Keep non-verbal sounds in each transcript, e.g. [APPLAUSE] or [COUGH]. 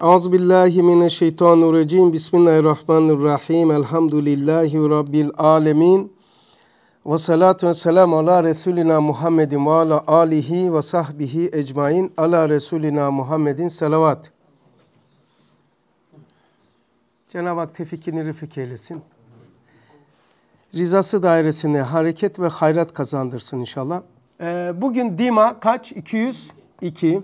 Auzu billahi mineşşeytanirracim. Bismillahirrahmanirrahim. Elhamdülillahi rabbil alamin. Ve salatu ve selam ala Resulina Muhammedin ve ala alihi ve sahbihi ecmain. Ala Resulina Muhammedin salavat. Cenab-ı Hak tevfikini rifik eylesin. Rizası dairesine hareket ve hayrat kazandırsın inşallah. Ee, bugün Dima kaç? 202.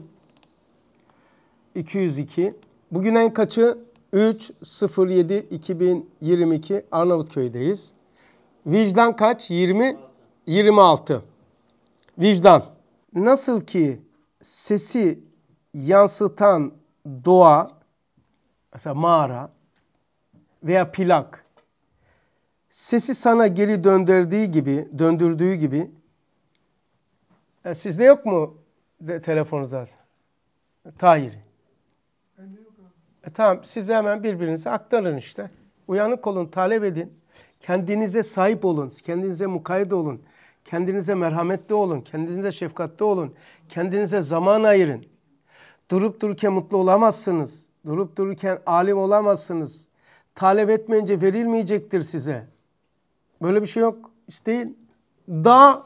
202. Bugün en kaçı? 3.07.2022 Arnavutköy'deyiz. Vicdan kaç? 20? 26. Vicdan. Nasıl ki sesi yansıtan doğa, mesela mağara veya plak, sesi sana geri döndürdüğü gibi, döndürdüğü gibi, e, sizde yok mu de, telefonunuzda? Tahir. E tamam siz hemen birbirinize aktarın işte. Uyanık olun, talep edin. Kendinize sahip olun, kendinize mukayyet olun. Kendinize merhametli olun, kendinize şefkatli olun. Kendinize zaman ayırın. Durup dururken mutlu olamazsınız. Durup dururken alim olamazsınız. Talep etmeyince verilmeyecektir size. Böyle bir şey yok. İsteyin. Dağ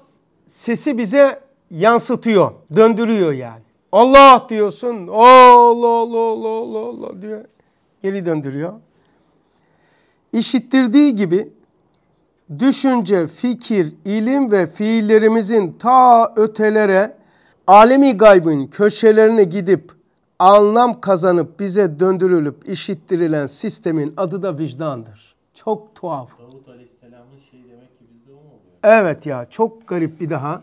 sesi bize yansıtıyor, döndürüyor yani. Allah diyorsun. Allah Allah Allah Allah diyor. Geri döndürüyor. İşittirdiği gibi düşünce, fikir, ilim ve fiillerimizin ta ötelere alemi gaybın köşelerine gidip anlam kazanıp bize döndürülüp işittirilen sistemin adı da vicdandır. Çok tuhaf. Davut Aleyhisselam'ın şey demek ki bizde o mu oluyor? Evet ya çok garip bir daha.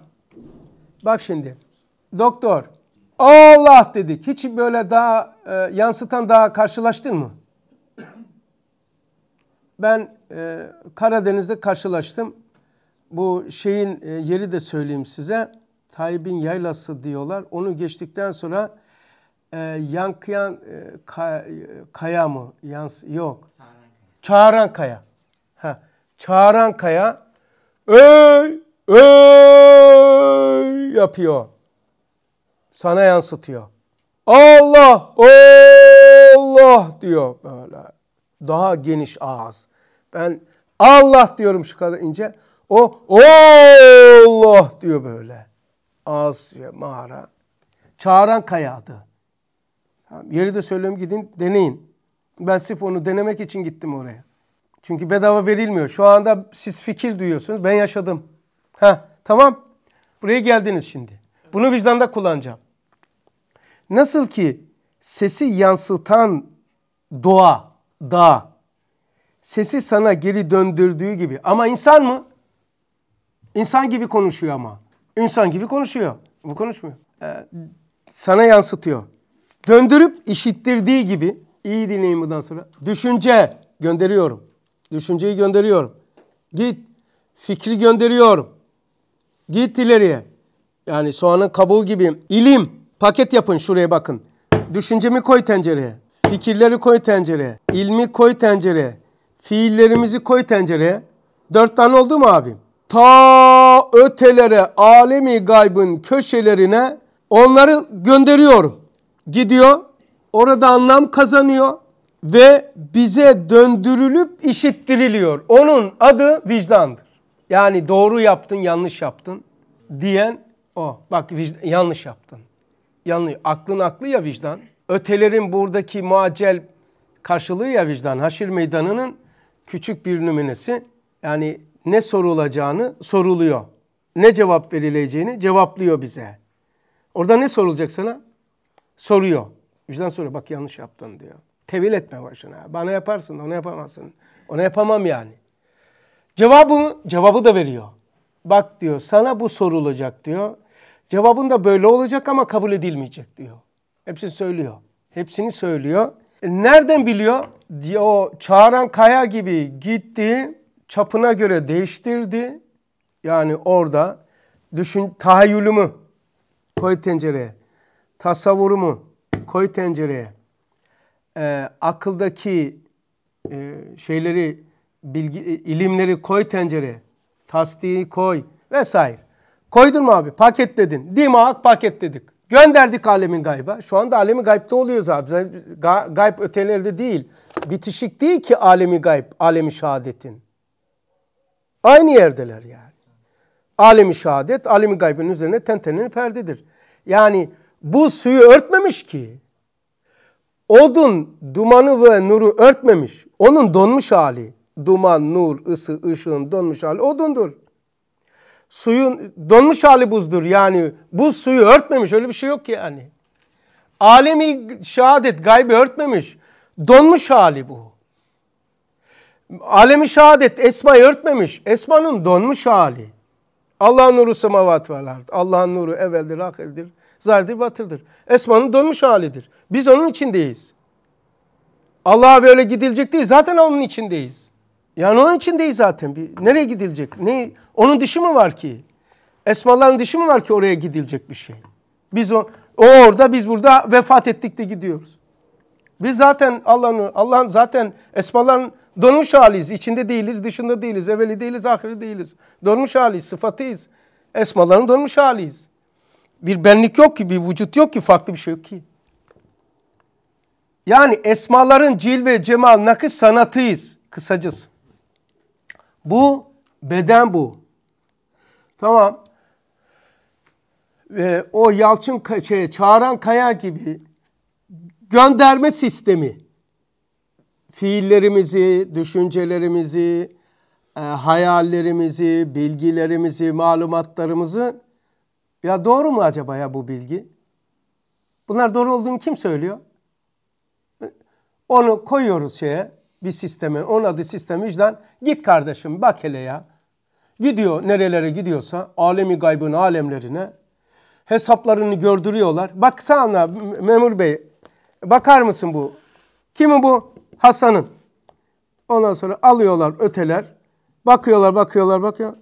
Bak şimdi doktor Allah dedik. Hiç böyle daha e, yansıtan daha karşılaştın mı? Ben e, Karadeniz'de karşılaştım. Bu şeyin e, yeri de söyleyeyim size. Tayyip'in yaylası diyorlar. Onu geçtikten sonra e, yankıyan e, ka, e, kaya mı? Yans, yok. Çağıran kaya. Ha. Çağıran kaya. Ey! Ey! Yapıyor sana yansıtıyor. Allah, Allah diyor böyle. Daha geniş ağız. Ben Allah diyorum şu kadar ince. O Allah diyor böyle. Ağız ve mağara. Çağıran kayadı. Yeri de söylüyorum gidin deneyin. Ben sırf onu denemek için gittim oraya. Çünkü bedava verilmiyor. Şu anda siz fikir duyuyorsunuz. Ben yaşadım. Ha tamam. Buraya geldiniz şimdi. Bunu vicdanda kullanacağım. Nasıl ki sesi yansıtan doğa, dağ, sesi sana geri döndürdüğü gibi. Ama insan mı? İnsan gibi konuşuyor ama. İnsan gibi konuşuyor. Bu konuşmuyor. Ee, sana yansıtıyor. Döndürüp işittirdiği gibi, İyi dinleyin bundan sonra. Düşünce gönderiyorum. Düşünceyi gönderiyorum. Git. Fikri gönderiyorum. Git ileriye. Yani soğanın kabuğu gibi ilim. Paket yapın şuraya bakın. Düşüncemi koy tencereye. Fikirleri koy tencereye. ilmi koy tencereye. Fiillerimizi koy tencereye. Dört tane oldu mu abim? Ta ötelere, alemi gaybın köşelerine onları gönderiyorum. Gidiyor. Orada anlam kazanıyor ve bize döndürülüp işittiriliyor. Onun adı vicdandır. Yani doğru yaptın, yanlış yaptın diyen o. Bak vicdan, yanlış yaptın. Yanlış. Aklın aklı ya vicdan. Ötelerin buradaki muacel karşılığı ya vicdan. Haşir meydanının küçük bir nümunesi. Yani ne sorulacağını soruluyor. Ne cevap verileceğini cevaplıyor bize. Orada ne sorulacak sana? Soruyor. Vicdan soruyor. Bak yanlış yaptın diyor. Tevil etme başına. Bana yaparsın, ona yapamazsın. Ona yapamam yani. Cevabı, cevabı da veriyor. Bak diyor sana bu sorulacak diyor. Cevabın da böyle olacak ama kabul edilmeyecek diyor. Hepsini söylüyor. Hepsini söylüyor. E nereden biliyor? O Çağıran Kaya gibi gitti, çapına göre değiştirdi. Yani orada düşün tahayyülümü koy tencereye, tasavvurumu koy tencereye, e, akıldaki e, şeyleri, bilgi, e, ilimleri koy tencereye, tasdiği koy vesaire. Koydun mu abi? Paketledin. Dimağ paketledik. Gönderdik alemin gayba. Şu anda alemi gaybda oluyoruz abi. Gayb ötelerde değil. Bitişik değil ki alemi gayb, alemi şehadetin. Aynı yerdeler yani. Alemi şehadet, alemi gaybın üzerine tentenin perdedir. Yani bu suyu örtmemiş ki. Odun dumanı ve nuru örtmemiş. Onun donmuş hali. Duman, nur, ısı, ışığın donmuş hali odundur suyun donmuş hali buzdur. Yani buz suyu örtmemiş. Öyle bir şey yok ki yani. Alemi şehadet gaybı örtmemiş. Donmuş hali bu. Alemi şehadet esmayı örtmemiş. Esmanın donmuş hali. Allah'ın nuru semavat ve Allah'ın nuru evveldir, ahirdir, zahirdir, batırdır. Esmanın donmuş halidir. Biz onun içindeyiz. Allah'a böyle gidilecek değil. Zaten onun içindeyiz. Yani onun içindeyiz zaten. Bir, nereye gidilecek? Ne, onun dişi mi var ki? Esmaların dişi mi var ki oraya gidilecek bir şey? Biz o, o orada biz burada vefat ettik de gidiyoruz. Biz zaten Allah'ın Allah'ın zaten esmaların donmuş haliyiz. İçinde değiliz, dışında değiliz. Evveli değiliz, ahiri değiliz. Donmuş haliyiz, sıfatıyız. Esmaların donmuş haliyiz. Bir benlik yok ki, bir vücut yok ki, farklı bir şey yok ki. Yani esmaların cil ve cemal nakış sanatıyız kısacası. Bu beden bu. Tamam. Ve o Yalçın şey, Çağıran Kaya gibi gönderme sistemi fiillerimizi, düşüncelerimizi, e, hayallerimizi, bilgilerimizi, malumatlarımızı ya doğru mu acaba ya bu bilgi? Bunlar doğru olduğunu kim söylüyor? Onu koyuyoruz şeye bir sisteme. Onun adı sistem vicdan. Git kardeşim bak hele ya. Gidiyor nerelere gidiyorsa alemi gaybın alemlerine hesaplarını gördürüyorlar. Baksana memur bey bakar mısın bu? Kimi bu? Hasan'ın. Ondan sonra alıyorlar öteler. Bakıyorlar bakıyorlar bakıyor.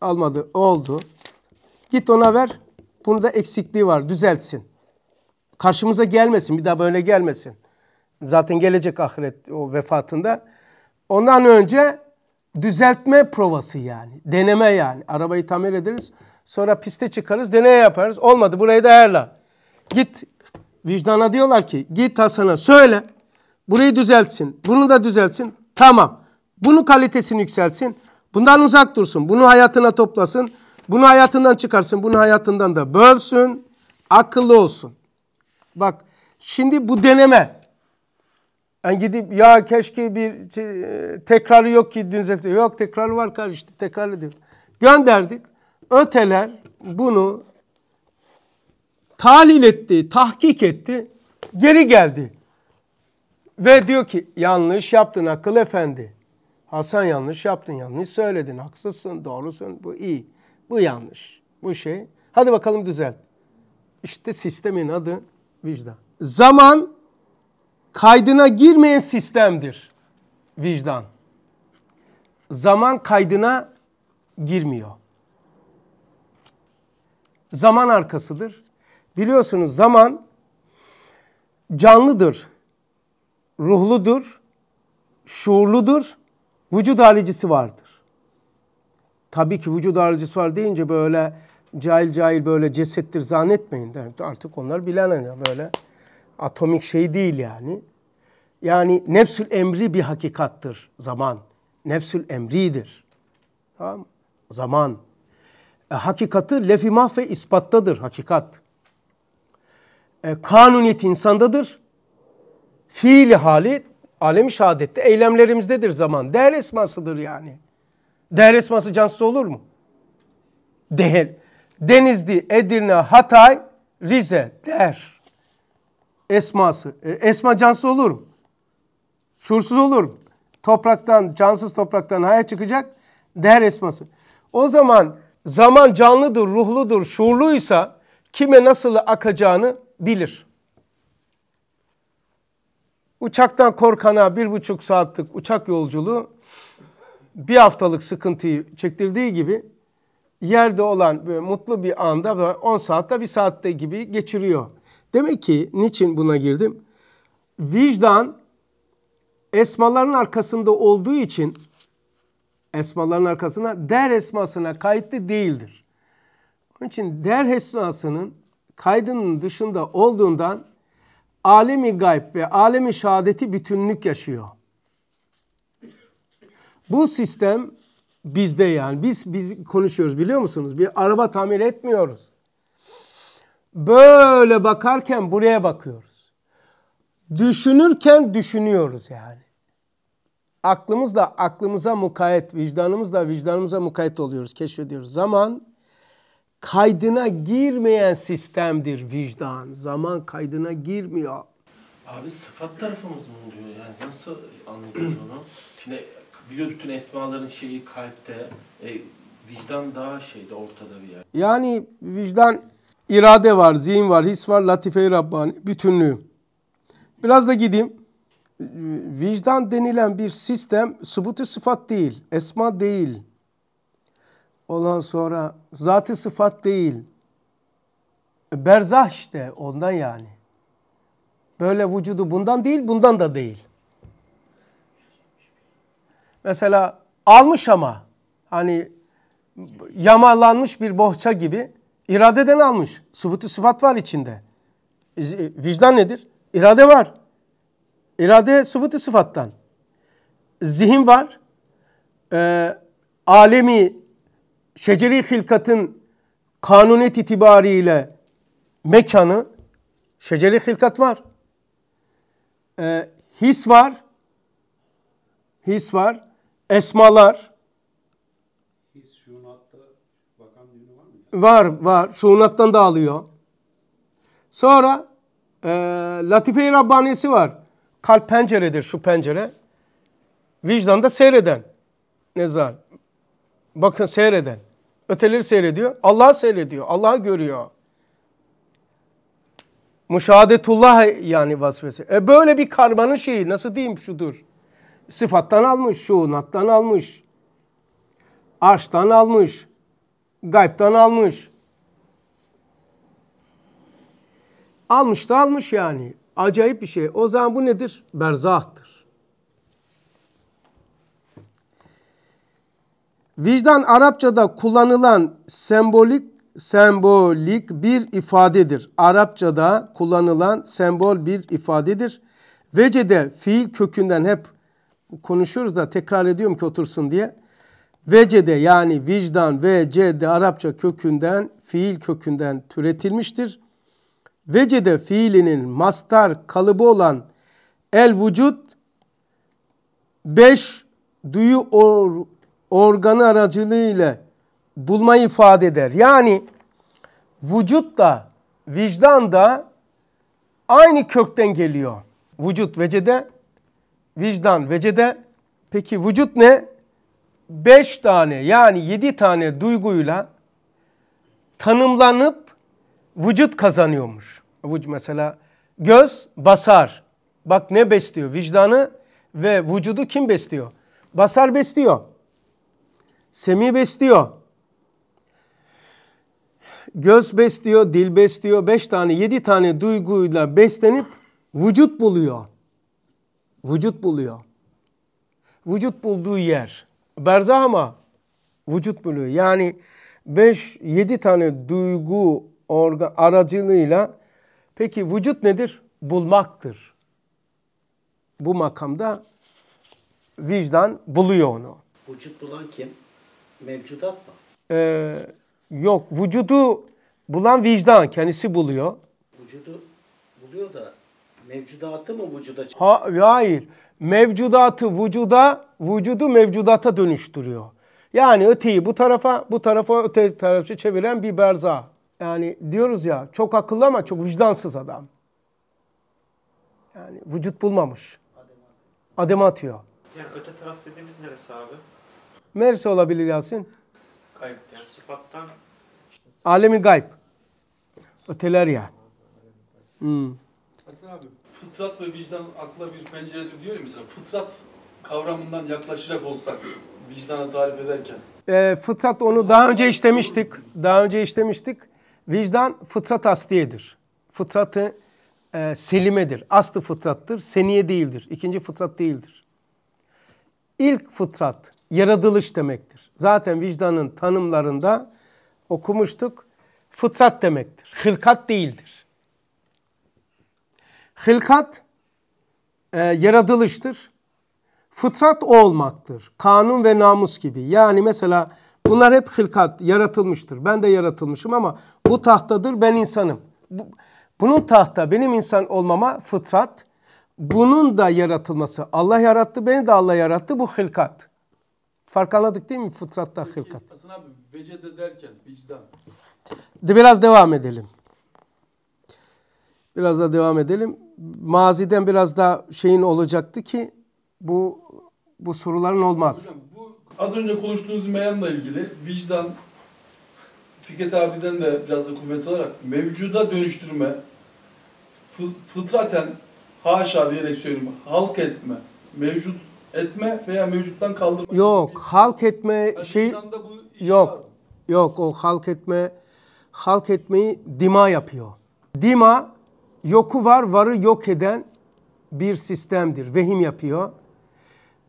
Almadı oldu. Git ona ver. Bunu da eksikliği var düzeltsin. Karşımıza gelmesin bir daha böyle gelmesin. Zaten gelecek ahiret o vefatında. Ondan önce düzeltme provası yani. Deneme yani. Arabayı tamir ederiz. Sonra piste çıkarız. Deneye yaparız. Olmadı burayı da ayarla. Git vicdana diyorlar ki git Hasan'a söyle. Burayı düzeltsin. Bunu da düzeltsin. Tamam. Bunu kalitesini yükselsin Bundan uzak dursun. Bunu hayatına toplasın. Bunu hayatından çıkarsın. Bunu hayatından da bölsün. Akıllı olsun. Bak şimdi bu deneme yani gidip ya keşke bir şey, e, tekrarı yok ki dün zaten. Yok tekrarı var kardeşim tekrar ediyor. Gönderdik. Öteler bunu tahlil etti, tahkik etti. Geri geldi. Ve diyor ki yanlış yaptın akıl efendi. Hasan yanlış yaptın, yanlış söyledin, haksızsın, doğrusun, bu iyi. Bu yanlış, bu şey. Hadi bakalım düzelt. İşte sistemin adı vicdan. Zaman kaydına girmeyen sistemdir vicdan. Zaman kaydına girmiyor. Zaman arkasıdır. Biliyorsunuz zaman canlıdır, ruhludur, şuurludur, vücut halicisi vardır. Tabii ki vücut halicisi var deyince böyle cahil cahil böyle cesettir zannetmeyin. De. Artık onlar bilen hani böyle atomik şey değil yani. Yani nefsül emri bir hakikattır zaman. Nefsül emridir. Tamam Zaman. E, hakikati lefimah ve ispattadır hakikat. E, kanuniyet insandadır. Fiili hali alem şahadette eylemlerimizdedir zaman. Değer esmasıdır yani. Değer esması cansız olur mu? değer Denizli, Edirne, Hatay, Rize, değer esması. E, esma cansız olur mu? Şuursuz olur mu? Topraktan, cansız topraktan haya çıkacak değer esması. O zaman zaman canlıdır, ruhludur, şuurluysa kime nasıl akacağını bilir. Uçaktan korkana bir buçuk saatlik uçak yolculuğu bir haftalık sıkıntıyı çektirdiği gibi yerde olan böyle mutlu bir anda böyle 10 saatte bir saatte gibi geçiriyor. Demek ki niçin buna girdim? Vicdan esmaların arkasında olduğu için esmaların arkasına der esmasına kayıtlı değildir. Onun için der esmasının kaydının dışında olduğundan alemi gayb ve alemi şehadeti bütünlük yaşıyor. Bu sistem bizde yani biz biz konuşuyoruz biliyor musunuz? Bir araba tamir etmiyoruz. Böyle bakarken buraya bakıyoruz. Düşünürken düşünüyoruz yani. Aklımızla aklımıza mukayet, vicdanımızla vicdanımıza mukayet oluyoruz, keşfediyoruz. Zaman kaydına girmeyen sistemdir vicdan. Zaman kaydına girmiyor. Abi sıfat tarafımız mı oluyor? Yani nasıl anlıyoruz onu? [CLEARS THROAT] Şimdi biliyoruz bütün esmaların şeyi kalpte. E, vicdan daha şeyde ortada bir yer. Yani vicdan irade var, zihin var, his var, latife-i Rabbani, bütünlüğü. Biraz da gideyim. Vicdan denilen bir sistem sıbıtı sıfat değil, esma değil. Ondan sonra zatı sıfat değil. E, berzah işte ondan yani. Böyle vücudu bundan değil, bundan da değil. Mesela almış ama hani yamalanmış bir bohça gibi İradeden almış. Sıbıtı sıfat var içinde. E, vicdan nedir? İrade var. İrade sıbıtı sıfattan. Zihin var. Ee, alemi şeceri hilkatın kanunet itibariyle mekanı şeceri hilkat var. Ee, his var. His var. Esmalar. Var var. Şunattan da alıyor. Sonra e, Latife-i Rabbaniyesi var. Kalp penceredir şu pencere. Vicdan da seyreden. Nezar. Bakın seyreden. Öteleri seyrediyor. Allah seyrediyor. Allah görüyor. Müşahadetullah yani vasfesi. E böyle bir karmanın şeyi nasıl diyeyim şudur. Sıfattan almış, şuunattan almış. aştan almış. Gayb'tan almış. Almış da almış yani. Acayip bir şey. O zaman bu nedir? Berzahtır. Vicdan Arapçada kullanılan sembolik sembolik bir ifadedir. Arapçada kullanılan sembol bir ifadedir. Vecede fiil kökünden hep konuşuyoruz da tekrar ediyorum ki otursun diye. Vecede yani vicdan ve Arapça kökünden fiil kökünden türetilmiştir. Vecede fiilinin mastar kalıbı olan el vücut beş duyu or, organı aracılığıyla bulmayı ifade eder. Yani vücut da vicdan da aynı kökten geliyor. Vücut vecede, vicdan vecede. Peki vücut ne? Beş tane yani yedi tane duyguyla tanımlanıp vücut kazanıyormuş. Mesela göz basar. Bak ne besliyor? Vicdanı ve vücudu kim besliyor? Basar besliyor. Semi besliyor. Göz besliyor, dil besliyor. Beş tane, yedi tane duyguyla beslenip vücut buluyor. Vücut buluyor. Vücut bulduğu yer berzah ama vücut bölüğü. Yani 5-7 tane duygu organ aracılığıyla peki vücut nedir? Bulmaktır. Bu makamda vicdan buluyor onu. Vücut bulan kim? Mevcudat mı? Ee, yok. Vücudu bulan vicdan. Kendisi buluyor. Vücudu buluyor da mevcudatı mı vücuda? Ha, hayır. Mevcudatı vücuda vücudu mevcudata dönüştürüyor. Yani öteyi bu tarafa, bu tarafa öte tarafa çeviren bir berza. Yani diyoruz ya çok akıllı ama çok vicdansız adam. Yani vücut bulmamış. Adem atıyor. Yani öte taraf dediğimiz neresi abi? Neresi olabilir Yasin? Gayb. Yani sıfattan... Alemi gayb. Öteler ya. Hmm. Hasan abi fıtrat ve vicdan akla bir penceredir diyor ya mesela. Fıtrat kavramından yaklaşacak olsak vicdanı tarif ederken? E, fıtrat onu daha önce işlemiştik. Daha önce işlemiştik. Vicdan fıtrat asliyedir. Fıtratı e, selimedir. Aslı fıtrattır. Seniye değildir. İkinci fıtrat değildir. İlk fıtrat yaratılış demektir. Zaten vicdanın tanımlarında okumuştuk. Fıtrat demektir. Hılkat değildir. Hılkat e, yaratılıştır fıtrat olmaktır. Kanun ve namus gibi. Yani mesela bunlar hep hılkat, yaratılmıştır. Ben de yaratılmışım ama bu tahtadır, ben insanım. Bu, bunun tahta, benim insan olmama fıtrat. Bunun da yaratılması. Allah yarattı, beni de Allah yarattı. Bu hılkat. Fark anladık değil mi? Fıtratta hılkat. Hasan abi, vecede derken vicdan. De biraz devam edelim. Biraz da devam edelim. Maziden biraz daha şeyin olacaktı ki bu bu soruların olmaz. Hocam bu az önce konuştuğunuz meyanla ilgili vicdan Fikret abiden de biraz da kuvvet olarak mevcuda dönüştürme fıtraten haşa diyerek söyleyeyim halk etme mevcut etme veya mevcuttan kaldırma. Yok gibi. halk etme yani şey yok var. yok o halk etme halk etmeyi dima yapıyor. Dima yoku var varı yok eden bir sistemdir. Vehim yapıyor.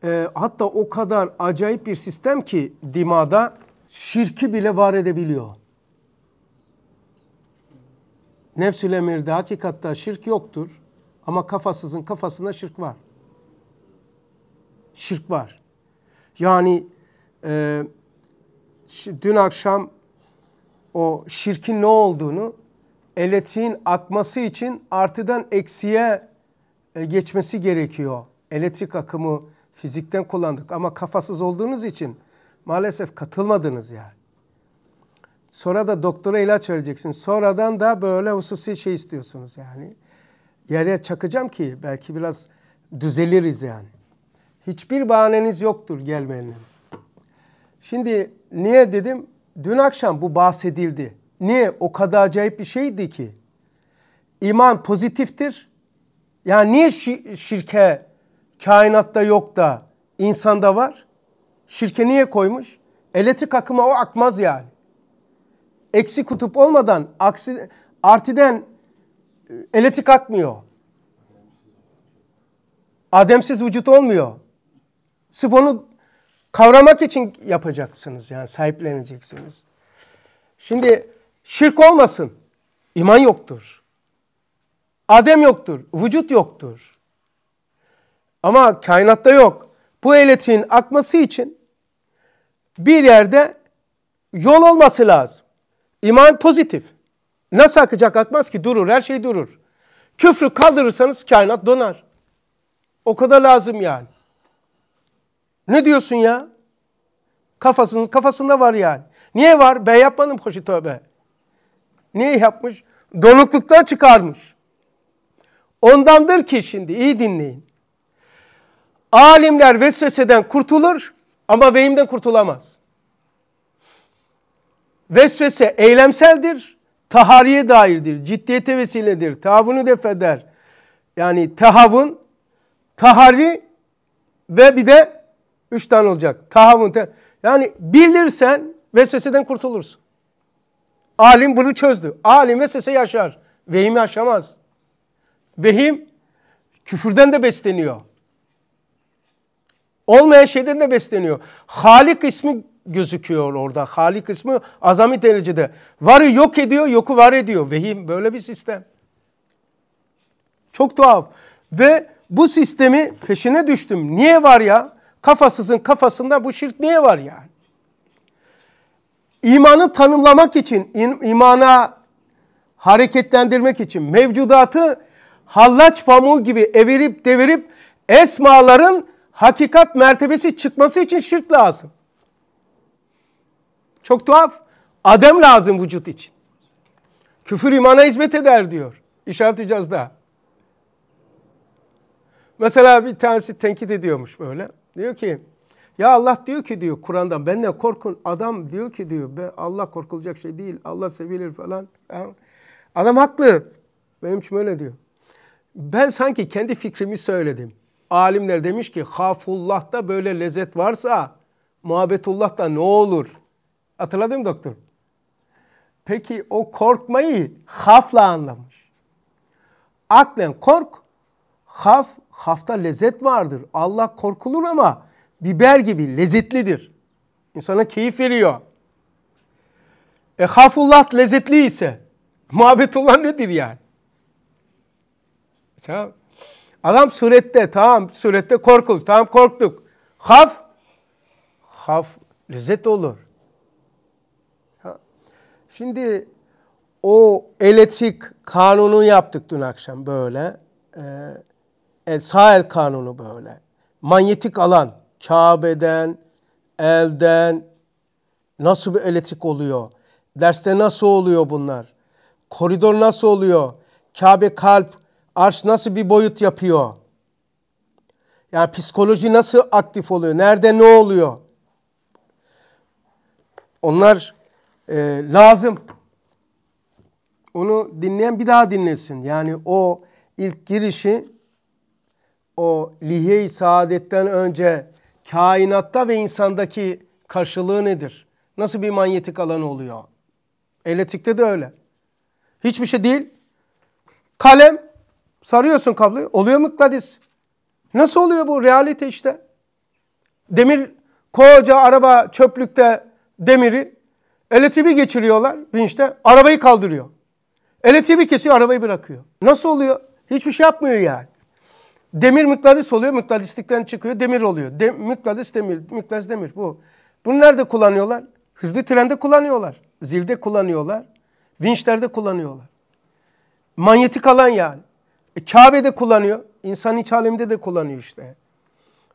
E, hatta o kadar acayip bir sistem ki dimada şirki bile var edebiliyor. Nefsül emirde hakikatta şirk yoktur. Ama kafasızın kafasında şirk var. Şirk var. Yani e, dün akşam o şirkin ne olduğunu elektriğin akması için artıdan eksiye e, geçmesi gerekiyor. Elektrik akımı fizikten kullandık ama kafasız olduğunuz için maalesef katılmadınız yani. Sonra da doktora ilaç vereceksin. Sonradan da böyle hususi şey istiyorsunuz yani. Yere çakacağım ki belki biraz düzeliriz yani. Hiçbir bahaneniz yoktur gelmenin. Şimdi niye dedim? Dün akşam bu bahsedildi. Niye? O kadar acayip bir şeydi ki. İman pozitiftir. Yani niye şi şirke kainatta yok da insanda var. Şirke niye koymuş? Elektrik akımı o akmaz yani. Eksi kutup olmadan aksi, artiden e, elektrik akmıyor. Ademsiz vücut olmuyor. Sırf onu kavramak için yapacaksınız yani sahipleneceksiniz. Şimdi şirk olmasın. İman yoktur. Adem yoktur. Vücut yoktur. Ama kainatta yok. Bu elektriğin akması için bir yerde yol olması lazım. İman pozitif. Nasıl akacak akmaz ki durur her şey durur. Küfrü kaldırırsanız kainat donar. O kadar lazım yani. Ne diyorsun ya? Kafasının kafasında var yani. Niye var? Ben yapmadım hoşu tövbe. Niye yapmış? Donukluktan çıkarmış. Ondandır ki şimdi iyi dinleyin. Alimler vesveseden kurtulur ama vehimden kurtulamaz. Vesvese eylemseldir, tahariye dairdir, ciddiyete vesiledir, tahavunu defeder. Yani tahavun, tahari ve bir de üç tane olacak. Tahavun, te yani bilirsen vesveseden kurtulursun. Alim bunu çözdü. Alim vesvese yaşar. Vehimi aşamaz. Vehim küfürden de besleniyor. Olmayan şeyden de besleniyor. Halik ismi gözüküyor orada. Halik ismi azami derecede. Varı yok ediyor, yoku var ediyor. Vehim böyle bir sistem. Çok tuhaf. Ve bu sistemi peşine düştüm. Niye var ya? Kafasızın kafasında bu şirk niye var yani? İmanı tanımlamak için, imana hareketlendirmek için mevcudatı hallaç pamuğu gibi evirip devirip esmaların hakikat mertebesi çıkması için şirk lazım. Çok tuhaf. Adem lazım vücut için. Küfür imana hizmet eder diyor. İşaret edeceğiz daha. Mesela bir tanesi tenkit ediyormuş böyle. Diyor ki ya Allah diyor ki diyor Kur'an'dan benden korkun. Adam diyor ki diyor be Allah korkulacak şey değil. Allah sevilir falan. Adam haklı. Benim için öyle diyor. Ben sanki kendi fikrimi söyledim alimler demiş ki hafullah'ta böyle lezzet varsa muhabbetullah'ta ne olur? Hatırladın mı doktor? Peki o korkmayı hafla anlamış. Aklen kork, haf, hafta lezzet vardır. Allah korkulur ama biber gibi lezzetlidir. İnsana keyif veriyor. E hafullah lezzetli ise muhabbetullah nedir yani? Tamam. Adam surette tamam surette korkul, tamam korktuk. Haf haf lezzet olur. Ha. Şimdi o eletik kanunu yaptık dün akşam böyle. Ee, sahel kanunu böyle. Manyetik alan. Kabe'den, elden nasıl bir elektrik oluyor? Derste nasıl oluyor bunlar? Koridor nasıl oluyor? Kabe kalp, Arş nasıl bir boyut yapıyor? Yani psikoloji nasıl aktif oluyor? Nerede ne oluyor? Onlar e, lazım. Onu dinleyen bir daha dinlesin. Yani o ilk girişi o lihye-i saadetten önce kainatta ve insandaki karşılığı nedir? Nasıl bir manyetik alan oluyor? Elektrikte de öyle. Hiçbir şey değil. Kalem Sarıyorsun kabloyu. Oluyor mu mıknatıs. Nasıl oluyor bu? Realite işte. Demir koca araba çöplükte demiri eletibi geçiriyorlar vinçte. Arabayı kaldırıyor. Eletibi kesiyor arabayı bırakıyor. Nasıl oluyor? Hiçbir şey yapmıyor yani. Demir mıknatıs oluyor. Mıknatıslikten çıkıyor. Demir oluyor. De, mıknatıs demir. Mıknatıs demir bu. Bunu nerede kullanıyorlar? Hızlı trende kullanıyorlar. Zilde kullanıyorlar. Vinçlerde kullanıyorlar. Manyetik alan yani. E, Kabe'de kullanıyor. İnsan iç aleminde de kullanıyor işte.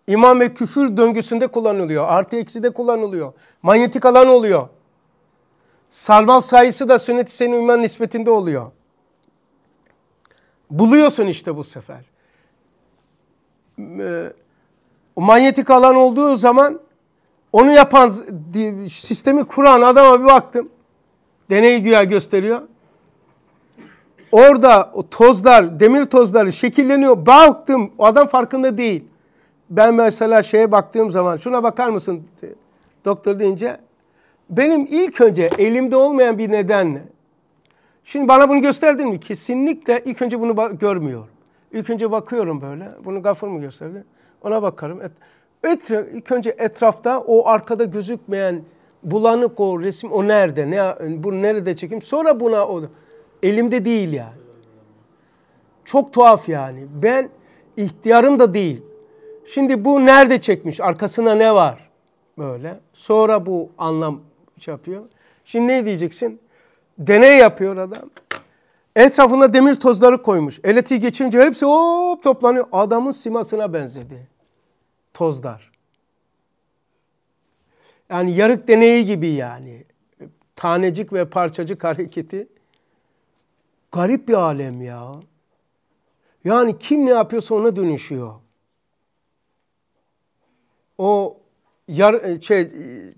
İmam ve küfür döngüsünde kullanılıyor. Artı eksi de kullanılıyor. Manyetik alan oluyor. Sarmal sayısı da sünnet-i senin iman nispetinde oluyor. Buluyorsun işte bu sefer. E, o manyetik alan olduğu zaman onu yapan sistemi kuran adama bir baktım. Deney güya gösteriyor. Orada o tozlar, demir tozları şekilleniyor. Baktım o adam farkında değil. Ben mesela şeye baktığım zaman şuna bakar mısın doktor deyince benim ilk önce elimde olmayan bir nedenle şimdi bana bunu gösterdin mi? Kesinlikle ilk önce bunu görmüyor. İlk önce bakıyorum böyle. Bunu gafur mu gösterdi? Ona bakarım. Et, et, ilk önce etrafta o arkada gözükmeyen bulanık o resim o nerede? Ne, bu nerede çekim? Sonra buna o. Elimde değil yani. Çok tuhaf yani. Ben ihtiyarım da değil. Şimdi bu nerede çekmiş? Arkasına ne var? Böyle. Sonra bu anlam şey yapıyor. Şimdi ne diyeceksin? Deney yapıyor adam. Etrafına demir tozları koymuş. Elektriği geçirince hepsi hop toplanıyor. Adamın simasına benzedi. Tozlar. Yani yarık deneyi gibi yani. Tanecik ve parçacık [LAUGHS] hareketi Garip bir alem ya. Yani kim ne yapıyorsa ona dönüşüyor. O yar, e, şey, e,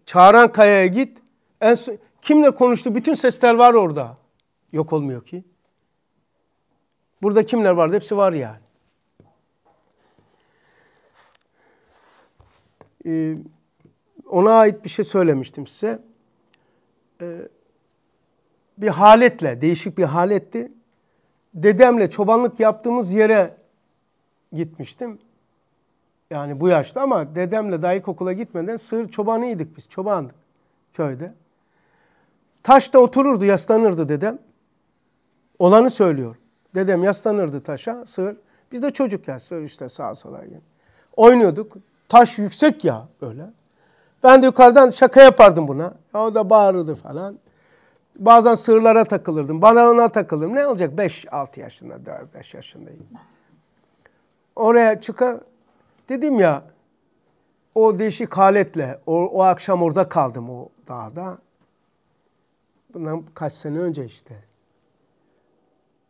Çağıran Kaya'ya git. En son, kimle konuştu? Bütün sesler var orada. Yok olmuyor ki. Burada kimler vardı? Hepsi var yani. Ee, ona ait bir şey söylemiştim size. Ee, bir haletle, değişik bir haletti. Dedemle çobanlık yaptığımız yere gitmiştim. Yani bu yaşta ama dedemle dahi okula gitmeden sığır çobanıydık biz, çobandık köyde. Taşta otururdu, yaslanırdı dedem. Olanı söylüyor. Dedem yaslanırdı taşa, sığır. Biz de çocuk ya, sığır işte sağa sola. Yani. Oynuyorduk. Taş yüksek ya öyle Ben de yukarıdan şaka yapardım buna. O da bağırırdı falan. Bazen sığırlara takılırdım, bana ona takılırdım. Ne olacak 5-6 yaşında, 4-5 yaşındayım. Oraya çıka dedim ya o değişik haletle o, o akşam orada kaldım o dağda. Bundan kaç sene önce işte.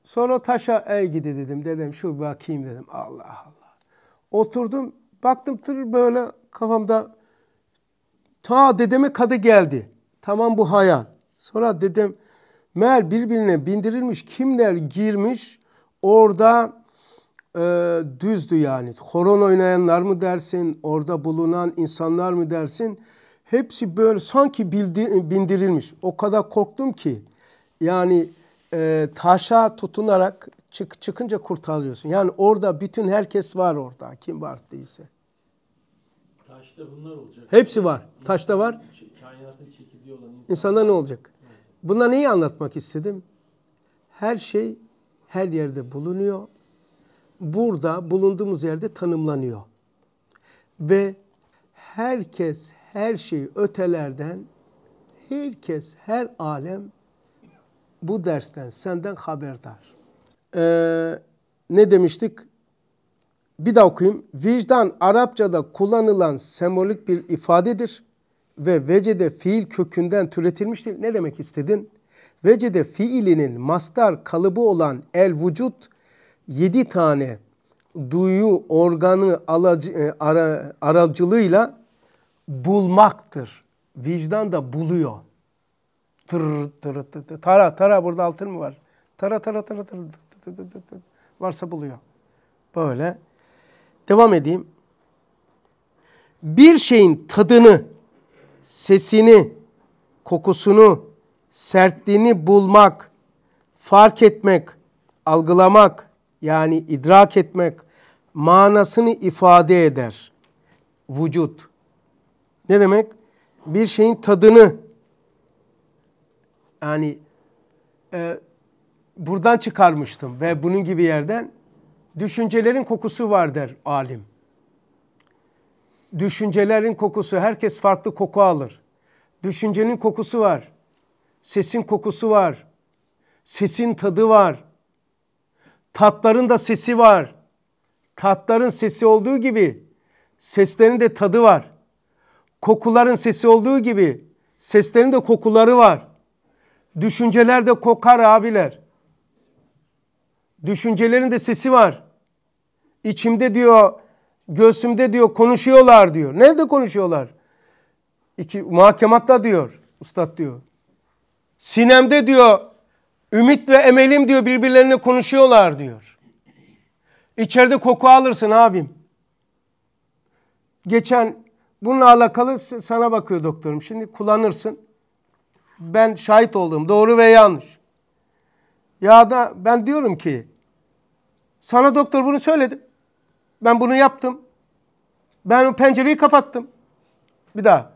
Sonra taşa ey gidi dedim. Dedim şu bakayım dedim. Allah Allah. Oturdum baktım tır böyle kafamda ta dedeme kadı geldi. Tamam bu hayal. Sonra dedim, meğer birbirine bindirilmiş kimler girmiş orada e, düzdü yani. Horon oynayanlar mı dersin, orada bulunan insanlar mı dersin? Hepsi böyle sanki bildi, bindirilmiş. O kadar korktum ki yani e, taşa tutunarak çık, çıkınca kurtarıyorsun. Yani orada bütün herkes var orada kim var değilse. Taşta bunlar olacak. Hepsi var. Taşta var. Kainatın çekirdeği olan insan. İnsanda ne olacak? Buna neyi anlatmak istedim? Her şey her yerde bulunuyor. Burada bulunduğumuz yerde tanımlanıyor. Ve herkes her şeyi ötelerden, herkes her alem bu dersten senden haberdar. Ee, ne demiştik? Bir daha okuyayım. Vicdan Arapçada kullanılan sembolik bir ifadedir ve vecede fiil kökünden türetilmiştir. Ne demek istedin? Vecede fiilinin mastar kalıbı olan el vücut yedi tane duyu organı alacı, e, ara, aracılığıyla bulmaktır. Vicdan da buluyor. Tır, tır, tır, tır. Tara, tara burada altın mı var? Tara, tara, tara, tır, tır, tır, tır, tır. Varsa buluyor. Böyle. Devam edeyim. Bir şeyin tadını sesini, kokusunu, sertliğini bulmak, fark etmek, algılamak yani idrak etmek manasını ifade eder. Vücut. Ne demek? Bir şeyin tadını yani e, buradan çıkarmıştım ve bunun gibi yerden düşüncelerin kokusu var der alim. Düşüncelerin kokusu, herkes farklı koku alır. Düşüncenin kokusu var. Sesin kokusu var. Sesin tadı var. Tatların da sesi var. Tatların sesi olduğu gibi seslerin de tadı var. Kokuların sesi olduğu gibi seslerin de kokuları var. Düşünceler de kokar abiler. Düşüncelerin de sesi var. İçimde diyor Göğsümde diyor konuşuyorlar diyor. Nerede konuşuyorlar? İki, muhakematta diyor. Ustad diyor. Sinemde diyor. Ümit ve emelim diyor birbirlerine konuşuyorlar diyor. İçeride koku alırsın abim. Geçen bununla alakalı sana bakıyor doktorum. Şimdi kullanırsın. Ben şahit oldum. Doğru ve yanlış. Ya da ben diyorum ki sana doktor bunu söyledim. Ben bunu yaptım. Ben pencereyi kapattım. Bir daha.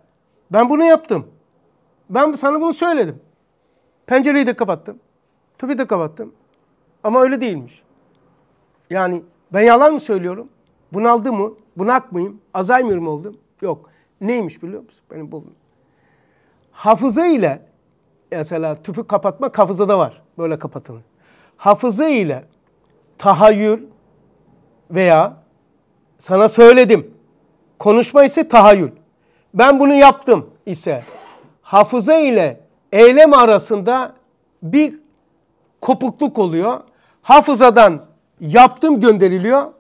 Ben bunu yaptım. Ben sana bunu söyledim. Pencereyi de kapattım. Tüpü de kapattım. Ama öyle değilmiş. Yani ben yalan mı söylüyorum? Bunaldı mı? Bunak mıyım? Azaymıyorum mı oldum? Yok. Neymiş biliyor musun? Benim buldum. Hafıza ile mesela tüpü kapatma hafızada var. Böyle kapatılır. Hafıza ile tahayyül veya sana söyledim. Konuşma ise tahayyül. Ben bunu yaptım ise hafıza ile eylem arasında bir kopukluk oluyor. Hafızadan yaptım gönderiliyor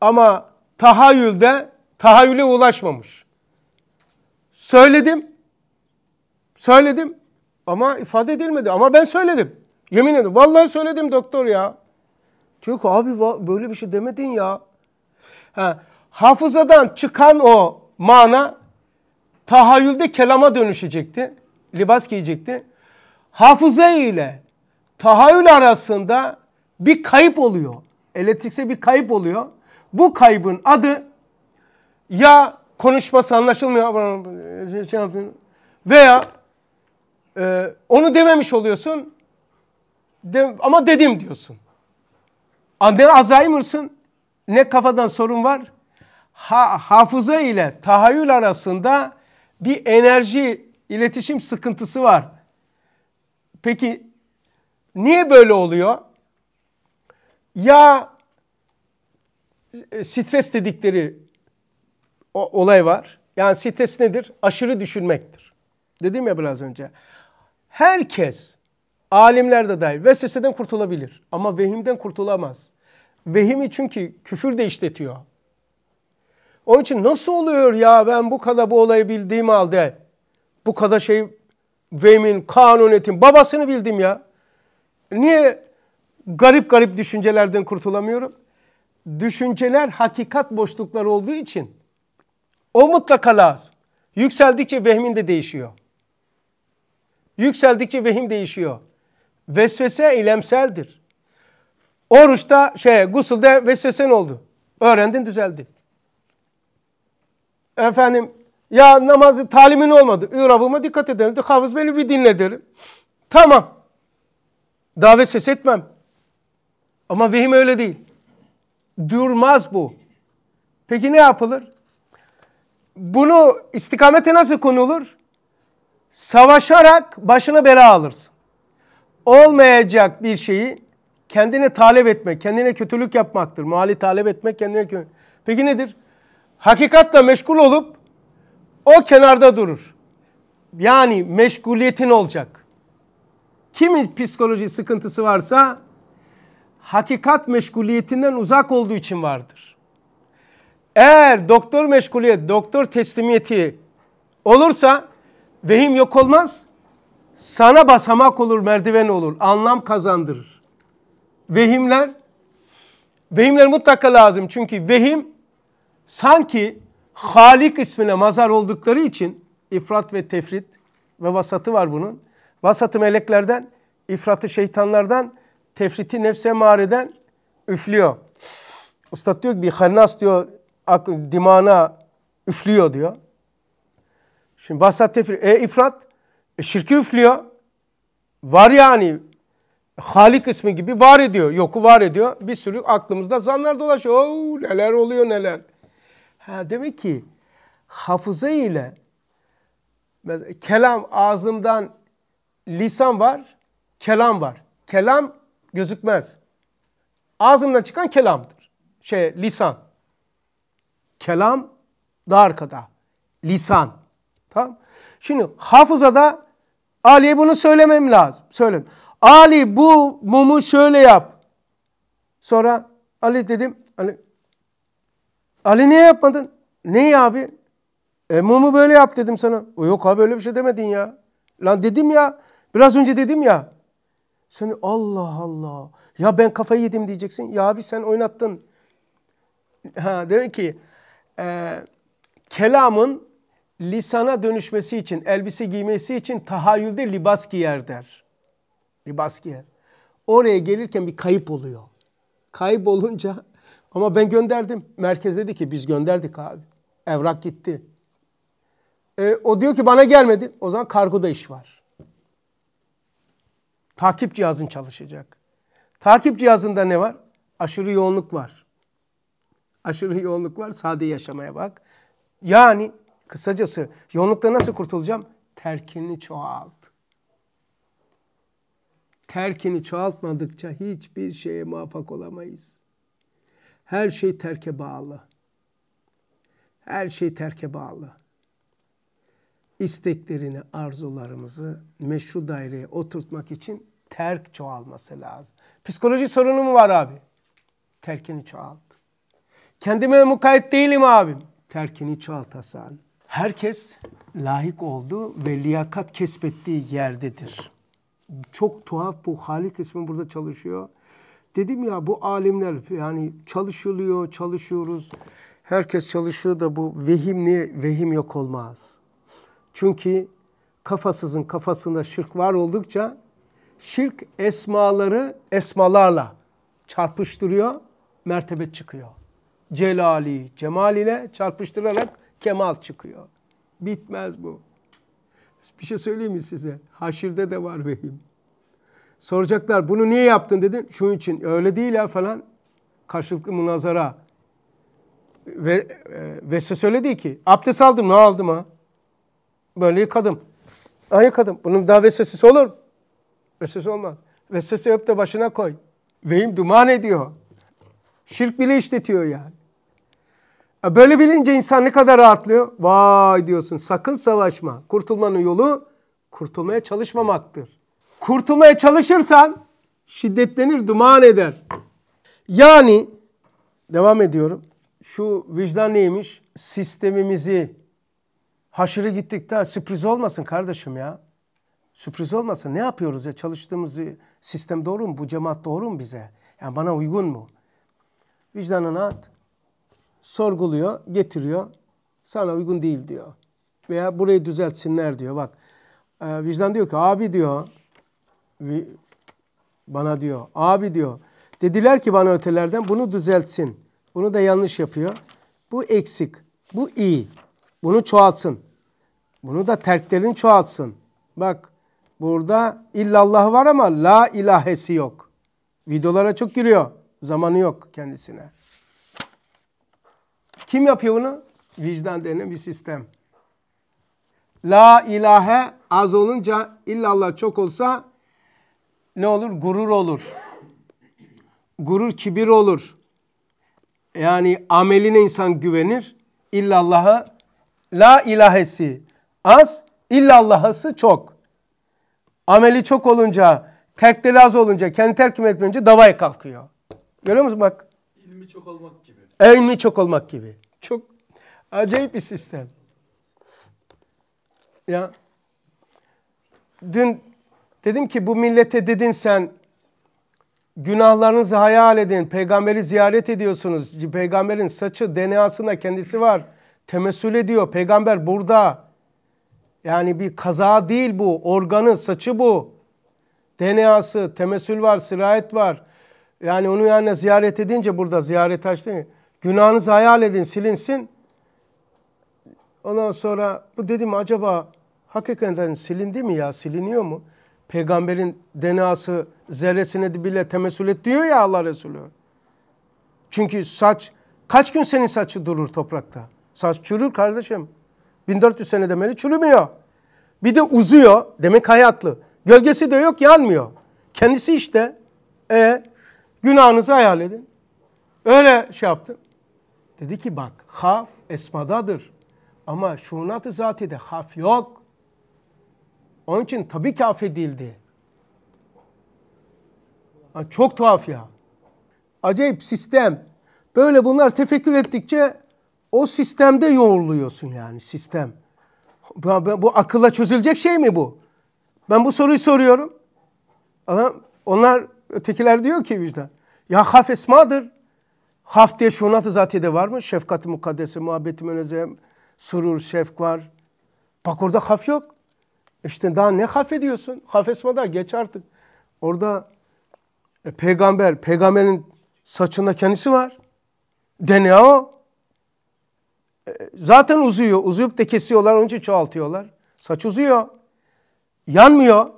ama tahayyülde tahayyüle ulaşmamış. Söyledim. Söyledim ama ifade edilmedi. Ama ben söyledim. Yemin ederim. Vallahi söyledim doktor ya. Diyor ki abi böyle bir şey demedin ya. Ha, hafızadan çıkan o mana tahayyülde kelama dönüşecekti. Libas giyecekti. Hafıza ile tahayyül arasında bir kayıp oluyor. Elektrikse bir kayıp oluyor. Bu kaybın adı ya konuşması anlaşılmıyor şey, şey veya e, onu dememiş oluyorsun de, ama dedim diyorsun. Anne Alzheimer'sın ne kafadan sorun var? Ha, hafıza ile tahayyül arasında bir enerji iletişim sıkıntısı var. Peki niye böyle oluyor? Ya e, stres dedikleri o, olay var. Yani stres nedir? Aşırı düşünmektir. Dedim ya biraz önce. Herkes alimler de dahil vesveseden kurtulabilir ama vehimden kurtulamaz. Vehimi çünkü küfür de işletiyor. Onun için nasıl oluyor ya ben bu kadar bu olayı bildiğim halde bu kadar şey vehimin, kanunetin babasını bildim ya. Niye garip garip düşüncelerden kurtulamıyorum? Düşünceler hakikat boşlukları olduğu için o mutlaka lazım. Yükseldikçe vehmin de değişiyor. Yükseldikçe vehim değişiyor. Vesvese ilemseldir. Oruçta şey gusulde vesvesen oldu. Öğrendin düzeldi. Efendim ya namazı talimin olmadı. Ürabıma dikkat ederim. Havuz beni bir dinle Tamam. Davet ses etmem. Ama vehim öyle değil. Durmaz bu. Peki ne yapılır? Bunu istikamete nasıl konulur? Savaşarak başına bela alırsın. Olmayacak bir şeyi kendine talep etmek, kendine kötülük yapmaktır. Mali talep etmek, kendine kötülük. Peki nedir? Hakikatla meşgul olup o kenarda durur. Yani meşguliyetin olacak. Kimin psikoloji sıkıntısı varsa hakikat meşguliyetinden uzak olduğu için vardır. Eğer doktor meşguliyet, doktor teslimiyeti olursa vehim yok olmaz. Sana basamak olur, merdiven olur, anlam kazandırır vehimler, vehimler mutlaka lazım. Çünkü vehim sanki Halik ismine mazar oldukları için ifrat ve tefrit ve vasatı var bunun. Vasatı meleklerden, ifratı şeytanlardan, tefriti nefse mareden üflüyor. Usta diyor ki bir hannas diyor dimana üflüyor diyor. Şimdi vasat tefrit, e ifrat e, şirki üflüyor. Var yani Halik ismi gibi var ediyor. Yoku var ediyor. Bir sürü aklımızda zanlar dolaşıyor. Oo, neler oluyor neler. Ha, demek ki hafıza ile kelam ağzımdan lisan var, kelam var. Kelam gözükmez. Ağzımdan çıkan kelamdır. Şey lisan. Kelam da arkada. Lisan. Tamam. Şimdi hafızada Ali'ye bunu söylemem lazım. Söylem. Ali bu mumu şöyle yap. Sonra Ali dedim. Ali, Ali niye yapmadın? Neyi abi? E mumu böyle yap dedim sana. O yok abi öyle bir şey demedin ya. Lan dedim ya. Biraz önce dedim ya. Seni Allah Allah. Ya ben kafayı yedim diyeceksin. Ya abi sen oynattın. Ha, demek ki e, kelamın lisana dönüşmesi için, elbise giymesi için tahayyülde libas giyer der. Bir baskı yer. Oraya gelirken bir kayıp oluyor. Kayıp olunca ama ben gönderdim. Merkez dedi ki biz gönderdik abi. Evrak gitti. E, o diyor ki bana gelmedi. O zaman kargoda iş var. Takip cihazın çalışacak. Takip cihazında ne var? Aşırı yoğunluk var. Aşırı yoğunluk var. Sade yaşamaya bak. Yani kısacası yoğunlukta nasıl kurtulacağım? Terkini çoğalt. Terkini çoğaltmadıkça hiçbir şeye muvaffak olamayız. Her şey terke bağlı. Her şey terke bağlı. İsteklerini, arzularımızı meşru daireye oturtmak için terk çoğalması lazım. Psikoloji sorunu mu var abi? Terkini çoğalt. Kendime mukayyet değilim abim. Terkini çoğalt Hasan. Herkes layık olduğu ve liyakat kesbettiği yerdedir çok tuhaf bu Halik ismi burada çalışıyor. Dedim ya bu alimler yani çalışılıyor, çalışıyoruz. Herkes çalışıyor da bu vehimli vehim yok olmaz. Çünkü kafasızın kafasında şirk var oldukça şirk esmaları esmalarla çarpıştırıyor, mertebe çıkıyor. Celali, cemal çarpıştırarak kemal çıkıyor. Bitmez bu. Bir şey söyleyeyim mi size? Haşirde de var vehim. Soracaklar bunu niye yaptın dedin, Şu için öyle değil ya falan. Karşılıklı münazara. Ve, e, ve söyledi ki abdest aldım ne aldım ha? Böyle yıkadım. Ha yıkadım. Bunun daha vesvesesi olur Vesvese olmaz. Vesvese öp de başına koy. Vehim duman ediyor. Şirk bile işletiyor yani. Böyle bilince insan ne kadar rahatlıyor. Vay diyorsun sakın savaşma. Kurtulmanın yolu kurtulmaya çalışmamaktır. Kurtulmaya çalışırsan şiddetlenir, duman eder. Yani devam ediyorum. Şu vicdan neymiş? Sistemimizi haşırı gittik de sürpriz olmasın kardeşim ya. Sürpriz olmasın. Ne yapıyoruz ya? Çalıştığımız sistem doğru mu? Bu cemaat doğru mu bize? Yani bana uygun mu? Vicdanını at sorguluyor, getiriyor. Sana uygun değil diyor. Veya burayı düzeltsinler diyor. Bak e, vicdan diyor ki abi diyor bana diyor abi diyor. Dediler ki bana ötelerden bunu düzeltsin. Bunu da yanlış yapıyor. Bu eksik. Bu iyi. Bunu çoğaltsın. Bunu da terklerini çoğaltsın. Bak burada illallah var ama la ilahesi yok. Videolara çok giriyor. Zamanı yok kendisine. Kim yapıyor bunu? Vicdan denen bir sistem. La ilahe az olunca illallah çok olsa ne olur? Gurur olur. Gurur kibir olur. Yani ameline insan güvenir. İllallahı la ilahesi az, illallahısı çok. Ameli çok olunca, terkleri az olunca, kendi terk etmeyince davaya kalkıyor. Görüyor musun bak? İlmi çok olmak Aynı çok olmak gibi. Çok acayip bir sistem. Ya dün dedim ki bu millete dedin sen günahlarınızı hayal edin. Peygamberi ziyaret ediyorsunuz. Peygamberin saçı DNA'sında kendisi var. Temessül ediyor. Peygamber burada. Yani bir kaza değil bu. Organı, saçı bu. DNA'sı, temessül var, sirayet var. Yani onu yani ziyaret edince burada ziyaret açtı. Günahınızı hayal edin, silinsin. Ondan sonra bu dedim acaba hakikaten silindi mi ya, siliniyor mu? Peygamberin DNA'sı zerresine bile temessül et diyor ya Allah Resulü. Çünkü saç, kaç gün senin saçı durur toprakta? Saç çürür kardeşim. 1400 sene demeli çürümüyor. Bir de uzuyor, demek hayatlı. Gölgesi de yok, yanmıyor. Kendisi işte. E günahınızı hayal edin. Öyle şey yaptım. Dedi ki bak haf esmadadır. Ama şunat-ı zatide haf yok. Onun için tabii ki affedildi. Çok tuhaf ya. Acayip sistem. Böyle bunlar tefekkür ettikçe o sistemde yoğruluyorsun yani sistem. Bu, bu akılla çözülecek şey mi bu? Ben bu soruyu soruyorum. Ama onlar ötekiler diyor ki vicdan. Ya haf esmadır. Hafteye şonatı zatiyede var mı? Şefkat-ı mukaddese, muhabbeti münezzem, surur, şefk var. Bak orada haf yok. İşte daha ne haf ediyorsun? Haf esmada geç artık. Orada e, peygamber, peygamberin saçında kendisi var. DNA o. E, zaten uzuyor. Uzuyup de kesiyorlar, onun için çoğaltıyorlar. Saç uzuyor. Yanmıyor.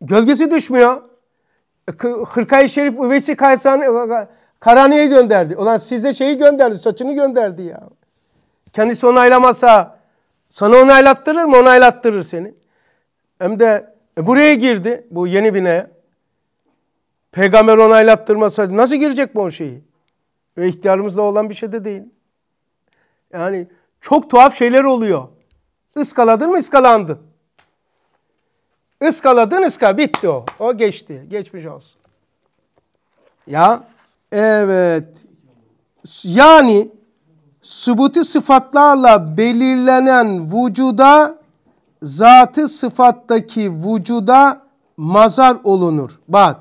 Gölgesi düşmüyor. E, Hırkayı şerif, üveysi kaysanı. Karaniye gönderdi. Ulan size şeyi gönderdi, saçını gönderdi ya. Kendisi onaylamasa sana onaylattırır mı? Onaylattırır seni. Hem de e, buraya girdi bu yeni binaya. Peygamber onaylattırmasa nasıl girecek bu o şeyi? Ve ihtiyarımızda olan bir şey de değil. Yani çok tuhaf şeyler oluyor. Iskaladın mı iskalandın. Iskaladın ıska bitti o. O geçti. Geçmiş olsun. Ya Evet. Yani subuti sıfatlarla belirlenen vücuda zatı sıfattaki vücuda mazar olunur. Bak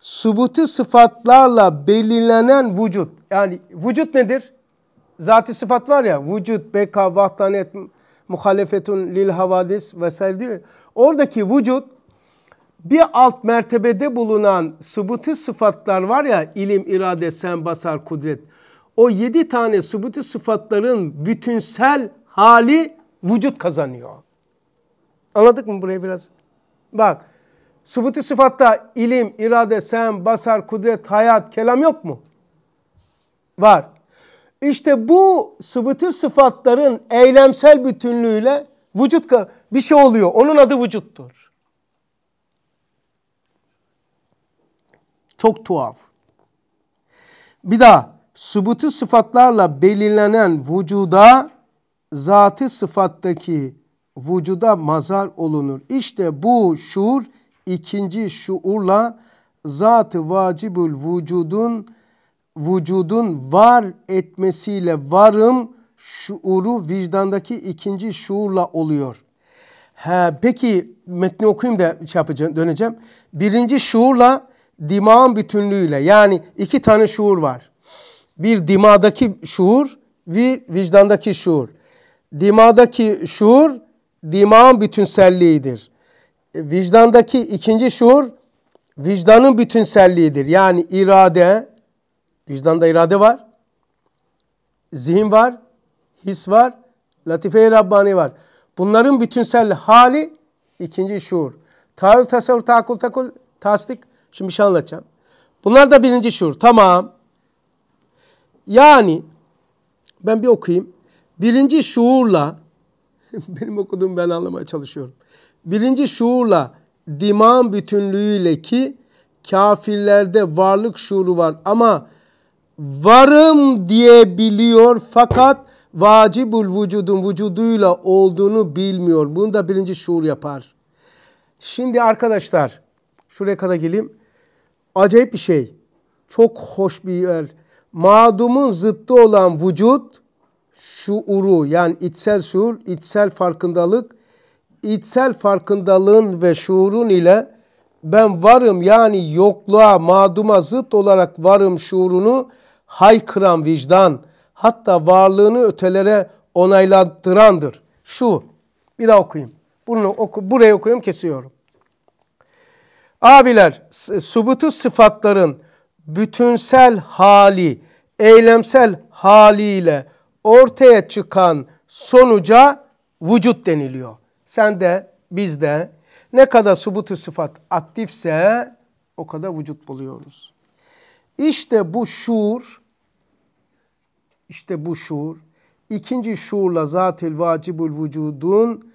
subuti sıfatlarla belirlenen vücut. Yani vücut nedir? Zati sıfat var ya vücut, beka, vahdanet, muhalefetun lil havadis vesaire diyor. Oradaki vücut bir alt mertebede bulunan sıbuti sıfatlar var ya ilim, irade, sen, basar, kudret. O yedi tane sıbuti sıfatların bütünsel hali vücut kazanıyor. Anladık mı burayı biraz? Bak sıbuti sıfatta ilim, irade, sen, basar, kudret, hayat, kelam yok mu? Var. İşte bu sıbuti sıfatların eylemsel bütünlüğüyle vücut bir şey oluyor. Onun adı vücuttur. Çok tuhaf. Bir daha sübutu sıfatlarla belirlenen vücuda zatı sıfattaki vücuda mazar olunur. İşte bu şuur ikinci şuurla zatı vacibül vücudun vücudun var etmesiyle varım şuuru vicdandaki ikinci şuurla oluyor. Ha peki metni okuyayım da şey yapacağım, döneceğim. Birinci şuurla dimağın bütünlüğüyle yani iki tane şuur var. Bir dimadaki şuur ve vicdandaki şuur. Dimadaki şuur dimağın bütünselliğidir. Vicdandaki ikinci şuur vicdanın bütünselliğidir. Yani irade, vicdanda irade var, zihin var, his var, latife-i Rabbani var. Bunların bütünsel hali ikinci şuur. Tahayyül, tasavvur, taakul, takul, tasdik Şimdi bir şey anlatacağım. Bunlar da birinci şuur. Tamam. Yani ben bir okuyayım. Birinci şuurla [LAUGHS] benim okuduğum ben anlamaya çalışıyorum. Birinci şuurla diman bütünlüğüyle ki kafirlerde varlık şuuru var ama varım diye biliyor fakat vacibul vücudun vücuduyla olduğunu bilmiyor. Bunu da birinci şuur yapar. Şimdi arkadaşlar şuraya kadar geleyim acayip bir şey. Çok hoş bir yer. Madumun zıttı olan vücut şuuru yani içsel şuur, içsel farkındalık, içsel farkındalığın ve şuurun ile ben varım yani yokluğa, maduma zıt olarak varım şuurunu haykıran vicdan, hatta varlığını ötelere onaylandırandır. Şu, bir daha okuyayım. Bunu oku, burayı okuyayım kesiyorum. Abiler subutu sıfatların bütünsel hali, eylemsel haliyle ortaya çıkan sonuca vücut deniliyor. Sen de biz de ne kadar subutu sıfat aktifse o kadar vücut buluyoruz. İşte bu şuur, işte bu şuur, ikinci şuurla zatil vacibul vücudun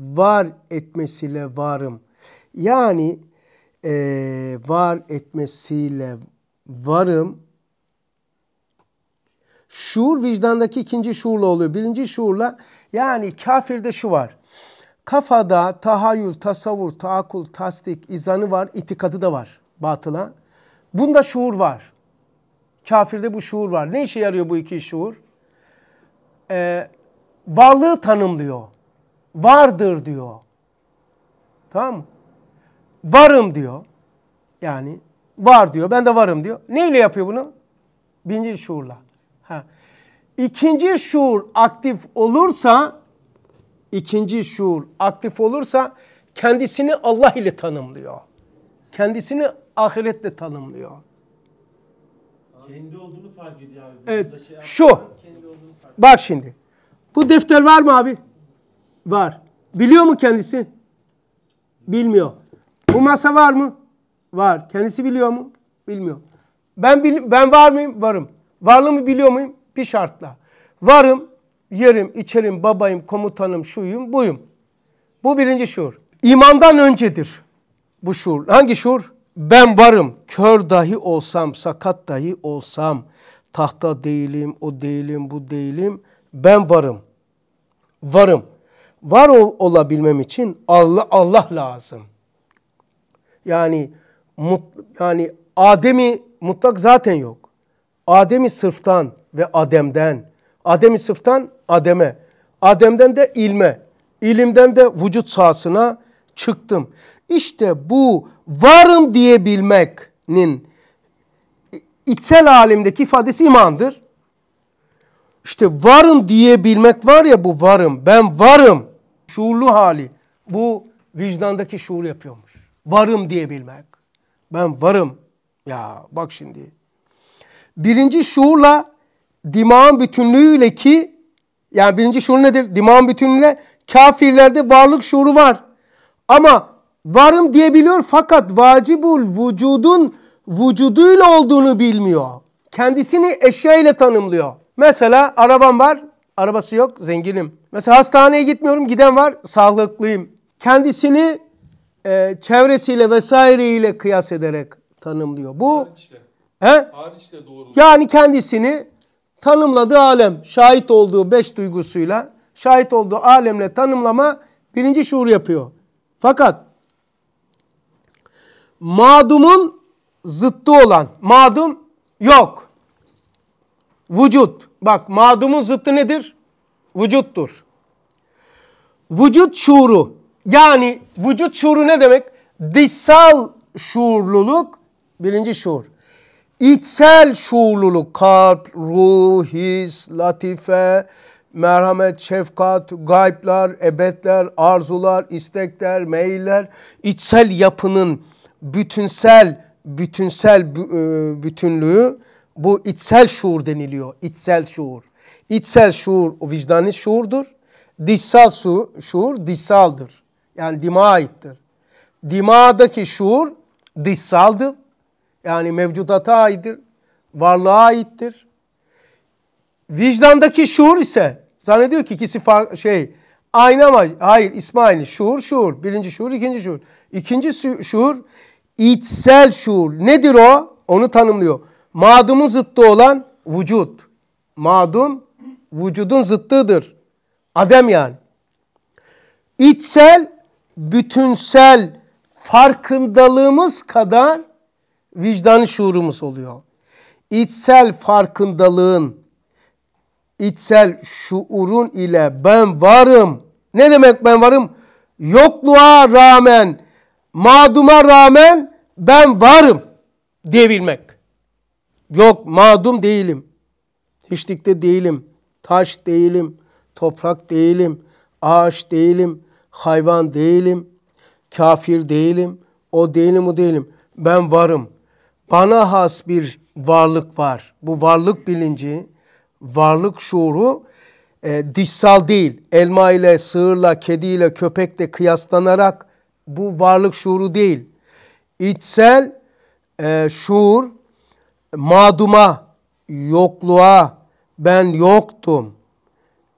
var etmesiyle varım. Yani e, var etmesiyle varım şuur vicdandaki ikinci şuurla oluyor. Birinci şuurla yani kafirde şu var. Kafada tahayyül, tasavvur, taakul, tasdik, izanı var, itikadı da var batıla. Bunda şuur var. Kafirde bu şuur var. Ne işe yarıyor bu iki şuur? Ee, varlığı tanımlıyor. Vardır diyor. Tamam mı? varım diyor. Yani var diyor. Ben de varım diyor. Neyle yapıyor bunu? Birinci şuurla. Ha. İkinci şuur aktif olursa ikinci şuur aktif olursa kendisini Allah ile tanımlıyor. Kendisini ahirette tanımlıyor. Kendi olduğunu fark ediyor abi. Evet. Şey Şu. Bak şimdi. Bu defter var mı abi? Var. Biliyor mu kendisi? Bilmiyor. Bu masa var mı? Var. Kendisi biliyor mu? Bilmiyor. Ben ben var mıyım? Varım. Varlığımı biliyor muyum? Bir şartla. Varım, yerim, içerim, babayım, komutanım, şuyum, buyum. Bu birinci şuur. İmandan öncedir bu şuur. Hangi şuur? Ben varım. Kör dahi olsam, sakat dahi olsam, tahta değilim, o değilim, bu değilim. Ben varım. Varım. Var ol, olabilmem için Allah Allah lazım. Yani mut, yani Adem'i mutlak zaten yok. Adem'i sırftan ve Adem'den. Adem'i sırftan Adem'e. Adem'den de ilme. İlimden de vücut sahasına çıktım. İşte bu varım diyebilmeknin içsel alimdeki ifadesi imandır. İşte varım diyebilmek var ya bu varım. Ben varım. Şuurlu hali. Bu vicdandaki şuur yapıyormuş varım diyebilmek. Ben varım. Ya bak şimdi. Birinci şuurla dimağın bütünlüğüyle ki yani birinci şuur nedir? Dimağın bütünlüğüyle kafirlerde varlık şuuru var. Ama varım diyebiliyor fakat vacibul vücudun vücuduyla olduğunu bilmiyor. Kendisini eşya ile tanımlıyor. Mesela arabam var, arabası yok, zenginim. Mesela hastaneye gitmiyorum, giden var, sağlıklıyım. Kendisini e, çevresiyle vesaireyle kıyas ederek tanımlıyor. Bu hariçle. He? Hariçle doğru. Yani kendisini tanımladığı alem, şahit olduğu beş duygusuyla, şahit olduğu alemle tanımlama birinci şuur yapıyor. Fakat madumun zıttı olan, madum yok. Vücut. Bak madumun zıttı nedir? Vücuttur. Vücut şuuru yani vücut şuuru ne demek? Dışsal şuurluluk birinci şuur. İçsel şuurluluk kalp, ruh, his, latife, merhamet, şefkat, gayplar, ebetler, arzular, istekler, meyiller, İçsel yapının bütünsel, bütünsel e, bütünlüğü bu içsel şuur deniliyor. İçsel şuur. İçsel şuur o vicdani şuurdur. Dışsal şuur dışsaldır. Yani dima aittir. Dimadaki şuur dışsaldır. Yani mevcudata aittir. Varlığa aittir. Vicdandaki şuur ise zannediyor ki ikisi far, şey aynı ama hayır İsmail şuur şuur. Birinci şuur, ikinci şuur. İkinci şuur içsel şuur. Nedir o? Onu tanımlıyor. Madumun zıttı olan vücut. Madum vücudun zıttıdır. Adem yani. İçsel bütünsel farkındalığımız kadar vicdan şuurumuz oluyor. İçsel farkındalığın, içsel şuurun ile ben varım. Ne demek ben varım? Yokluğa rağmen, maduma rağmen ben varım diyebilmek. Yok madum değilim. Hiçlikte değilim. Taş değilim. Toprak değilim. Ağaç değilim hayvan değilim, kafir değilim, o değilim, o değilim. Ben varım. Bana has bir varlık var. Bu varlık bilinci, varlık şuuru e, dişsal değil. Elma ile, sığırla, kediyle, köpekle kıyaslanarak bu varlık şuuru değil. İçsel e, şuur maduma, yokluğa, ben yoktum.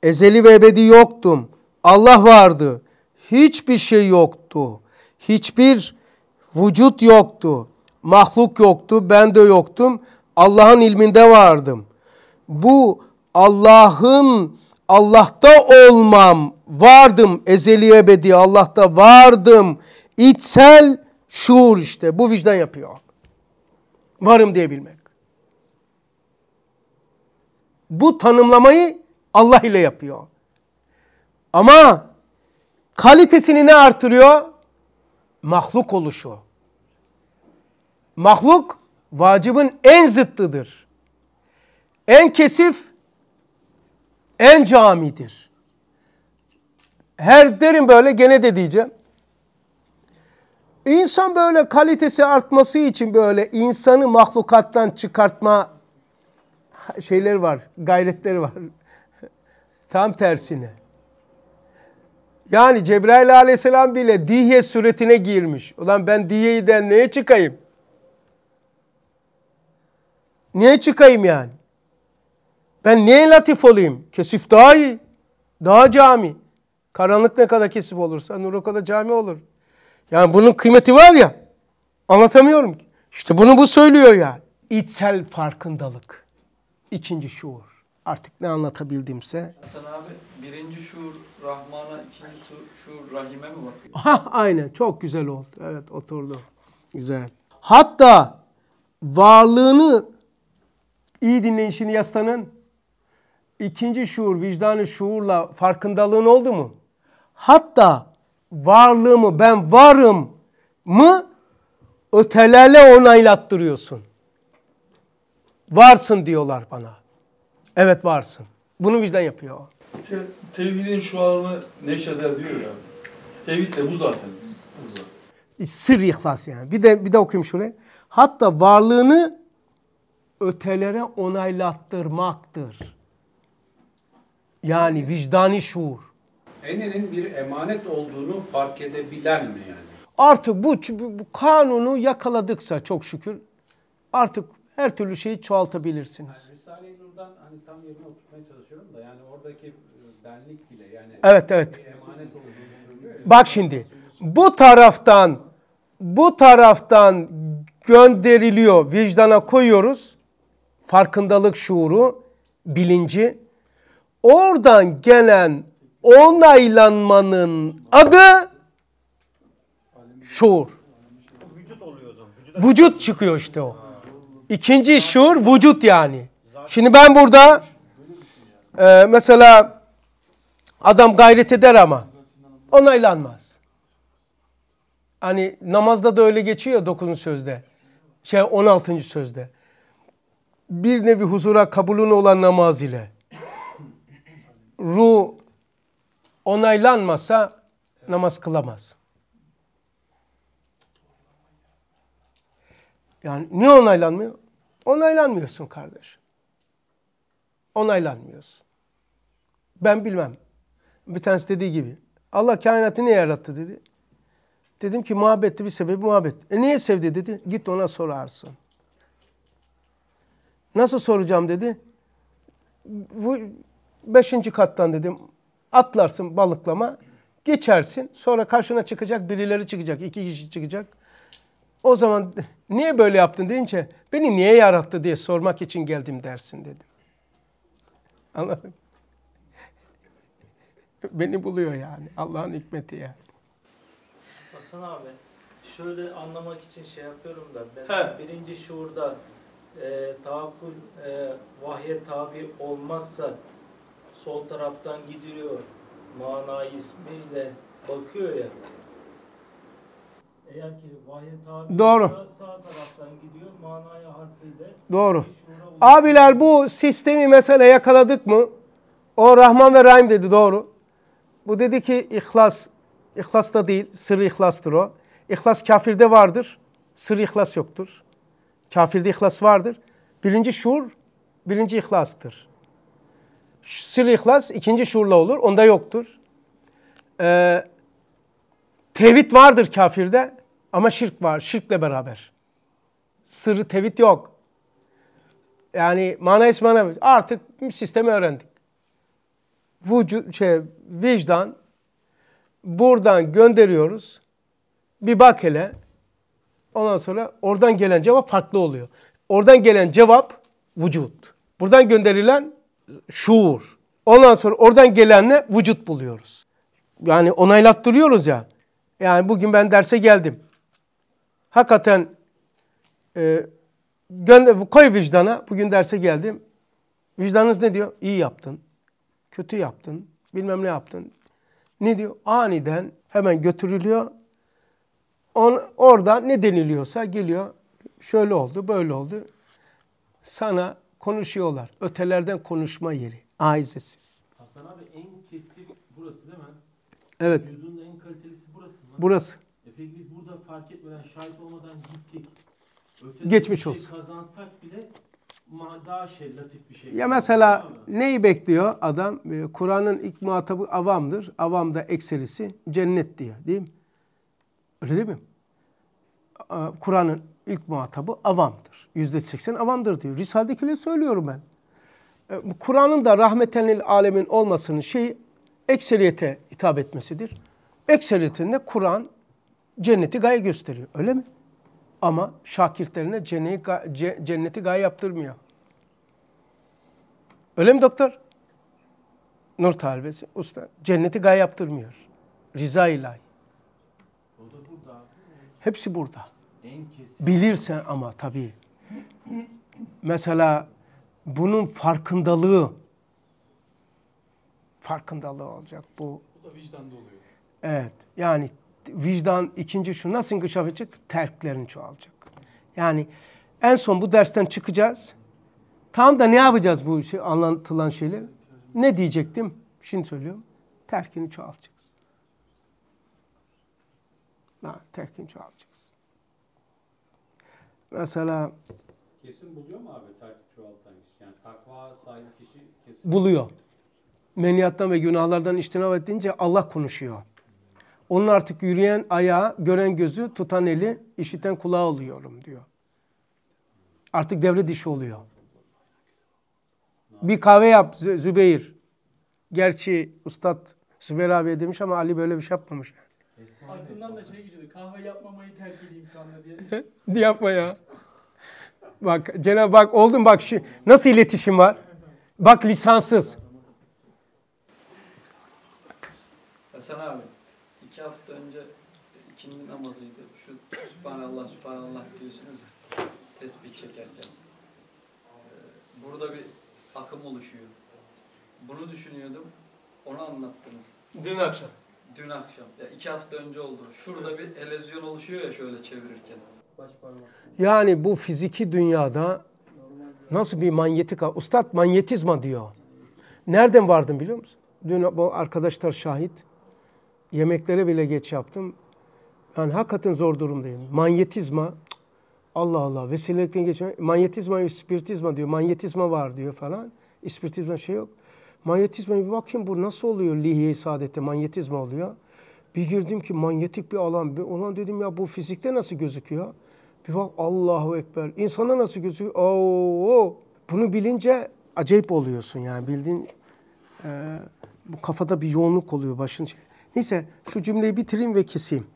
Ezeli ve ebedi yoktum. Allah vardı hiçbir şey yoktu. Hiçbir vücut yoktu. Mahluk yoktu, ben de yoktum. Allah'ın ilminde vardım. Bu Allah'ın Allah'ta olmam, vardım ezeli ebedi Allah'ta vardım. İçsel şuur işte bu vicdan yapıyor. Varım diyebilmek. Bu tanımlamayı Allah ile yapıyor. Ama Kalitesini ne artırıyor? Mahluk oluşu. Mahluk vacibin en zıttıdır. En kesif, en camidir. Her derim böyle gene de diyeceğim. İnsan böyle kalitesi artması için böyle insanı mahlukattan çıkartma şeyler var, gayretleri var. [LAUGHS] Tam tersine. Yani Cebrail aleyhisselam bile dihye suretine girmiş. Ulan ben de neye çıkayım? Niye çıkayım yani? Ben niye latif olayım? Kesif daha iyi. Daha cami. Karanlık ne kadar kesif olursa nur o kadar cami olur. Yani bunun kıymeti var ya. Anlatamıyorum ki. İşte bunu bu söylüyor ya. İçsel farkındalık. İkinci şuur artık ne anlatabildimse. Hasan abi birinci şuur Rahman'a, ikinci şuur Rahim'e mi bakıyor? Ha, aynen çok güzel oldu. Evet oturdu. Güzel. Hatta varlığını iyi dinleyişini yastanın. ikinci şuur vicdanı şuurla farkındalığın oldu mu? Hatta varlığımı ben varım mı ötelerle onaylattırıyorsun. Varsın diyorlar bana. Evet varsın. Bunu vicdan yapıyor. Te tevhidin şuarını neşeder diyor ya. Tevhid de bu zaten. Burada. Sır ihlas yani. Bir de bir de okuyayım şuraya. Hatta varlığını ötelere onaylattırmaktır. Yani vicdani şuur. Eninin bir emanet olduğunu fark edebilen mi yani? Artık bu, bu kanunu yakaladıksa çok şükür artık her türlü şeyi çoğaltabilirsiniz. Yani Risale-i Nur'dan hani tam yerine oturtmaya çalışıyorum da yani oradaki e, benlik bile yani evet, evet. emanet olduğunu söylüyor. Bak şimdi bu taraftan bu taraftan gönderiliyor vicdana koyuyoruz farkındalık şuuru bilinci oradan gelen onaylanmanın adı şuur. Vücut çıkıyor işte o. İkinci şuur vücut yani. Şimdi ben burada e, mesela adam gayret eder ama onaylanmaz. Hani namazda da öyle geçiyor 9. sözde. Şey 16. sözde. Bir nevi huzura kabulün olan namaz ile ruh onaylanmasa namaz kılamaz. Yani niye onaylanmıyor? Onaylanmıyorsun kardeş. Onaylanmıyorsun. Ben bilmem. Bir tanesi dediği gibi. Allah kainatı ne yarattı dedi. Dedim ki muhabbetti bir sebebi muhabbet. E niye sevdi dedi. Git ona sorarsın. Nasıl soracağım dedi. Bu beşinci kattan dedim. Atlarsın balıklama. Geçersin. Sonra karşına çıkacak birileri çıkacak. iki kişi çıkacak. O zaman niye böyle yaptın deyince beni niye yarattı diye sormak için geldim dersin dedim. Anladın Beni buluyor yani. Allah'ın hikmeti yani. Hasan abi şöyle anlamak için şey yapıyorum da ben He. birinci şuurda e, tahakkul e, vahye tabi olmazsa sol taraftan gidiyor mana ismiyle bakıyor ya. Eğer ki vahye tabi Doğru. sağ taraftan gidiyor manaya harfiyle. Doğru. Abiler bu sistemi mesela yakaladık mı? O Rahman ve Rahim dedi doğru. Bu dedi ki ihlas, ihlas da değil, sırrı ihlastır o. İhlas kafirde vardır, sırrı ihlas yoktur. Kafirde ihlas vardır. Birinci şuur, birinci ihlastır. Sırrı ihlas ikinci şuurla olur, onda yoktur. Ee, tevhid vardır kafirde, ama şirk var, şirkle beraber. Sırrı tevhid yok. Yani mana ismana artık sistemi öğrendik. Vücut, şey, vicdan buradan gönderiyoruz. Bir bak hele. Ondan sonra oradan gelen cevap farklı oluyor. Oradan gelen cevap vücut. Buradan gönderilen şuur. Ondan sonra oradan gelenle vücut buluyoruz. Yani onaylattırıyoruz ya. Yani bugün ben derse geldim hakikaten e, gönder, koy vicdana. Bugün derse geldim. Vicdanınız ne diyor? İyi yaptın. Kötü yaptın. Bilmem ne yaptın. Ne diyor? Aniden hemen götürülüyor. On, orada ne deniliyorsa geliyor. Şöyle oldu, böyle oldu. Sana konuşuyorlar. Ötelerden konuşma yeri. Aizesi. Hasan abi en kesif burası değil mi? Evet. Vücudun en kalitelisi burası mı? Burası. E peki biz fark etmeden, şahit olmadan gittik. Öteden Geçmiş şey olsun. Kazansak bile daha şey latif bir şey. Ya mesela neyi bekliyor adam? Ee, Kur'an'ın ilk muhatabı avamdır. Avamda ekserisi cennet diyor değil mi? Öyle değil mi? Kur'an'ın ilk muhatabı avamdır. Yüzde seksen avamdır diyor. Risale'dekileri söylüyorum ben. Ee, Kur'an'ın da rahmetenil alemin olmasının şeyi ekseriyete hitap etmesidir. Ekseriyetinde Kur'an cenneti gaye gösteriyor. Öyle mi? Ama şakirtlerine cenneti gaye yaptırmıyor. Öyle mi doktor? Nur talebesi, usta. Cenneti gaye yaptırmıyor. Rıza ilahi. Hepsi burada. Bilirsen ama tabii. Mesela bunun farkındalığı farkındalığı olacak bu. Bu da vicdanda oluyor. Evet. Yani vicdan, ikinci şu nasıl inkişaf edecek? Terklerin çoğalacak. Yani en son bu dersten çıkacağız. Tam da ne yapacağız bu şey, anlatılan şeyleri? Ne diyecektim? Şimdi söylüyorum. Terkini çoğaltacak. Ha, terkin çoğaltacağız. Mesela kesin buluyor mu abi terk çoğaltan kişi? Yani takva sahibi kişi kesin buluyor. Meniyattan ve günahlardan iştinab edince Allah konuşuyor. Onun artık yürüyen ayağı, gören gözü, tutan eli, işiten kulağı oluyorum diyor. Artık devre dışı oluyor. Bir kahve yap Zübeyir. Gerçi Ustad Zübeyir abi demiş ama Ali böyle bir şey yapmamış. Aklımdan da şey geçiyordu. Kahve yapmamayı terk edeyim şu anda diye. [LAUGHS] Yapma ya. Bak Cenab-ı Hak oldun bak şi, nasıl iletişim var? Bak lisanssız. Hasan abi. Subhanallah diyorsunuz tespit çekerken. Ee, burada bir akım oluşuyor. Bunu düşünüyordum. Onu anlattınız. Dün akşam. Dün akşam. Ya iki hafta önce oldu. Şurada bir elezyon oluşuyor ya şöyle çevirirken. Yani bu fiziki dünyada nasıl bir manyetik... Ustad manyetizma diyor. Nereden vardım biliyor musun? Dün bu arkadaşlar şahit. Yemeklere bile geç yaptım yani hakikaten zor durumdayım. Manyetizma Allah Allah vesilelikten geçme. Manyetizma ve spiritizma diyor. Manyetizma var diyor falan. İspiritizma şey yok. Manyetizma bir bakayım bu nasıl oluyor Lihiye-i Saadet'te manyetizma oluyor. Bir girdim ki manyetik bir alan. Bir, olan dedim ya bu fizikte nasıl gözüküyor? Bir bak Allahu Ekber. İnsana nasıl gözüküyor? Oo, bunu bilince acayip oluyorsun yani bildiğin e, bu kafada bir yoğunluk oluyor başın. Şey. Neyse şu cümleyi bitireyim ve keseyim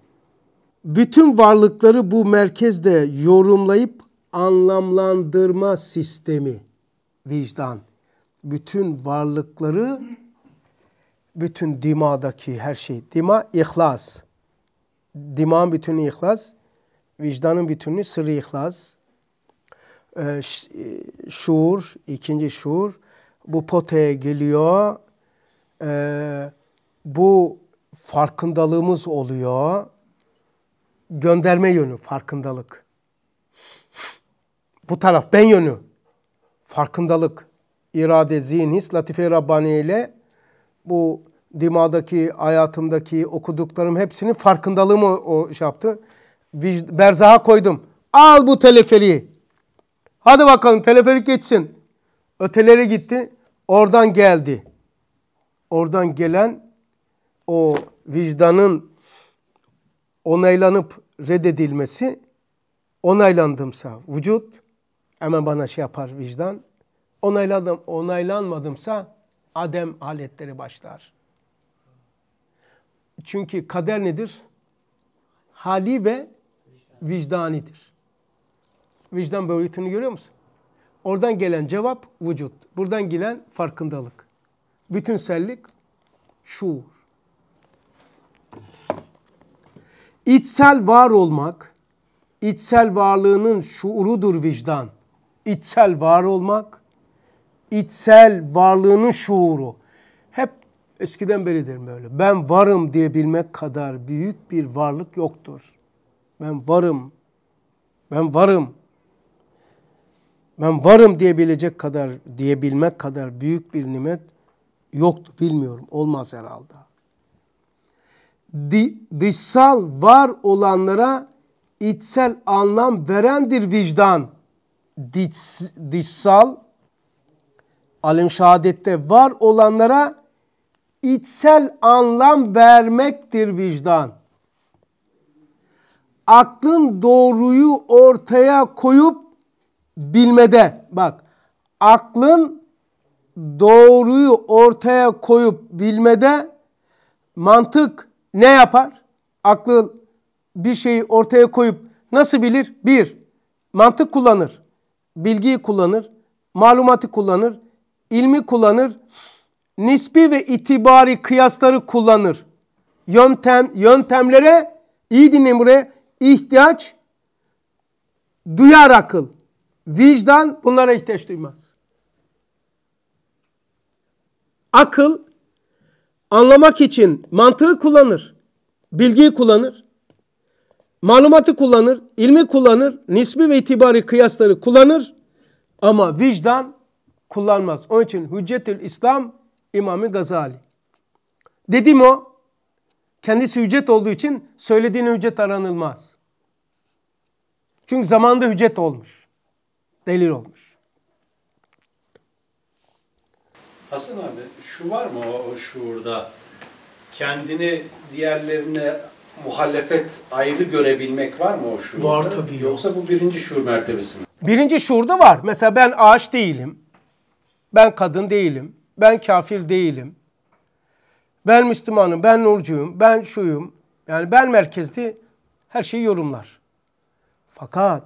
bütün varlıkları bu merkezde yorumlayıp anlamlandırma sistemi vicdan. Bütün varlıkları bütün dimadaki her şey. Dima ihlas. Dimağın bütünü ihlas. Vicdanın bütünü sırrı ihlas. Ee, e, şuur, ikinci şuur. Bu potaya geliyor. Ee, bu farkındalığımız oluyor gönderme yönü farkındalık. Bu taraf ben yönü farkındalık. irade, zihin, his, latife Rabbani ile bu dimadaki, hayatımdaki okuduklarım hepsinin farkındalığı mı o şey yaptı. Berzaha koydum. Al bu teleferiği. Hadi bakalım teleferik geçsin. Ötelere gitti. Oradan geldi. Oradan gelen o vicdanın onaylanıp reddedilmesi onaylandımsa vücut hemen bana şey yapar vicdan. Onayladım, onaylanmadımsa adem aletleri başlar. Çünkü kader nedir? Hali ve vicdanidir. Vicdan boyutunu görüyor musun? Oradan gelen cevap vücut. Buradan gelen farkındalık. Bütünsellik şuur. İçsel var olmak, içsel varlığının şuurudur vicdan. İçsel var olmak, içsel varlığının şuuru. Hep eskiden beridir böyle. Ben varım diyebilmek kadar büyük bir varlık yoktur. Ben varım. Ben varım. Ben varım diyebilecek kadar diyebilmek kadar büyük bir nimet yoktu bilmiyorum. Olmaz herhalde dışsal var olanlara içsel anlam verendir vicdan. Diç, dışsal alim şahadette var olanlara içsel anlam vermektir vicdan. Aklın doğruyu ortaya koyup bilmede bak aklın doğruyu ortaya koyup bilmede mantık ne yapar? Aklı bir şeyi ortaya koyup nasıl bilir? Bir, mantık kullanır, bilgiyi kullanır, malumatı kullanır, ilmi kullanır, nispi ve itibari kıyasları kullanır. Yöntem, yöntemlere, iyi dinleyin buraya, ihtiyaç duyar akıl. Vicdan bunlara ihtiyaç duymaz. Akıl anlamak için mantığı kullanır, bilgiyi kullanır, malumatı kullanır, ilmi kullanır, nisbi ve itibari kıyasları kullanır ama vicdan kullanmaz. Onun için Hüccetül İslam İmam-ı Gazali. Dedim o, kendisi hüccet olduğu için söylediğine hüccet aranılmaz. Çünkü zamanda hüccet olmuş, delil olmuş. Hasan abi şu var mı o, o şuurda kendini diğerlerine muhalefet ayrı görebilmek var mı o şuurda? Var tabii. Yoksa bu birinci şuur mertebesi mi? Birinci şuurda var. Mesela ben ağaç değilim. Ben kadın değilim. Ben kafir değilim. Ben Müslümanım, ben nurcuyum, ben şuyum. Yani ben merkezli her şeyi yorumlar. Fakat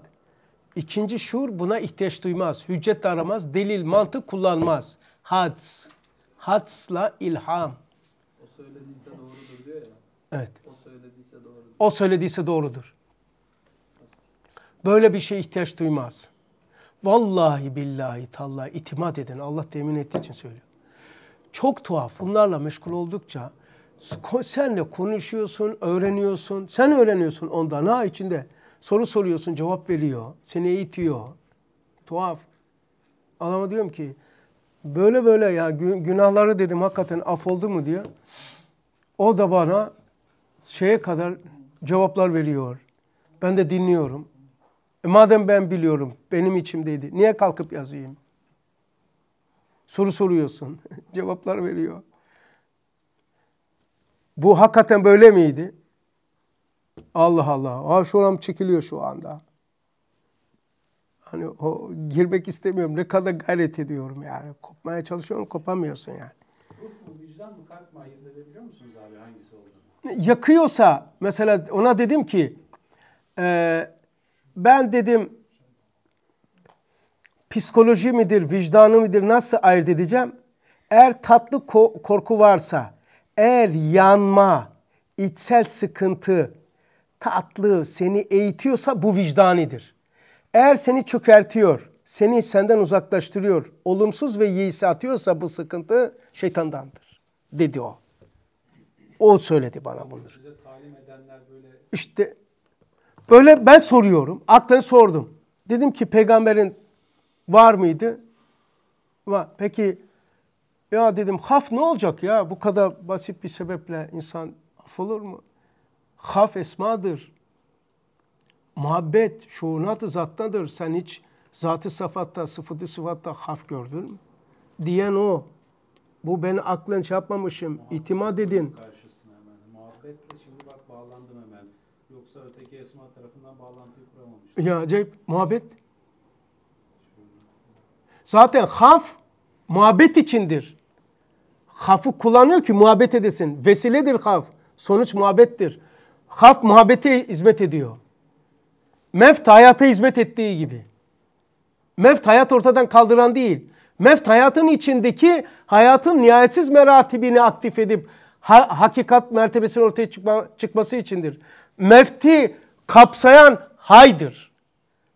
ikinci şuur buna ihtiyaç duymaz. Hüccet aramaz, delil, mantık kullanmaz. Hads. hatsla ilham. O söylediyse doğrudur diyor ya. Evet. O söylediyse doğrudur. O söylediyse doğrudur. Böyle bir şey ihtiyaç duymaz. Vallahi billahi tallahi itimat edin. Allah temin ettiği için söylüyor. Çok tuhaf. Bunlarla meşgul oldukça senle konuşuyorsun, öğreniyorsun. Sen öğreniyorsun ondan ha içinde. Soru soruyorsun, cevap veriyor. Seni eğitiyor. Tuhaf. Adama diyorum ki böyle böyle ya günahları dedim hakikaten af oldu mu diye. O da bana şeye kadar cevaplar veriyor. Ben de dinliyorum. E madem ben biliyorum, benim içimdeydi. Niye kalkıp yazayım? Soru soruyorsun, [LAUGHS] cevaplar veriyor. Bu hakikaten böyle miydi? Allah Allah. Aa şuram çekiliyor şu anda hani o girmek istemiyorum. Ne kadar gayret ediyorum yani. Kopmaya çalışıyorum, kopamıyorsun yani. Kork mu, vicdan mı, kalp mı ayırt edebiliyor musunuz abi hangisi olduğunu? Yakıyorsa mesela ona dedim ki e, ben dedim psikoloji midir, vicdanı midir nasıl ayırt edeceğim? Eğer tatlı ko korku varsa, eğer yanma, içsel sıkıntı, tatlı seni eğitiyorsa bu vicdanidir. Eğer seni çökertiyor, seni senden uzaklaştırıyor, olumsuz ve yeisi atıyorsa bu sıkıntı şeytandandır dedi o. O söyledi bana bunu. İşte böyle ben soruyorum. Aklen sordum. Dedim ki peygamberin var mıydı? Var. Peki ya dedim haf ne olacak ya? Bu kadar basit bir sebeple insan affolur mu? Haf esmadır muhabbet şuunat-ı zattadır. Sen hiç zatı safatta, sıfatı sıfatta haf gördün mü? Diyen o. Bu ben aklen şey yapmamışım. Muhabbet İtimat edin. Muhabbetle şimdi bak bağlandım hemen. Yoksa öteki esma tarafından bağlantıyı kuramamıştım. Ya acayip. Muhabbet. Zaten haf muhabbet içindir. Hafı kullanıyor ki muhabbet edesin. Vesiledir haf. Sonuç muhabbettir. Haf muhabbete hizmet ediyor. Meft hayata hizmet ettiği gibi. Meft hayat ortadan kaldıran değil. Meft hayatın içindeki hayatın nihayetsiz meratibini aktif edip ha, hakikat mertebesinin ortaya çıkma, çıkması içindir. Mefti kapsayan haydır.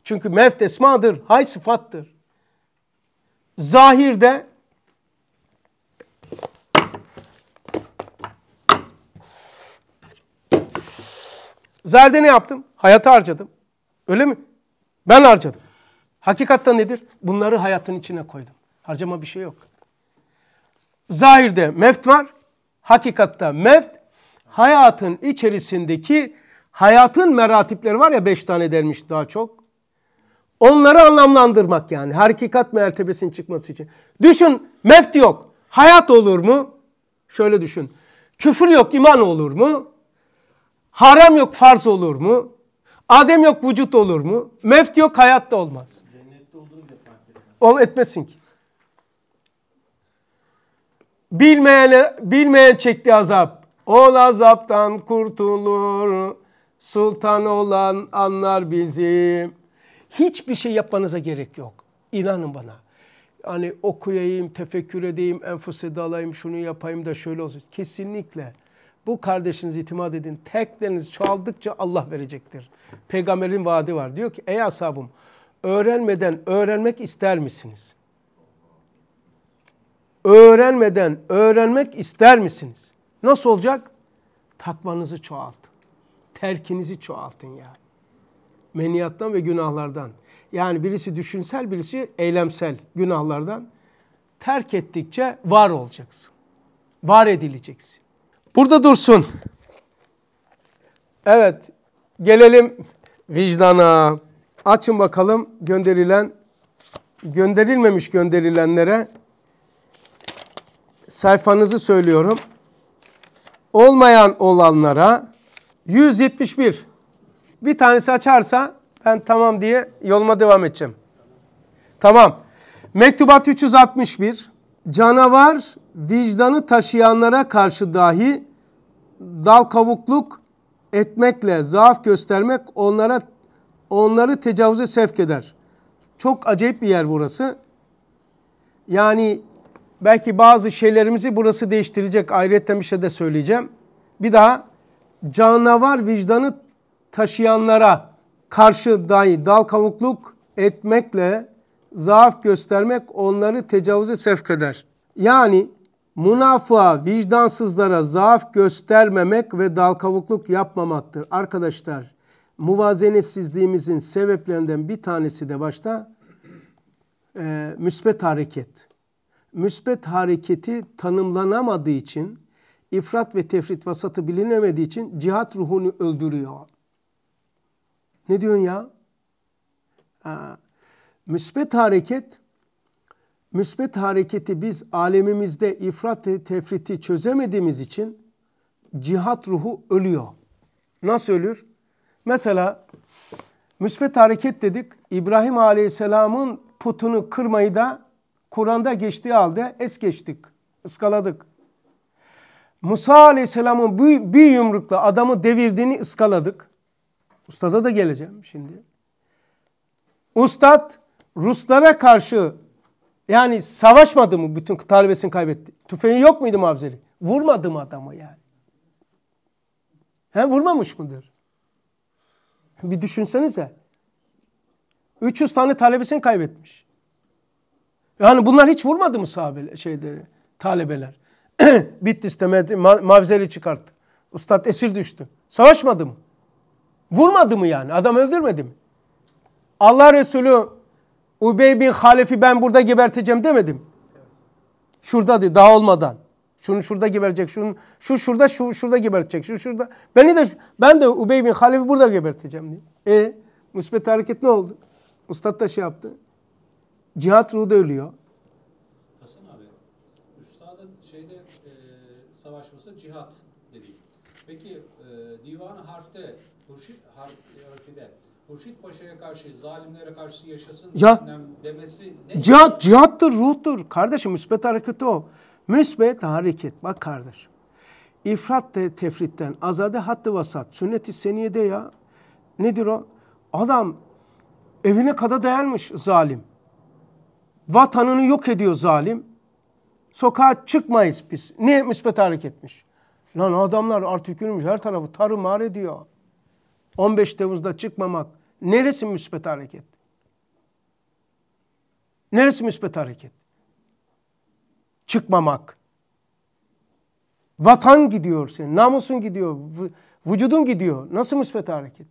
Çünkü meft esmadır, hay sıfattır. Zahirde Zerde ne yaptım? Hayata harcadım. Öyle mi? Ben harcadım. Hakikatta nedir? Bunları hayatın içine koydum. Harcama bir şey yok. Zahirde meft var. Hakikatta meft hayatın içerisindeki hayatın meratipleri var ya beş tane denmiş daha çok. Onları anlamlandırmak yani. Hakikat mertebesinin çıkması için. Düşün meft yok. Hayat olur mu? Şöyle düşün. Küfür yok iman olur mu? Haram yok farz olur mu? Adem yok vücut olur mu? Mevt yok hayat da olmaz. Cennette olduğunu bile fark Ol etmesin ki. Bilmeyene, bilmeyen çekti azap. Ol azaptan kurtulur. Sultan olan anlar bizi. Hiçbir şey yapmanıza gerek yok. İnanın bana. Hani okuyayım, tefekkür edeyim, enfuse dalayım, şunu yapayım da şöyle olsun. Kesinlikle. Bu kardeşiniz itimat edin. Tekleriniz çoğaldıkça Allah verecektir peygamberin vaadi var. Diyor ki ey ashabım öğrenmeden öğrenmek ister misiniz? Öğrenmeden öğrenmek ister misiniz? Nasıl olacak? Takmanızı çoğaltın. Terkinizi çoğaltın yani. Meniyattan ve günahlardan. Yani birisi düşünsel, birisi eylemsel günahlardan. Terk ettikçe var olacaksın. Var edileceksin. Burada dursun. Evet, Gelelim vicdana. Açın bakalım gönderilen, gönderilmemiş gönderilenlere sayfanızı söylüyorum. Olmayan olanlara 171. Bir tanesi açarsa ben tamam diye yoluma devam edeceğim. Tamam. Mektubat 361. Canavar vicdanı taşıyanlara karşı dahi dal kavukluk etmekle zaaf göstermek onlara onları tecavüze sevk eder. Çok acayip bir yer burası. Yani belki bazı şeylerimizi burası değiştirecek. Ayrıca bir şey de söyleyeceğim. Bir daha canavar vicdanı taşıyanlara karşı dahi dal kavukluk etmekle zaaf göstermek onları tecavüze sevk eder. Yani Munafa, vicdansızlara zaaf göstermemek ve dalkavukluk yapmamaktır. Arkadaşlar muvazenetsizliğimizin sebeplerinden bir tanesi de başta e, müsbet hareket. Müsbet hareketi tanımlanamadığı için, ifrat ve tefrit vasatı bilinemediği için cihat ruhunu öldürüyor. Ne diyorsun ya? Ha. Müsbet hareket müsbet hareketi biz alemimizde ifrat tefriti çözemediğimiz için cihat ruhu ölüyor. Nasıl ölür? Mesela müsbet hareket dedik. İbrahim Aleyhisselam'ın putunu kırmayı da Kur'an'da geçtiği halde es geçtik, ıskaladık. Musa Aleyhisselam'ın bir, bir yumrukla adamı devirdiğini ıskaladık. Ustada da geleceğim şimdi. Ustad Ruslara karşı yani savaşmadı mı bütün talebesini kaybetti? Tüfeği yok muydu Mavzeli? Vurmadı mı adamı yani? He, vurmamış mıdır? Bir düşünsenize. 300 tane talebesini kaybetmiş. Yani bunlar hiç vurmadı mı sahabe, şeyde, talebeler? [CLEARS THROAT] Bitti istemedi. ma Mavzeli çıkarttı. Ustad esir düştü. Savaşmadı mı? Vurmadı mı yani? Adam öldürmedi mi? Allah Resulü Ubey bin Halef'i ben burada geberteceğim demedim. Şurada diyor daha olmadan. Şunu şurada geberecek, şunu, şu şurada, şu şurada gebertecek, şu şurada. Beni de, ben de Ubey bin Halef'i burada geberteceğim diyor. E, müsbet hareket ne oldu? Ustad da şey yaptı. Cihat ruhu da ölüyor. Hasan abi, üstadın şeyde e, savaşması cihat dedi. Peki e, divanı harfte Hurşit Paşa'ya karşı, zalimlere karşı yaşasın ya, demesi ne? Cihat, cihattır, ruhtur. Kardeşim müsbet hareketi o. Müsbet hareket. Bak kardeş, İfrat de tefritten, azade hattı vasat, sünnet-i seniyede ya. Nedir o? Adam evine kada dayanmış zalim. Vatanını yok ediyor zalim. Sokağa çıkmayız biz. Niye müsbet hareketmiş? Lan adamlar artık yürümüş her tarafı tarımar ediyor. 15 Temmuz'da çıkmamak Neresi müsbet hareket? Neresi müsbet hareket? Çıkmamak. Vatan gidiyor senin, namusun gidiyor, vücudun gidiyor. Nasıl müsbet hareket?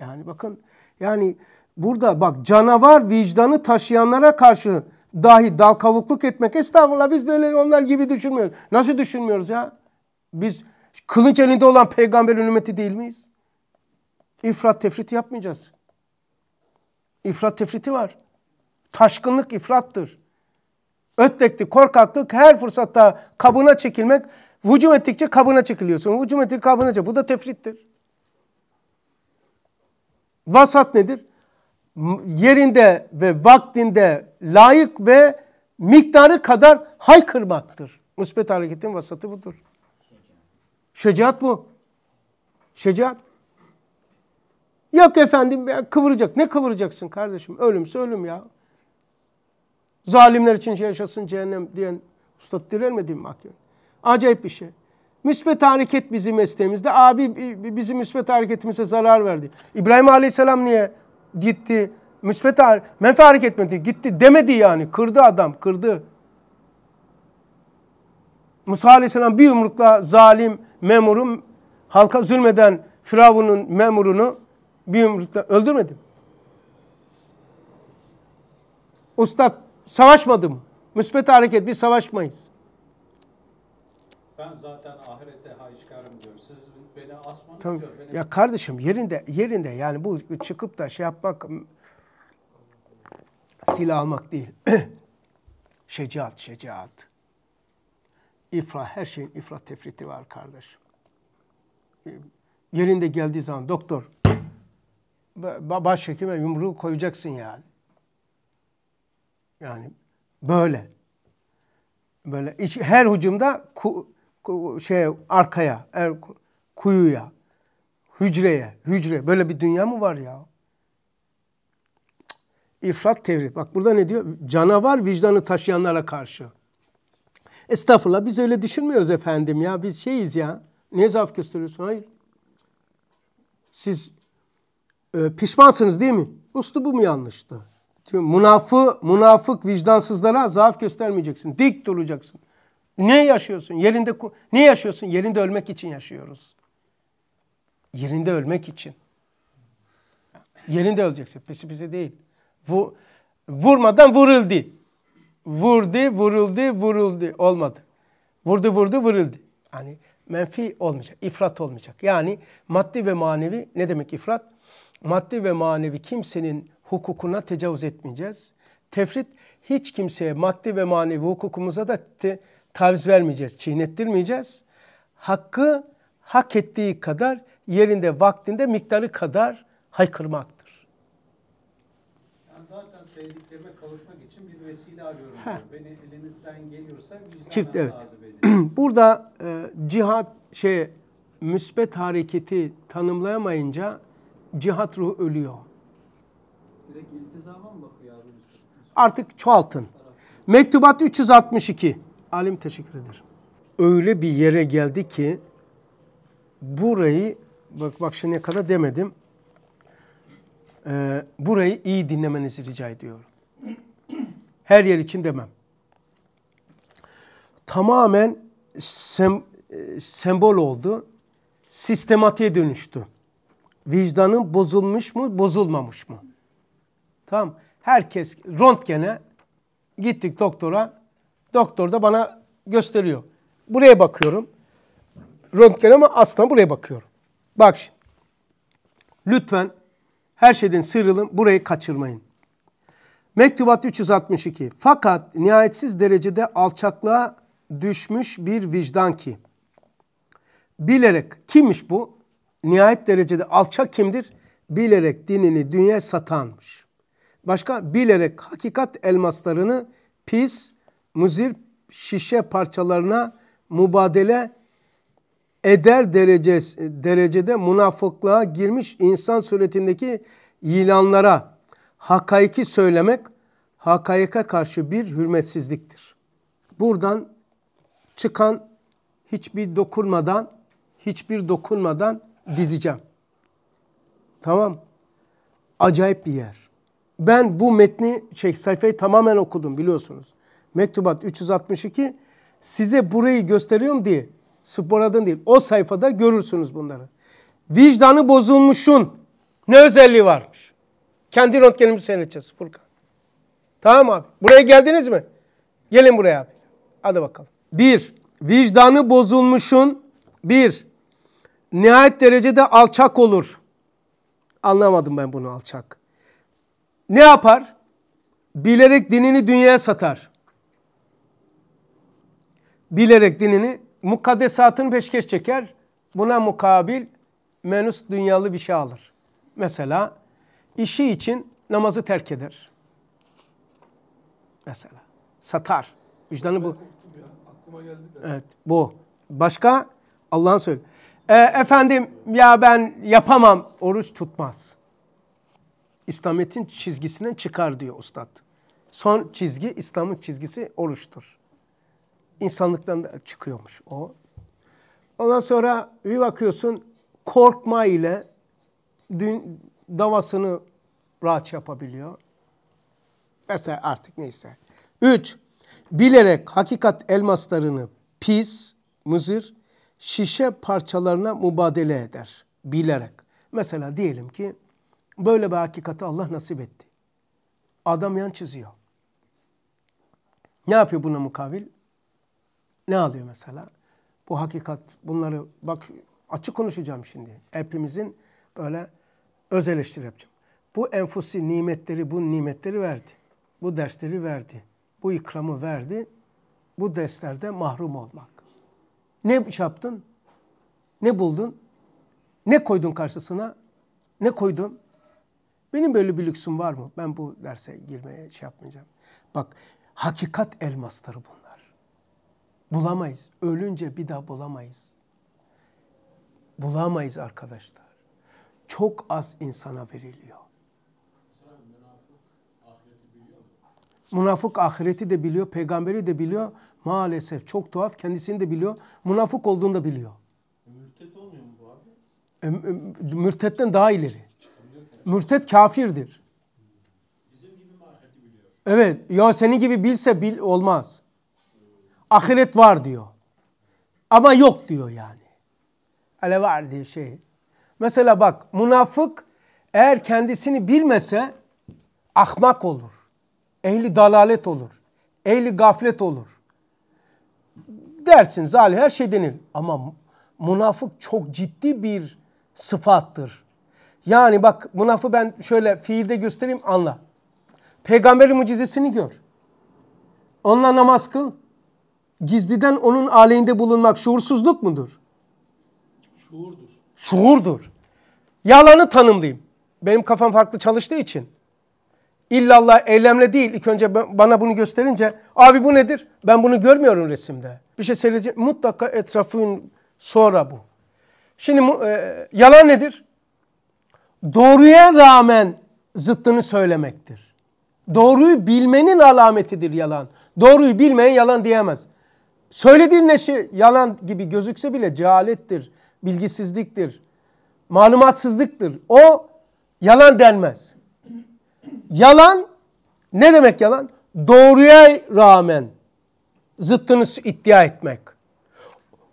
Yani bakın, yani burada bak canavar vicdanı taşıyanlara karşı dahi dal kavukluk etmek. Estağfurullah biz böyle onlar gibi düşünmüyoruz. Nasıl düşünmüyoruz ya? Biz kılınç elinde olan peygamber ümmeti değil miyiz? İfrat tefrit yapmayacağız. İfrat tefriti var. Taşkınlık ifrattır. Ötleklik, korkaklık her fırsatta kabına çekilmek. Vücum ettikçe kabına çekiliyorsun. Vücum ettikçe kabına çekiliyorsun. Bu da tefrittir. Vasat nedir? Yerinde ve vaktinde layık ve miktarı kadar haykırmaktır. Müsbet hareketin vasatı budur. Şecaat bu. Şecaat. Yok efendim ya kıvıracak. Ne kıvıracaksın kardeşim? Ölümse ölüm ya. Zalimler için yaşasın cehennem diyen ustad direnmediğim mahkeme. Acayip bir şey. Müsbet hareket bizim mesleğimizde. Abi bizim müsbet hareketimize zarar verdi. İbrahim Aleyhisselam niye gitti? Müsbet hareket, menfi hareket mi? Gitti demedi yani. Kırdı adam, kırdı. Musa Aleyhisselam bir yumrukla zalim memuru, halka zulmeden Firavun'un memurunu bir yumrukla öldürmedim. Ustad savaşmadım. Müsbet hareket bir savaşmayız. Ben zaten ahirette haişkarım diyor. Siz beni asmanız tamam. diyor. Beni... Ya kardeşim yerinde yerinde yani bu çıkıp da şey yapmak silah almak değil. [CLEARS THROAT] şecaat, şecaat. İfra, her şeyin ifra tefriti var kardeşim. Ee, yerinde geldiği zaman doktor başhekime yumruğu koyacaksın yani. Yani böyle. Böyle iç, her hücumda ku, ku, şey arkaya, er, kuyuya, hücreye, hücre. Böyle bir dünya mı var ya? İfrat tevrit. Bak burada ne diyor? Canavar vicdanı taşıyanlara karşı. Estağfurullah biz öyle düşünmüyoruz efendim ya. Biz şeyiz ya. Niye zaaf gösteriyorsun? Hayır. Siz e, pişmansınız değil mi? Ustu bu mu yanlıştı? Diyor, münafı, münafık vicdansızlara zaaf göstermeyeceksin. Dik duracaksın. Ne yaşıyorsun? Yerinde ne yaşıyorsun? Yerinde ölmek için yaşıyoruz. Yerinde ölmek için. Yerinde öleceksin. Pesi bize değil. Bu vurmadan vuruldu. Vurdu, vuruldu, vuruldu. Olmadı. Vurdu, vurdu, vuruldu. Yani menfi olmayacak, ifrat olmayacak. Yani maddi ve manevi ne demek ifrat? maddi ve manevi kimsenin hukukuna tecavüz etmeyeceğiz. Tefrit hiç kimseye maddi ve manevi hukukumuza da taviz vermeyeceğiz, çiğnettirmeyeceğiz. Hakkı hak ettiği kadar yerinde, vaktinde, miktarı kadar haykırmaktır. Yani zaten sevdiklerime kavuşmak için bir vesile arıyorum. Heh. Beni elinizden geliyorsa vicdanen Çift, evet. [CLEARS THROAT] Burada e, cihat şey müsbet hareketi tanımlayamayınca cihat ruhu ölüyor. Direkt iltizama mı bakıyor abi? Artık çoğaltın. Mektubat 362. Alim teşekkür ederim. Öyle bir yere geldi ki burayı bak bak şimdiye kadar demedim. Ee, burayı iyi dinlemenizi rica ediyorum. Her yer için demem. Tamamen sem, e, sembol oldu. Sistematiğe dönüştü vicdanın bozulmuş mu, bozulmamış mı? Tamam. Herkes röntgene gittik doktora. Doktor da bana gösteriyor. Buraya bakıyorum. Röntgen ama aslında buraya bakıyorum. Bak şimdi. Lütfen her şeyden sıyrılın, burayı kaçırmayın. Mektubat 362. Fakat nihayetsiz derecede alçaklığa düşmüş bir vicdan ki bilerek kimmiş bu? nihayet derecede alçak kimdir? Bilerek dinini dünya satanmış. Başka bilerek hakikat elmaslarını pis, muzir şişe parçalarına mubadele eder derecesi derecede münafıklığa girmiş insan suretindeki ilanlara hakaiki söylemek hakayaka karşı bir hürmetsizliktir. Buradan çıkan hiçbir dokunmadan hiçbir dokunmadan dizeceğim. Tamam. Acayip bir yer. Ben bu metni Çek şey, sayfayı tamamen okudum biliyorsunuz. Mektubat 362 size burayı gösteriyorum diye sporadan değil. O sayfada görürsünüz bunları. Vicdanı bozulmuşun ne özelliği varmış? Kendi röntgenimizi seyredeceğiz Furkan. Tamam abi. Buraya geldiniz mi? Gelin buraya abi. Hadi bakalım. Bir, vicdanı bozulmuşun bir, nihayet derecede alçak olur. Anlamadım ben bunu alçak. Ne yapar? Bilerek dinini dünyaya satar. Bilerek dinini mukaddesatın peşkeş çeker. Buna mukabil menüs dünyalı bir şey alır. Mesela işi için namazı terk eder. Mesela satar. Vicdanı bu. Aklıma geldi de. Evet bu. Başka Allah'ın söylediği. E, efendim ya ben yapamam oruç tutmaz. İslamiyet'in çizgisinden çıkar diyor ustad. Son çizgi İslam'ın çizgisi oruçtur. İnsanlıktan da çıkıyormuş o. Ondan sonra bir bakıyorsun korkma ile dün davasını rahat yapabiliyor. Mesela artık neyse. Üç, bilerek hakikat elmaslarını pis, mızır şişe parçalarına mubadele eder bilerek. Mesela diyelim ki böyle bir hakikati Allah nasip etti. Adam yan çiziyor. Ne yapıyor buna mukabil? Ne alıyor mesela? Bu hakikat bunları bak açık konuşacağım şimdi. Hepimizin böyle öz eleştiri yapacağım. Bu enfusi nimetleri, bu nimetleri verdi. Bu dersleri verdi. Bu ikramı verdi. Bu derslerde mahrum olmak. Ne yaptın? Ne buldun? Ne koydun karşısına? Ne koydun? Benim böyle bir lüksüm var mı? Ben bu derse girmeye şey yapmayacağım. Bak hakikat elmasları bunlar. Bulamayız. Ölünce bir daha bulamayız. Bulamayız arkadaşlar. Çok az insana veriliyor. Münafık ahireti de biliyor, peygamberi de biliyor Maalesef çok tuhaf. Kendisini de biliyor. Münafık olduğunu da biliyor. E, mürtet olmuyor mu bu abi? E, e, mürtetten daha ileri. Mürtet kafirdir. Bizim gibi biliyor? Evet. Ya seni gibi bilse bil olmaz. Ahiret var diyor. Ama yok diyor yani. Ele var diye şey. Mesela bak münafık eğer kendisini bilmese ahmak olur. Ehli dalalet olur. Ehli gaflet olur dersin zalim her şey denir. Ama münafık çok ciddi bir sıfattır. Yani bak münafı ben şöyle fiilde göstereyim anla. Peygamberin mucizesini gör. Onunla namaz kıl. Gizliden onun aleyhinde bulunmak şuursuzluk mudur? Şuurdur. Şuurdur. Yalanı tanımlayayım. Benim kafam farklı çalıştığı için. İllallah eylemle değil. İlk önce bana bunu gösterince abi bu nedir? Ben bunu görmüyorum resimde bir şey söyleyeceğim Mutlaka etrafın sonra bu. Şimdi e, yalan nedir? Doğruya rağmen zıttını söylemektir. Doğruyu bilmenin alametidir yalan. Doğruyu bilmeyen yalan diyemez. Söylediğin ne şey yalan gibi gözükse bile cehalettir, bilgisizliktir, malumatsızlıktır. O yalan denmez. Yalan ne demek yalan? Doğruya rağmen zıttını iddia etmek.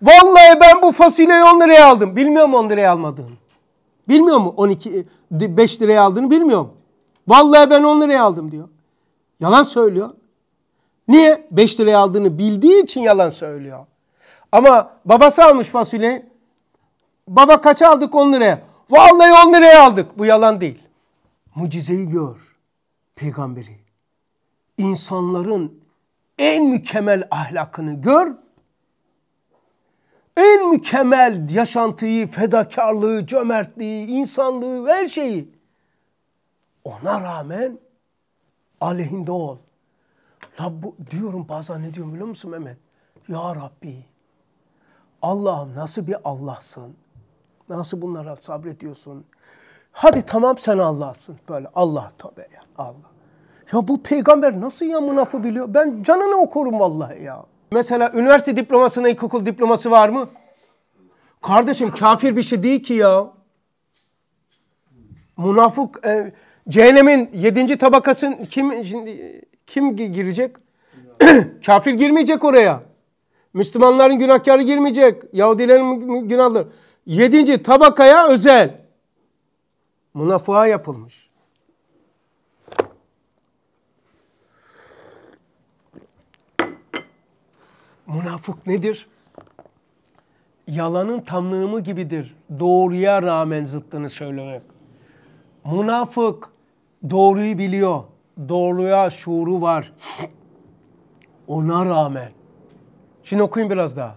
Vallahi ben bu fasulyeyi 10 liraya aldım. Bilmiyor mu 10 liraya almadığını? Bilmiyor mu 12 5 e, liraya aldığını bilmiyor mu? Vallahi ben 10 liraya aldım diyor. Yalan söylüyor. Niye? 5 liraya aldığını bildiği için yalan söylüyor. Ama babası almış fasulyeyi. Baba kaç aldık 10 liraya? Vallahi 10 liraya aldık. Bu yalan değil. Mucizeyi gör. Peygamberi. İnsanların en mükemmel ahlakını gör. En mükemmel yaşantıyı, fedakarlığı, cömertliği, insanlığı, her şeyi. Ona rağmen aleyhinde ol. Rabbu, diyorum bazen ne diyorum biliyor musun Mehmet? Ya Rabbi Allah'ım nasıl bir Allah'sın? Nasıl bunlara sabrediyorsun? Hadi tamam sen Allah'sın. Böyle Allah tabi ya Allah. Ya bu peygamber nasıl ya münafı biliyor? Ben canını okurum vallahi ya. Mesela üniversite diplomasına ilkokul diploması var mı? Kardeşim kafir bir şey değil ki ya. Münafık e, cehennemin yedinci tabakasın kim şimdi kim girecek? [CLEARS THROAT] kafir girmeyecek oraya. Müslümanların günahkarı girmeyecek. Yahudilerin günahları. Yedinci tabakaya özel. Münafığa yapılmış. Münafık nedir? Yalanın tamlığımı gibidir. Doğruya rağmen zıttını söylemek. Münafık doğruyu biliyor. Doğruya şuuru var. Ona rağmen. Şimdi okuyayım biraz daha.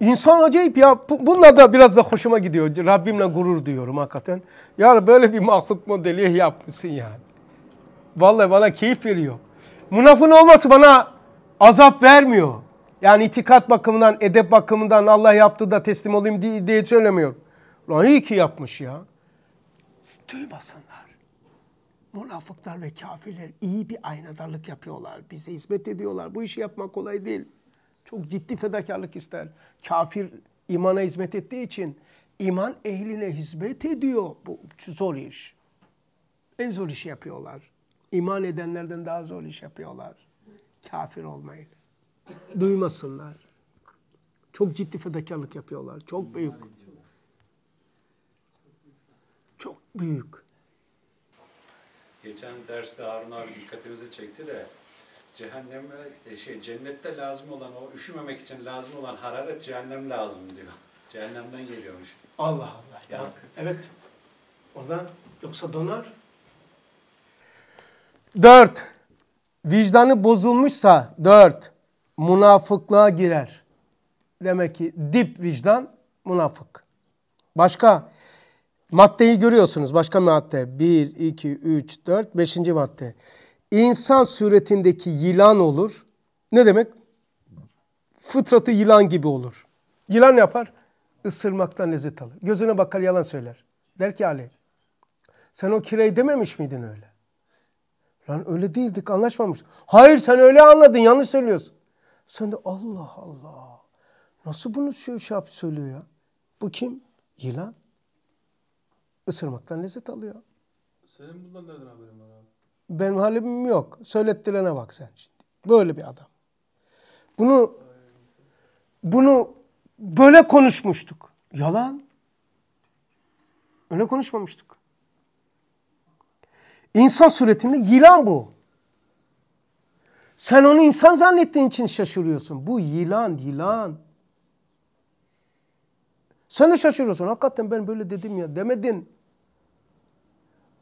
İnsan acayip ya. Bununla da biraz da hoşuma gidiyor. Rabbimle gurur diyorum hakikaten. Ya böyle bir mahluk modeli yapmışsın yani. Vallahi bana keyif veriyor. Münafın olması bana azap vermiyor. Yani itikat bakımından, edep bakımından Allah yaptı da teslim olayım diye, diye söylemiyor. Lan iyi ki yapmış ya. Duymasınlar. Münafıklar ve kafirler iyi bir aynadarlık yapıyorlar. Bize hizmet ediyorlar. Bu işi yapmak kolay değil. Çok ciddi fedakarlık ister. Kafir imana hizmet ettiği için iman ehline hizmet ediyor. Bu zor iş. En zor işi yapıyorlar. İman edenlerden daha zor iş yapıyorlar kafir olmayın. Duymasınlar. Çok ciddi fedakarlık yapıyorlar. Çok büyük. Çok büyük. Geçen derste Harun abi dikkatimizi çekti de cehenneme e, şey cennette lazım olan o üşümemek için lazım olan hararet cehennem lazım diyor. Cehennemden geliyormuş. Allah Allah ya. Evet. Oradan yoksa donar. Dört. Vicdanı bozulmuşsa dört Münafıklığa girer. Demek ki dip vicdan münafık. Başka maddeyi görüyorsunuz. Başka madde. bir iki üç dört beşinci madde. İnsan suretindeki yılan olur. Ne demek? Fıtratı yılan gibi olur. Yılan yapar, ısırmaktan lezzet alır. Gözüne bakar yalan söyler. Der ki Ali, sen o kireyi dememiş miydin öyle? Lan öyle değildik anlaşmamış. Hayır sen öyle anladın yanlış söylüyorsun. Sen de Allah Allah. Nasıl bunu şey, şey yapıp söylüyor ya? Bu kim? Yılan. Isırmaktan lezzet alıyor. Senin bundan nereden haberin var abi? Benim halimim yok. Söylettirene bak sen şimdi. Böyle bir adam. Bunu bunu böyle konuşmuştuk. Yalan. Öyle konuşmamıştık. İnsan suretinde yılan bu. Sen onu insan zannettiğin için şaşırıyorsun. Bu yılan, yılan. Sen de şaşırıyorsun. Hakikaten ben böyle dedim ya demedin.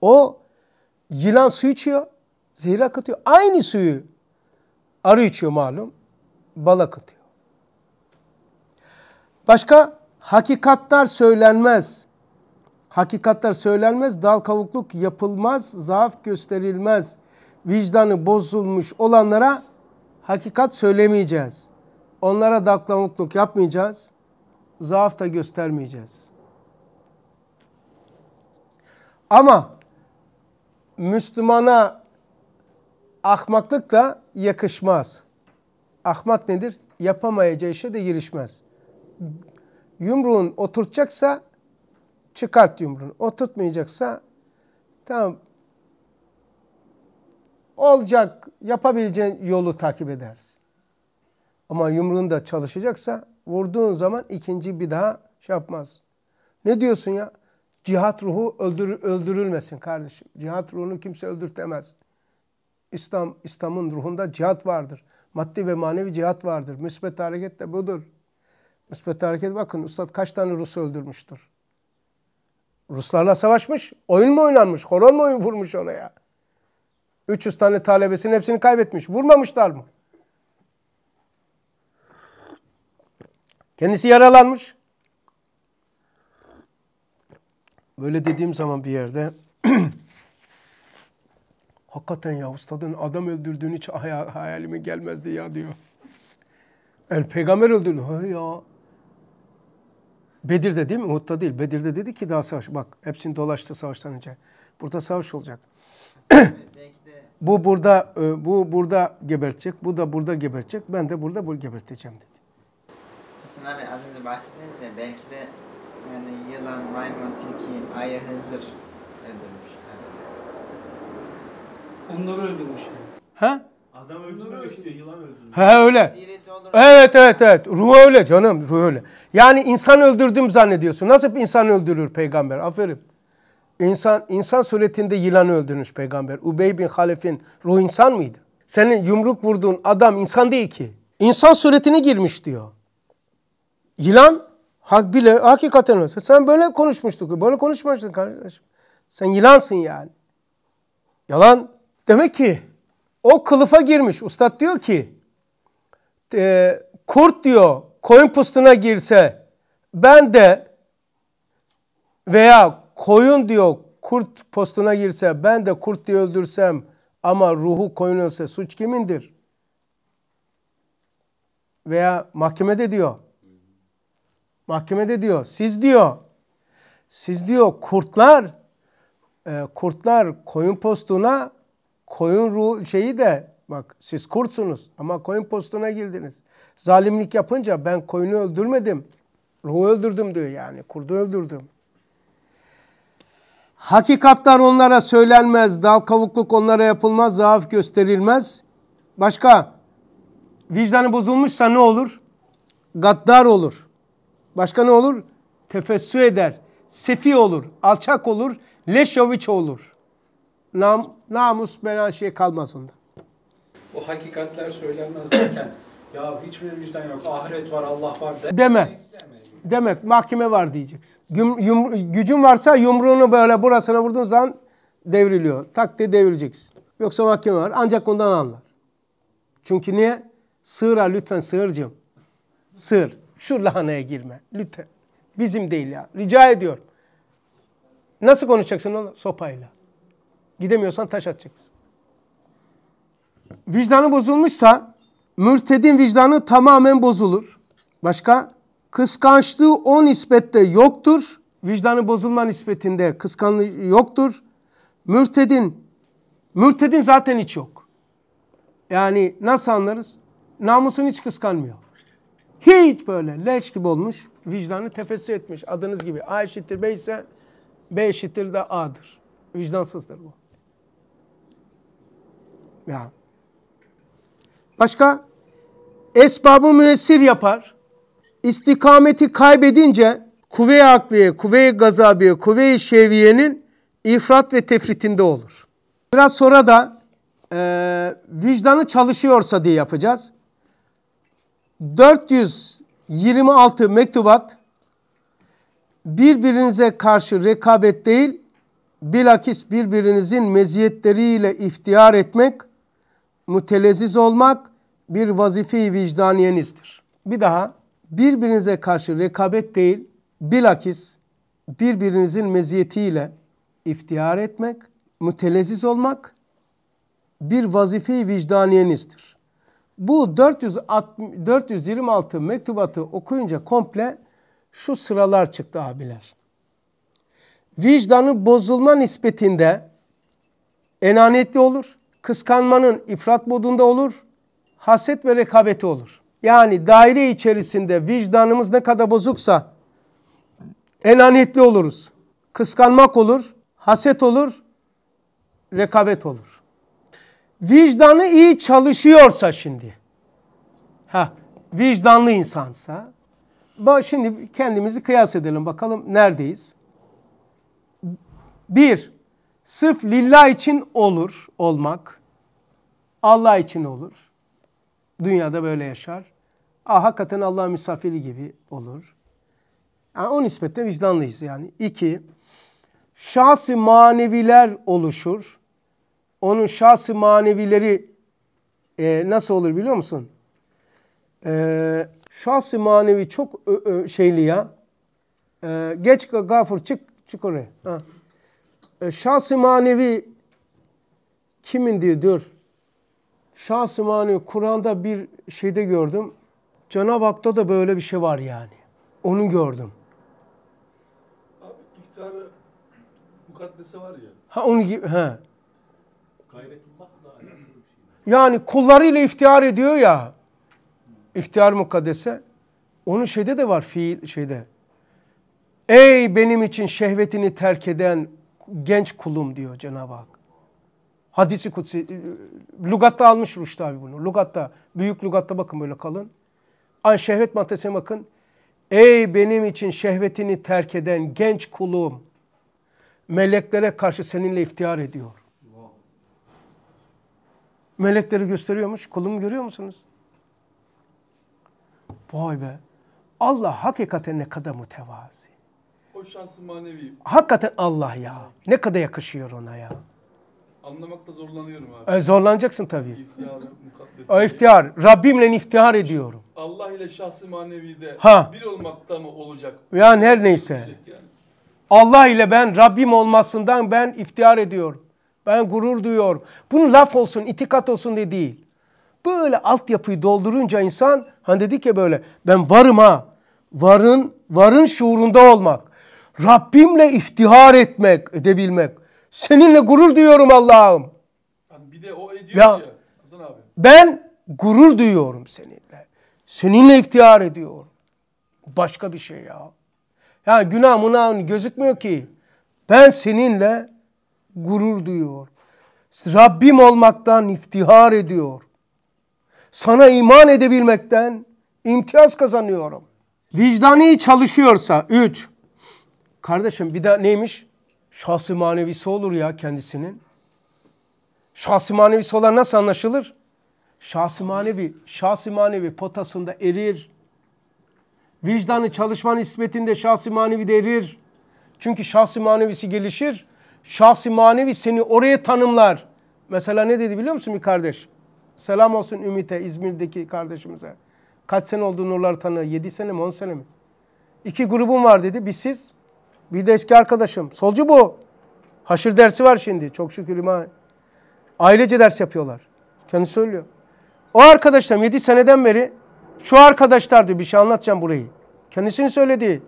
O yılan su içiyor, zehir akıtıyor. Aynı suyu arı içiyor malum, bal akıtıyor. Başka hakikatlar söylenmez. Hakikatler söylenmez, dal kavukluk yapılmaz, zaaf gösterilmez. Vicdanı bozulmuş olanlara hakikat söylemeyeceğiz. Onlara dal kavukluk yapmayacağız. Zaaf da göstermeyeceğiz. Ama Müslümana ahmaklık da yakışmaz. Ahmak nedir? Yapamayacağı işe de girişmez. Yumruğun oturtacaksa çıkart yumruğunu. O tutmayacaksa tamam olacak yapabileceğin yolu takip edersin. Ama yumruğun da çalışacaksa vurduğun zaman ikinci bir daha şey yapmaz. Ne diyorsun ya? Cihat ruhu öldür, öldürülmesin kardeşim. Cihat ruhunu kimse öldürtemez. İslam İslam'ın ruhunda cihat vardır. Maddi ve manevi cihat vardır. Müsbet hareket de budur. Müsbet hareket bakın Üstad kaç tane Rus öldürmüştür. Ruslarla savaşmış. Oyun mu oynanmış? Horon mu oyun vurmuş oraya? 300 tane talebesinin hepsini kaybetmiş. Vurmamışlar mı? Kendisi yaralanmış. Böyle dediğim zaman bir yerde [CLEARS THROAT] hakikaten ya ustadın adam öldürdüğünü hiç hayalime gelmezdi ya diyor. El peygamber öldürdü. Ha ya Bedir'de değil mi? Uhud'da değil. Bedir'de dedi ki daha savaş. Bak hepsini dolaştı savaştan önce. Burada savaş olacak. bu burada e, bu burada gebertecek. Bu da burada gebertecek. Ben de burada bu geberteceğim dedi. Hasan abi az önce bahsettiniz de belki de yani yılan, maymun, tilki, ayı, hızır öldürmüş. Onları öldürmüş. Ha? Adam öldürmemiş diyor yılan öldürmüş. He öyle. Evet evet evet. Ruh öyle canım ruh öyle. Yani insan öldürdüm zannediyorsun. Nasıl bir insan öldürür peygamber? Aferin. İnsan, insan suretinde yılan öldürmüş peygamber. Ubey bin Halef'in ruh insan mıydı? Senin yumruk vurduğun adam insan değil ki. İnsan suretine girmiş diyor. Yılan hak bile hakikaten öyle. Sen böyle konuşmuştuk. Böyle konuşmamıştın kardeşim. Sen yılansın yani. Yalan. Demek ki o kılıfa girmiş. Ustad diyor ki e, kurt diyor koyun pustuna girse ben de veya koyun diyor kurt postuna girse ben de kurt diye öldürsem ama ruhu koyun olsa suç kimindir? Veya mahkemede diyor. Mahkemede diyor. Siz diyor. Siz diyor kurtlar e, kurtlar koyun postuna koyun ruhu şeyi de bak siz kurtsunuz ama koyun postuna girdiniz. Zalimlik yapınca ben koyunu öldürmedim. Ruhu öldürdüm diyor yani. Kurdu öldürdüm. Hakikatlar onlara söylenmez. Dal kavukluk onlara yapılmaz. Zaaf gösterilmez. Başka? Vicdanı bozulmuşsa ne olur? Gaddar olur. Başka ne olur? Tefessü eder. Sefi olur. Alçak olur. Leşoviç olur. Nam namus benen şey kalmaz onda. O hakikatler söylenmez derken [CLEARS THROAT] ya hiçbir vicdan yok, ahiret var, Allah var de deme. Demek mahkeme var diyeceksin. Yum, yum, gücün varsa yumruğunu böyle burasına vurduğun zaman devriliyor. Tak diye devrileceksin. Yoksa mahkeme var. Ancak ondan anlar. Çünkü niye? Sığıra lütfen sığırcım. Sığır. Şu lahanaya girme. Lütfen. Bizim değil ya. Rica ediyorum. Nasıl konuşacaksın onu? Sopayla. Gidemiyorsan taş atacaksın. Vicdanı bozulmuşsa mürtedin vicdanı tamamen bozulur. Başka? Kıskançlığı o nispette yoktur. Vicdanı bozulma nispetinde kıskançlığı yoktur. Mürtedin, mürtedin zaten hiç yok. Yani nasıl anlarız? Namusun hiç kıskanmıyor. Hiç böyle leş gibi olmuş. Vicdanı tepesi etmiş. Adınız gibi A eşittir B ise B eşittir de A'dır. Vicdansızdır bu. Ya. Başka? Esbabı müessir yapar. İstikameti kaybedince kuvve-i akliye, kuvve-i gazabiye, kuvve-i şeviyenin ifrat ve tefritinde olur. Biraz sonra da e, vicdanı çalışıyorsa diye yapacağız. 426 mektubat birbirinize karşı rekabet değil, bilakis birbirinizin meziyetleriyle iftihar etmek mütelezziz olmak bir vazife vicdaniyenizdir. Bir daha birbirinize karşı rekabet değil bilakis birbirinizin meziyetiyle iftihar etmek, mütelezziz olmak bir vazife vicdaniyenizdir. Bu 460, 426 mektubatı okuyunca komple şu sıralar çıktı abiler. Vicdanı bozulma nispetinde enaniyetli olur kıskanmanın ifrat modunda olur, haset ve rekabeti olur. Yani daire içerisinde vicdanımız ne kadar bozuksa enaniyetli oluruz. Kıskanmak olur, haset olur, rekabet olur. Vicdanı iyi çalışıyorsa şimdi, ha vicdanlı insansa, şimdi kendimizi kıyas edelim bakalım neredeyiz? Bir, Sırf lillah için olur olmak. Allah için olur. Dünyada böyle yaşar. Aa, hakikaten Allah misafiri gibi olur. Yani o nispetle vicdanlıyız yani. İki, şahsi maneviler oluşur. Onun şahsi manevileri e, nasıl olur biliyor musun? E, şahsi manevi çok ö, ö, şeyli ya. E, geç gafur çık, çık oraya. Ha. E, şahsı manevi kimin diyor. Şahsı manevi Kur'an'da bir şeyde gördüm. Cenab-ı Hak'ta da böyle bir şey var yani. Onu gördüm. Abi iftarı Mukaddesi var ya. Ha onu gibi he. Gayretullah'la alakalı bir şey. Yani kullarıyla iftihar ediyor ya. İftihar Mukaddesi. Onun şeyde de var fiil şeyde. Ey benim için şehvetini terk eden genç kulum diyor Cenab-ı Hak. Hadisi kutsi. E, lugatta almış Rüştü abi bunu. Lugatta. Büyük lugatta bakın böyle kalın. An şehvet maddesine bakın. Ey benim için şehvetini terk eden genç kulum. Meleklere karşı seninle iftihar ediyor. Melekleri gösteriyormuş. Kulumu görüyor musunuz? Vay be. Allah hakikaten ne kadar mütevazi şansı manevi. Hakikaten Allah ya. Ne kadar yakışıyor ona ya. Anlamakta zorlanıyorum abi. E, zorlanacaksın tabii. İftihar, o iftihar. Rabbimle iftihar ediyorum. Allah ile şahsı manevide ha. bir olmakta mı olacak? Yani her neyse. Yani. Allah ile ben Rabbim olmasından ben iftihar ediyorum. Ben gurur duyuyorum. Bunu laf olsun, itikat olsun diye değil. Böyle altyapıyı doldurunca insan hani dedik ya böyle ben varım ha. Varın, varın şuurunda olmak. Rabbimle iftihar etmek, edebilmek. Seninle gurur duyuyorum Allah'ım. Yani bir de o ediyor ya, ya abi. Ben gurur duyuyorum seninle. Seninle iftihar ediyorum. Başka bir şey ya. Ya günah münahın gözükmüyor ki. Ben seninle gurur duyuyorum. Rabbim olmaktan iftihar ediyor. Sana iman edebilmekten imtiyaz kazanıyorum. Vicdani çalışıyorsa, üç, Kardeşim bir de neymiş? Şahsi manevisi olur ya kendisinin. Şahsi manevisi olan nasıl anlaşılır? Şahsi manevi, şahsi manevi potasında erir. Vicdanı çalışman nispetinde şahsi manevi de erir. Çünkü şahsi manevisi gelişir. Şahsi manevi seni oraya tanımlar. Mesela ne dedi biliyor musun bir kardeş? Selam olsun Ümit'e, İzmir'deki kardeşimize. Kaç sene oldu Nurlar tanı? 7 sene mi 10 sene mi? İki grubum var dedi. Biz siz, bir de eski arkadaşım. Solcu bu. Haşır dersi var şimdi. Çok şükür iman. Ailece ders yapıyorlar. Kendi söylüyor. O arkadaşım 7 seneden beri şu arkadaşlar diyor bir şey anlatacağım burayı. Kendisini söyledi.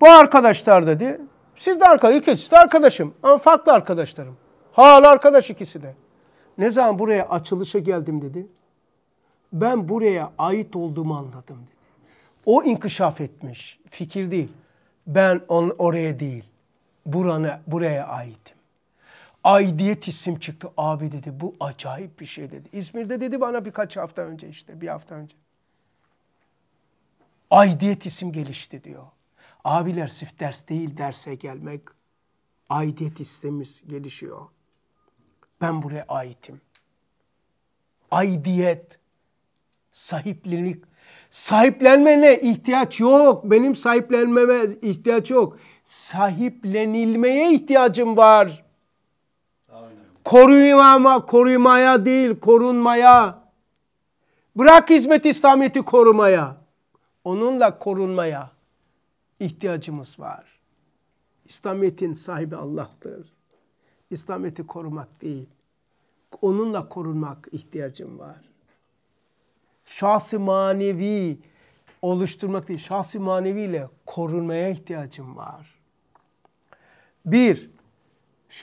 Bu arkadaşlar dedi. Siz de arkadaş, ikisi de arkadaşım. Ama farklı arkadaşlarım. Hala arkadaş ikisi de. Ne zaman buraya açılışa geldim dedi. Ben buraya ait olduğumu anladım dedi. O inkişaf etmiş. Fikir değil ben on, oraya değil, burana, buraya aitim. Aidiyet isim çıktı. Abi dedi bu acayip bir şey dedi. İzmir'de dedi bana birkaç hafta önce işte bir hafta önce. Aidiyet isim gelişti diyor. Abiler sırf ders değil derse gelmek. Aidiyet istemiz gelişiyor. Ben buraya aitim. Aidiyet, sahiplenlik, Sahiplenmene ihtiyaç yok. Benim sahiplenmeme ihtiyaç yok. Sahiplenilmeye ihtiyacım var. Aynen. Koruyama, korumaya değil, korunmaya. Bırak hizmet İslamiyet'i korumaya. Onunla korunmaya ihtiyacımız var. İslamiyet'in sahibi Allah'tır. İslamiyet'i korumak değil. Onunla korunmak ihtiyacım var şahsi manevi oluşturmak değil, şahsi maneviyle korunmaya ihtiyacım var. Bir,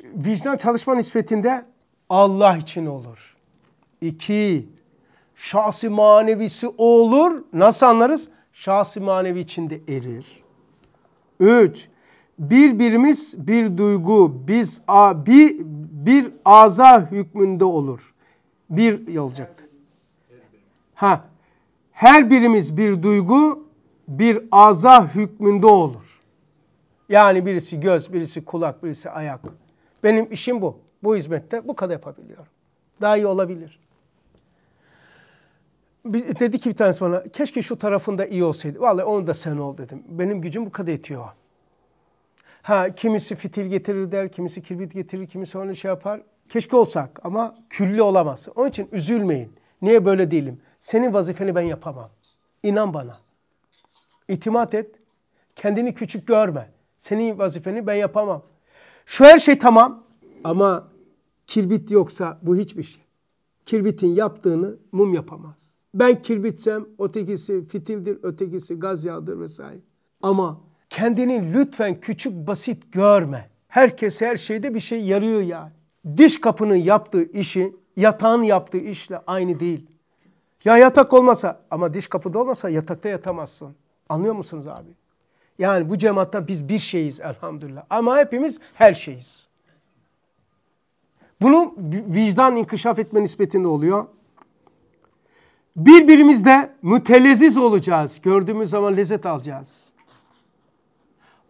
vicdan çalışma nispetinde Allah için olur. İki, şahsi manevisi olur. Nasıl anlarız? Şahsi manevi içinde erir. Üç, birbirimiz bir duygu, biz a, bir, bir aza hükmünde olur. Bir olacaktır. Ha, her birimiz bir duygu, bir aza hükmünde olur. Yani birisi göz, birisi kulak, birisi ayak. Benim işim bu. Bu hizmette bu kadar yapabiliyorum. Daha iyi olabilir. Bir, dedi ki bir tanesi bana, keşke şu tarafında iyi olsaydı. Vallahi onu da sen ol dedim. Benim gücüm bu kadar yetiyor. Ha kimisi fitil getirir der, kimisi kirbit getirir, kimisi onu şey yapar. Keşke olsak ama külli olamaz. Onun için üzülmeyin. Niye böyle değilim? Senin vazifeni ben yapamam. İnan bana. İtimat et. Kendini küçük görme. Senin vazifeni ben yapamam. Şu her şey tamam ama kirbit yoksa bu hiçbir şey. Kirbitin yaptığını mum yapamaz. Ben kirbitsem ötekisi fitildir, ötekisi gaz yağdır vesaire. Ama kendini lütfen küçük basit görme. Herkes her şeyde bir şey yarıyor yani. Diş kapının yaptığı işi yatağın yaptığı işle aynı değil. Ya yatak olmasa ama diş kapıda olmasa yatakta yatamazsın. Anlıyor musunuz abi? Yani bu cemaatten biz bir şeyiz elhamdülillah. Ama hepimiz her şeyiz. Bunu vicdan inkişaf etme nispetinde oluyor. Birbirimizde müteleziz olacağız. Gördüğümüz zaman lezzet alacağız.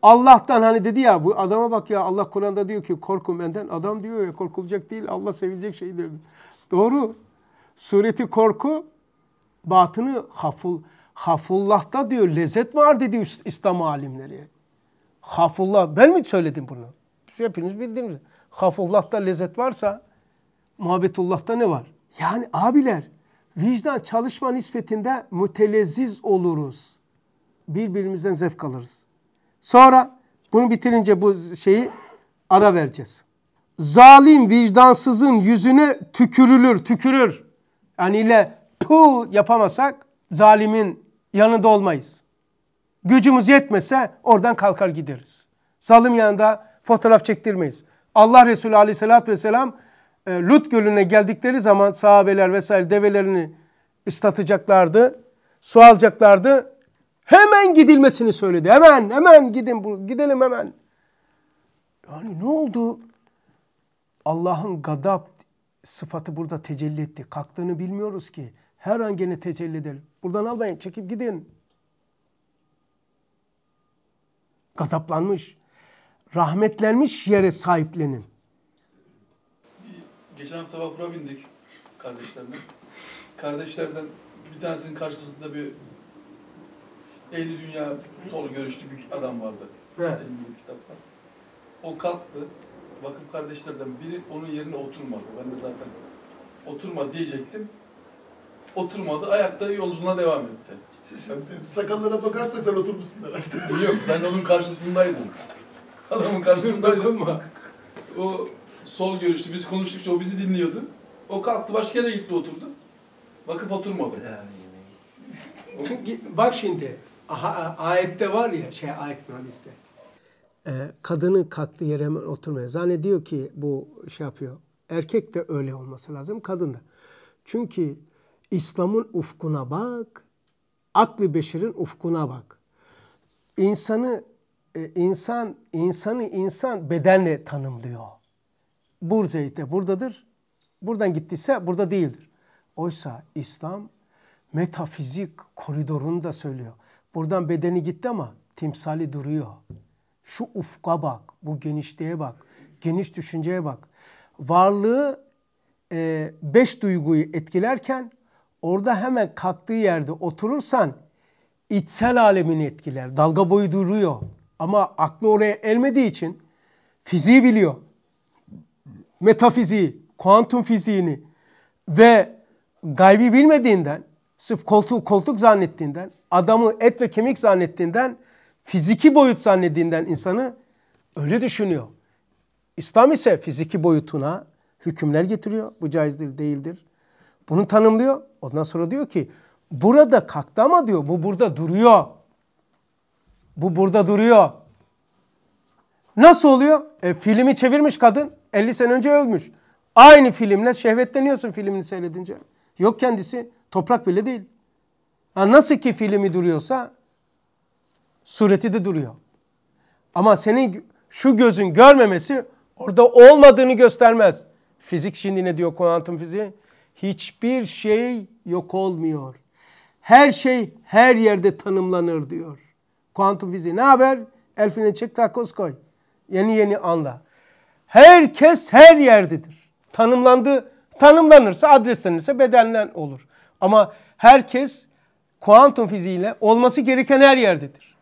Allah'tan hani dedi ya bu adama bak ya Allah Kur'an'da diyor ki korkun benden. Adam diyor ya korkulacak değil Allah sevilecek şeydir. Doğru. Sureti korku batını haful. Hafullah'ta diyor lezzet var dedi İslam alimleri. Hafullah. Ben mi söyledim bunu? Hepiniz bildiniz. Hafullah'ta lezzet varsa muhabbetullah'ta ne var? Yani abiler vicdan çalışma nispetinde mütelezziz oluruz. Birbirimizden zevk alırız. Sonra bunu bitirince bu şeyi ara vereceğiz. Zalim vicdansızın yüzüne tükürülür, tükürür. Yani ile hu yapamasak zalimin yanında olmayız. Gücümüz yetmese oradan kalkar gideriz. Zalim yanında fotoğraf çektirmeyiz. Allah Resulü aleyhissalatü vesselam e, Lut gölüne geldikleri zaman sahabeler vesaire develerini ıslatacaklardı. Su alacaklardı. Hemen gidilmesini söyledi. Hemen hemen gidin gidelim hemen. Yani ne oldu? Allah'ın gadab sıfatı burada tecelli etti. Kalktığını bilmiyoruz ki. Her an gene tecellidir. Buradan almayın, çekip gidin. Gazaplanmış, rahmetlenmiş yere sahiplenin. Geçen hafta vapura bindik kardeşlerle. Kardeşlerden bir tanesinin karşısında bir Ehli Dünya sol görüşlü bir adam vardı. Evet. Elindeki O kalktı. Vakıf kardeşlerden biri onun yerine oturmadı. Ben de zaten oturma diyecektim oturmadı. Ayakta yolculuğuna devam etti. Şimdi şey, sakallara bakarsak sen oturmuşsun herhalde. [LAUGHS] Yok ben onun karşısındaydım. Adamın karşısındaydım. Dokunma. O sol görüştü. Biz konuştukça o bizi dinliyordu. O kalktı başka yere gitti oturdu. Bakıp oturmadı. Çünkü bak şimdi aha, ayette var ya şey ayet mühendiste. Ee, kadının kalktığı yere hemen oturmaya. Zannediyor ki bu şey yapıyor. Erkek de öyle olması lazım kadın da. Çünkü İslam'ın ufkuna bak, aklı beşerin ufkuna bak. İnsanı e, insan insanı insan bedenle tanımlıyor. Burzeyt'te buradadır. Buradan gittiyse burada değildir. Oysa İslam metafizik koridorunu da söylüyor. Buradan bedeni gitti ama timsali duruyor. Şu ufka bak, bu genişliğe bak, geniş düşünceye bak. Varlığı e, beş duyguyu etkilerken orada hemen kalktığı yerde oturursan içsel alemini etkiler. Dalga boyu duruyor ama aklı oraya elmediği için fiziği biliyor. Metafiziği, kuantum fiziğini ve gaybi bilmediğinden, sırf koltuk koltuk zannettiğinden, adamı et ve kemik zannettiğinden, fiziki boyut zannettiğinden insanı öyle düşünüyor. İslam ise fiziki boyutuna hükümler getiriyor. Bu caizdir, değildir. Bunu tanımlıyor. Ondan sonra diyor ki burada kalktı ama diyor bu burada duruyor. Bu burada duruyor. Nasıl oluyor? E, filmi çevirmiş kadın 50 sene önce ölmüş. Aynı filmle şehvetleniyorsun filmini seyredince. Yok kendisi toprak bile değil. Ha, nasıl ki filmi duruyorsa sureti de duruyor. Ama senin şu gözün görmemesi orada olmadığını göstermez. Fizik şimdi ne diyor kuantum fiziği? hiçbir şey yok olmuyor. Her şey her yerde tanımlanır diyor. Kuantum fiziği ne haber? Elfine çık takoz koy. Yeni yeni anla. Herkes her yerdedir. Tanımlandı, tanımlanırsa adreslenirse bedenden olur. Ama herkes kuantum fiziğiyle olması gereken her yerdedir.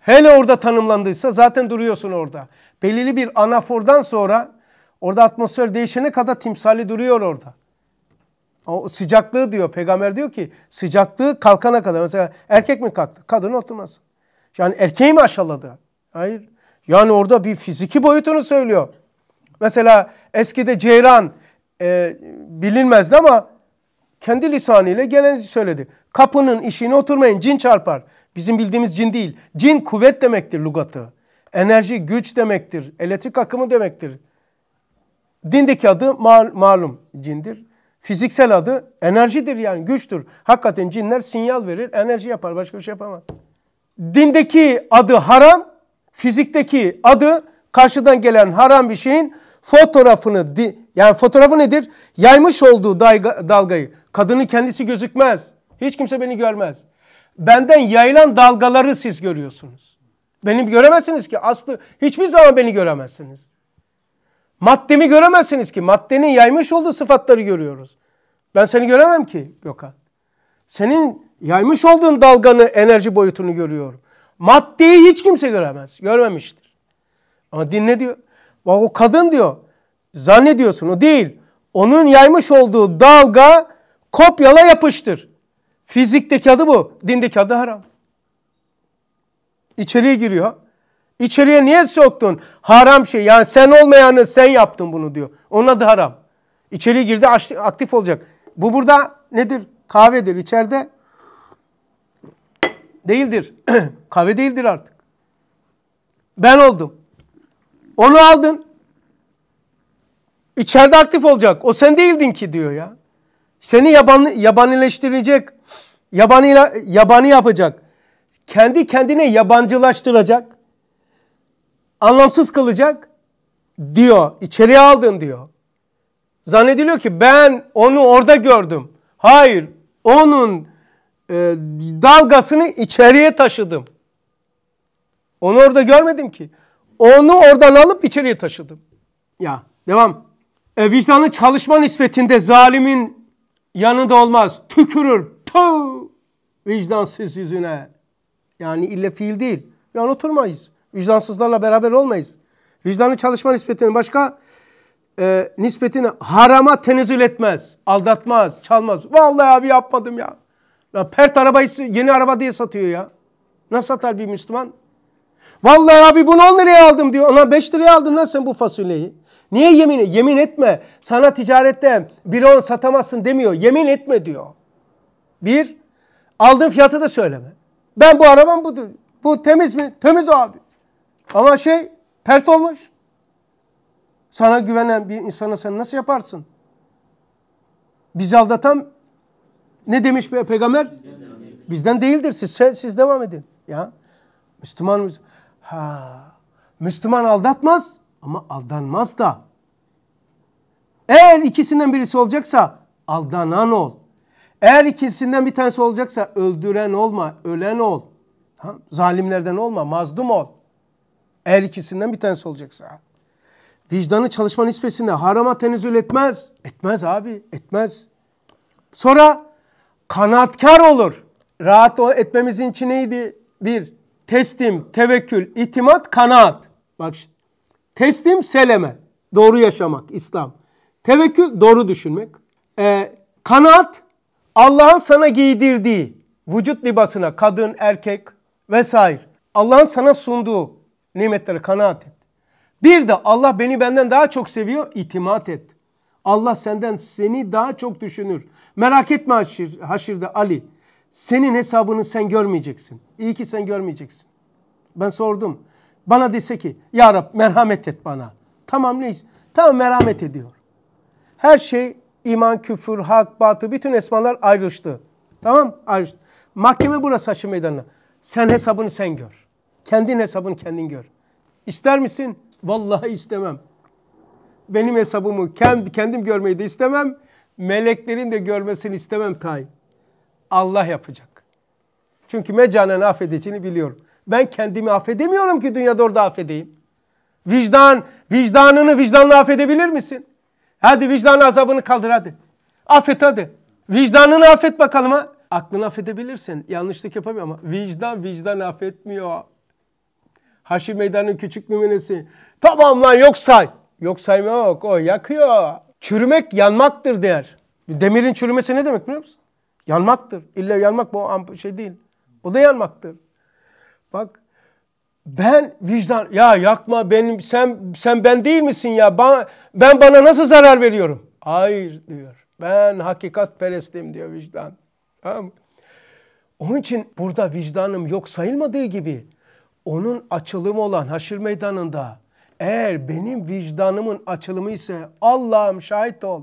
Hele orada tanımlandıysa zaten duruyorsun orada. Belirli bir anafordan sonra orada atmosfer değişene kadar timsali duruyor orada sıcaklığı diyor. Peygamber diyor ki sıcaklığı kalkana kadar. Mesela erkek mi kalktı? Kadın oturmasın. Yani erkeği mi aşağıladı? Hayır. Yani orada bir fiziki boyutunu söylüyor. Mesela eskide ceyran e, bilinmezdi ama kendi lisanıyla gelen söyledi. Kapının işini oturmayın cin çarpar. Bizim bildiğimiz cin değil. Cin kuvvet demektir lugatı. Enerji, güç demektir. Elektrik akımı demektir. Dindeki adı mal, malum cindir. Fiziksel adı enerjidir yani güçtür. Hakikaten cinler sinyal verir, enerji yapar. Başka bir şey yapamaz. Dindeki adı haram, fizikteki adı karşıdan gelen haram bir şeyin fotoğrafını yani fotoğrafı nedir? Yaymış olduğu dalgayı. Kadının kendisi gözükmez. Hiç kimse beni görmez. Benden yayılan dalgaları siz görüyorsunuz. Beni göremezsiniz ki aslı hiçbir zaman beni göremezsiniz. Maddemi göremezsiniz ki. Maddenin yaymış olduğu sıfatları görüyoruz. Ben seni göremem ki Gökhan. Senin yaymış olduğun dalganı, enerji boyutunu görüyorum. Maddeyi hiç kimse göremez. Görmemiştir. Ama dinle diyor? Bak o kadın diyor. Zannediyorsun o değil. Onun yaymış olduğu dalga kopyala yapıştır. Fizikteki adı bu. Dindeki adı haram. İçeriye giriyor. İçeriye niye soktun? Haram şey. Yani sen olmayanı sen yaptın bunu diyor. Onun adı haram. İçeri girdi aktif olacak. Bu burada nedir? Kahvedir. içeride. değildir. [CLEARS THROAT] Kahve değildir artık. Ben oldum. Onu aldın. İçeride aktif olacak. O sen değildin ki diyor ya. Seni yaban, yabanileştirecek. Yabani, yabani yapacak. Kendi kendine yabancılaştıracak anlamsız kılacak diyor. İçeriye aldın diyor. Zannediliyor ki ben onu orada gördüm. Hayır. Onun e, dalgasını içeriye taşıdım. Onu orada görmedim ki. Onu oradan alıp içeriye taşıdım. Ya devam. E, vicdanın çalışma nispetinde zalimin yanında olmaz. Tükürür. Puh! Vicdansız yüzüne. Yani ille fiil değil. Yan oturmayız. Vicdansızlarla beraber olmayız. Vicdanı çalışma nispetini başka e, nispetini harama tenezzül etmez. Aldatmaz, çalmaz. Vallahi abi yapmadım ya. Ya pert arabayı yeni araba diye satıyor ya. Nasıl satar bir Müslüman? Vallahi abi bunu 10 liraya aldım diyor. Ona 5 liraya aldın lan sen bu fasulyeyi. Niye yemin? Yemin etme. Sana ticarette bir on satamazsın demiyor. Yemin etme diyor. Bir, aldığın fiyatı da söyleme. Ben bu arabam budur. Bu temiz mi? Temiz abi. Ama şey pert olmuş. Sana güvenen bir insana sen nasıl yaparsın? Bizi aldatan ne demiş be peygamber? Bizden değildir. Siz, siz devam edin. Ya Müslüman ha Müslüman aldatmaz ama aldanmaz da. Eğer ikisinden birisi olacaksa aldanan ol. Eğer ikisinden bir tanesi olacaksa öldüren olma, ölen ol. Ha? Zalimlerden olma, mazlum ol. Eğer ikisinden bir tanesi olacaksa. Vicdanı çalışma nispesinde harama tenizül etmez. Etmez abi, etmez. Sonra kanaatkar olur. Rahat etmemizin için neydi? Bir, teslim, tevekkül, itimat, kanaat. Bak şimdi. Teslim, seleme. Doğru yaşamak, İslam. Tevekkül, doğru düşünmek. Ee, kanaat, Allah'ın sana giydirdiği vücut libasına, kadın, erkek vesaire. Allah'ın sana sunduğu nimetlere kanaat et. Bir de Allah beni benden daha çok seviyor, itimat et. Allah senden seni daha çok düşünür. Merak etme haşir, haşirde Ali. Senin hesabını sen görmeyeceksin. İyi ki sen görmeyeceksin. Ben sordum. Bana dese ki Ya Rab merhamet et bana. Tamam neyiz? Tamam merhamet ediyor. Her şey iman, küfür, hak, batı bütün esmalar ayrıştı. Tamam ayrıştı. Mahkeme burası Haşim Meydanı'na. Sen hesabını sen gör. Kendin hesabını kendin gör. İster misin? Vallahi istemem. Benim hesabımı kendim görmeyi de istemem. Meleklerin de görmesini istemem tay. Allah yapacak. Çünkü mecanen affedeceğini biliyorum. Ben kendimi affedemiyorum ki dünyada orada affedeyim. Vicdan, vicdanını vicdanla affedebilir misin? Hadi vicdan azabını kaldır hadi. Affet hadi. Vicdanını affet bakalım ha. Aklını affedebilirsin. Yanlışlık yapamıyor ama vicdan vicdan affetmiyor. Haşi meydanın küçük numunesi. Tamam lan yok say. Yok sayma bak o yakıyor. Çürümek yanmaktır der. Demirin çürümesi ne demek biliyor musun? Yanmaktır. İlla yanmak bu şey değil. O da yanmaktır. Bak ben vicdan ya yakma benim sen sen ben değil misin ya ben, ben bana nasıl zarar veriyorum? Hayır diyor. Ben hakikat perestim diyor vicdan. Tamam Onun için burada vicdanım yok sayılmadığı gibi onun açılımı olan haşir meydanında eğer benim vicdanımın açılımı ise Allah'ım şahit ol.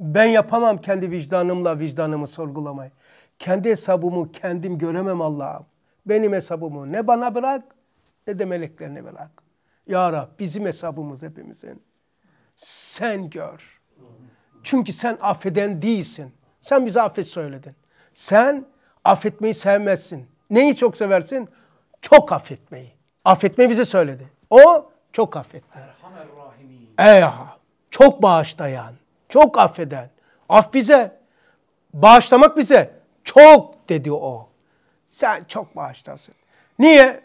Ben yapamam kendi vicdanımla vicdanımı sorgulamayı. Kendi hesabımı kendim göremem Allah'ım. Benim hesabımı ne bana bırak ne de meleklerine bırak. Ya Rab bizim hesabımız hepimizin. Sen gör. Çünkü sen affeden değilsin. Sen bize affet söyledin. Sen affetmeyi sevmezsin. Neyi çok seversin? çok affetmeyi. Affetme bize söyledi. O çok affetme. Ey çok bağışlayan, çok affeden. Af bize, bağışlamak bize. Çok dedi o. Sen çok bağışlasın. Niye?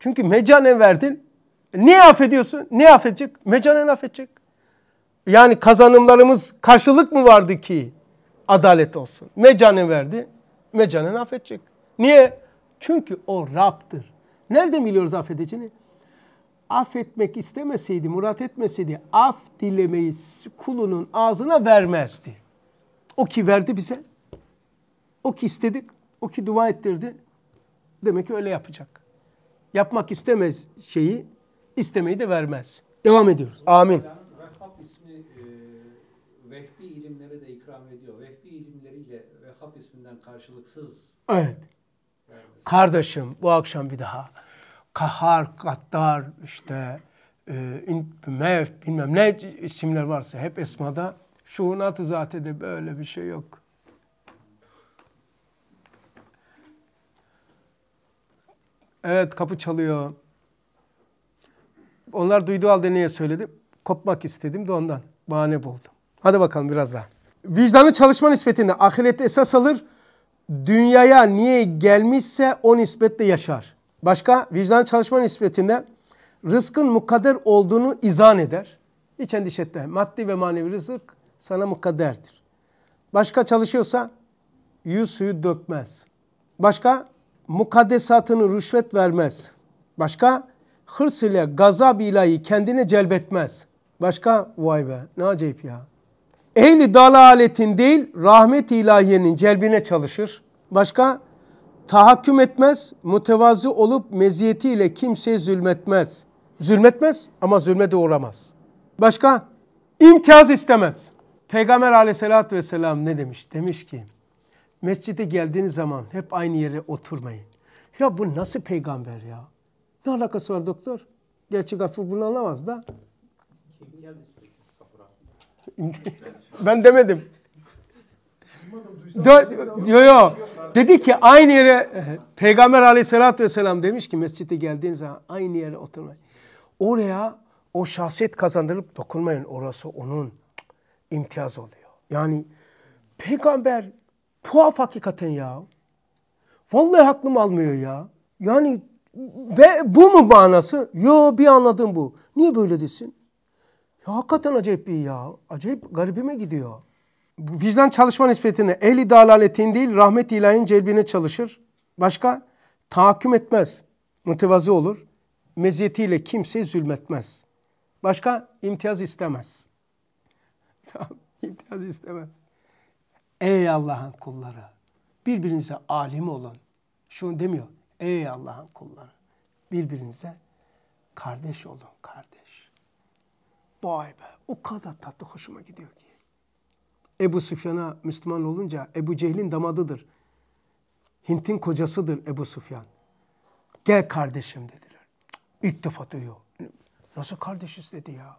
Çünkü mecanen verdin. Niye affediyorsun? Niye affedecek? Mecanen affedecek. Yani kazanımlarımız karşılık mı vardı ki adalet olsun? Mecanen verdi, mecanen affedecek. Niye? Çünkü o Rab'dır. Nereden biliyoruz affedeceğini? Affetmek istemeseydi, murat etmeseydi af dilemeyi kulunun ağzına vermezdi. O ki verdi bize. O ki istedik. O ki dua ettirdi. Demek ki öyle yapacak. Yapmak istemez şeyi, istemeyi de vermez. Devam ediyoruz. Amin. Vehhab ismi e, vehbi ilimlere de ikram ediyor. Vehbi ilimleriyle Vehhab isminden karşılıksız. Evet kardeşim bu akşam bir daha kahar, kattar işte e, mev bilmem ne isimler varsa hep esmada şuunat-ı zatede böyle bir şey yok. Evet kapı çalıyor. Onlar duyduğu halde niye söyledim? Kopmak istedim de ondan. Bahane buldum. Hadi bakalım biraz daha. Vicdanı çalışma nispetinde ahirette esas alır dünyaya niye gelmişse o nispetle yaşar. Başka vicdan çalışma nispetinde rızkın mukadder olduğunu izan eder. Hiç endişe etme. Maddi ve manevi rızık sana mukadderdir. Başka çalışıyorsa yüz suyu dökmez. Başka mukaddesatını rüşvet vermez. Başka hırs ile gazab ilahi kendine celbetmez. Başka vay be ne acayip ya ehli dalaletin değil rahmet ilahiyenin celbine çalışır. Başka tahakküm etmez, mütevazı olup meziyetiyle kimseye zulmetmez. Zulmetmez ama zulme de uğramaz. Başka imtiyaz istemez. Peygamber aleyhissalatü vesselam ne demiş? Demiş ki mescide geldiğiniz zaman hep aynı yere oturmayın. Ya bu nasıl peygamber ya? Ne alakası var doktor? Gerçi gafur bunu anlamaz da ben demedim. Dö- yo yo. Dedi ki aynı yere Peygamber aleyhissalatü vesselam demiş ki mescide geldiğiniz zaman aynı yere oturmayın. Oraya o şahsiyet kazandırıp dokunmayın. Orası onun imtiyaz oluyor. Yani peygamber tuhaf hakikaten ya. Vallahi aklım almıyor ya. Yani ve bu mu manası? Yo bir anladım bu. Niye böyle desin? Ya hakikaten acayip bir ya. Acayip garibime gidiyor. Bu vicdan çalışma nispetinde ehli dalaletin değil rahmet ilahin celbine çalışır. Başka? Tahakküm etmez. Mütevazı olur. Meziyetiyle kimse zulmetmez. Başka? imtiyaz istemez. [LAUGHS] Tamam, imtiyaz istemez. Ey Allah'ın kulları! Birbirinize alim olun. Şunu demiyor. Ey Allah'ın kulları! Birbirinize kardeş olun, kardeş. Vay be o kadar tatlı hoşuma gidiyor ki. Ebu Süfyan'a Müslüman olunca Ebu Cehil'in damadıdır. Hint'in kocasıdır Ebu Süfyan. Gel kardeşim dediler. İlk defa duyuyor. Nasıl kardeşiz dedi ya.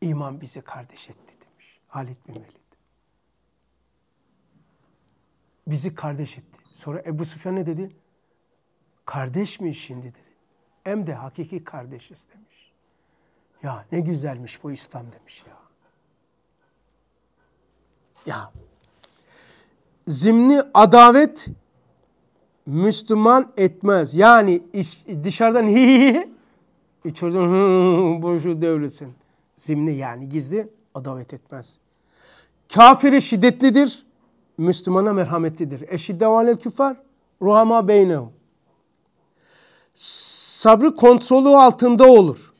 İman bizi kardeş etti demiş Halid bin Velid. Bizi kardeş etti. Sonra Ebu Süfyan ne dedi? Kardeş mi şimdi dedi. Hem de hakiki kardeşiz demiş. Ya ne güzelmiş bu İslam demiş ya. Ya zimni adavet Müslüman etmez. Yani iç, dışarıdan [LAUGHS] hi hi içeriden bu şu devletsin. Zimni yani gizli adavet etmez. Kafiri şiddetlidir. Müslümana merhametlidir. Eşidde valel küfar. Ruhama beynehum. Sabrı kontrolü altında olur.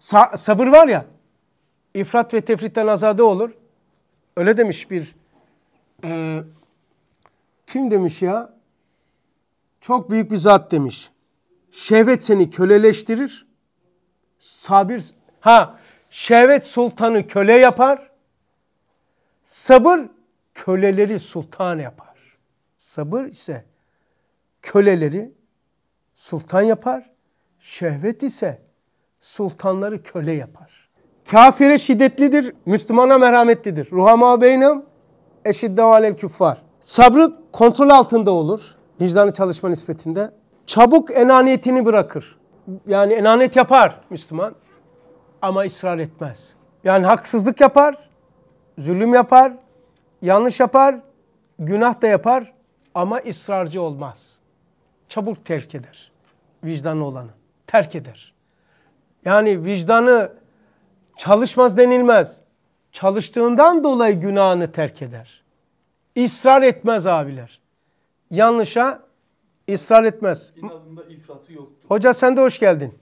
Sa- sabır var ya, ifrat ve tefritten azade olur. Öyle demiş bir, e, kim demiş ya? Çok büyük bir zat demiş. Şehvet seni köleleştirir. Sabir, ha şehvet sultanı köle yapar. Sabır köleleri sultan yapar. Sabır ise köleleri sultan yapar. Şehvet ise sultanları köle yapar. Kafire şiddetlidir, Müslümana merhametlidir. Ruhama beynim, eşidde alev küffar. Sabrı kontrol altında olur. Vicdanı çalışma nispetinde. Çabuk enaniyetini bırakır. Yani enaniyet yapar Müslüman ama ısrar etmez. Yani haksızlık yapar, zulüm yapar, yanlış yapar, günah da yapar ama ısrarcı olmaz. Çabuk terk eder vicdanı olanı. Terk eder. Yani vicdanı çalışmaz denilmez. Çalıştığından dolayı günahını terk eder. İsrar etmez abiler. Yanlışa ısrar etmez. İnadında ifratı yoktu. Hoca sen de hoş geldin.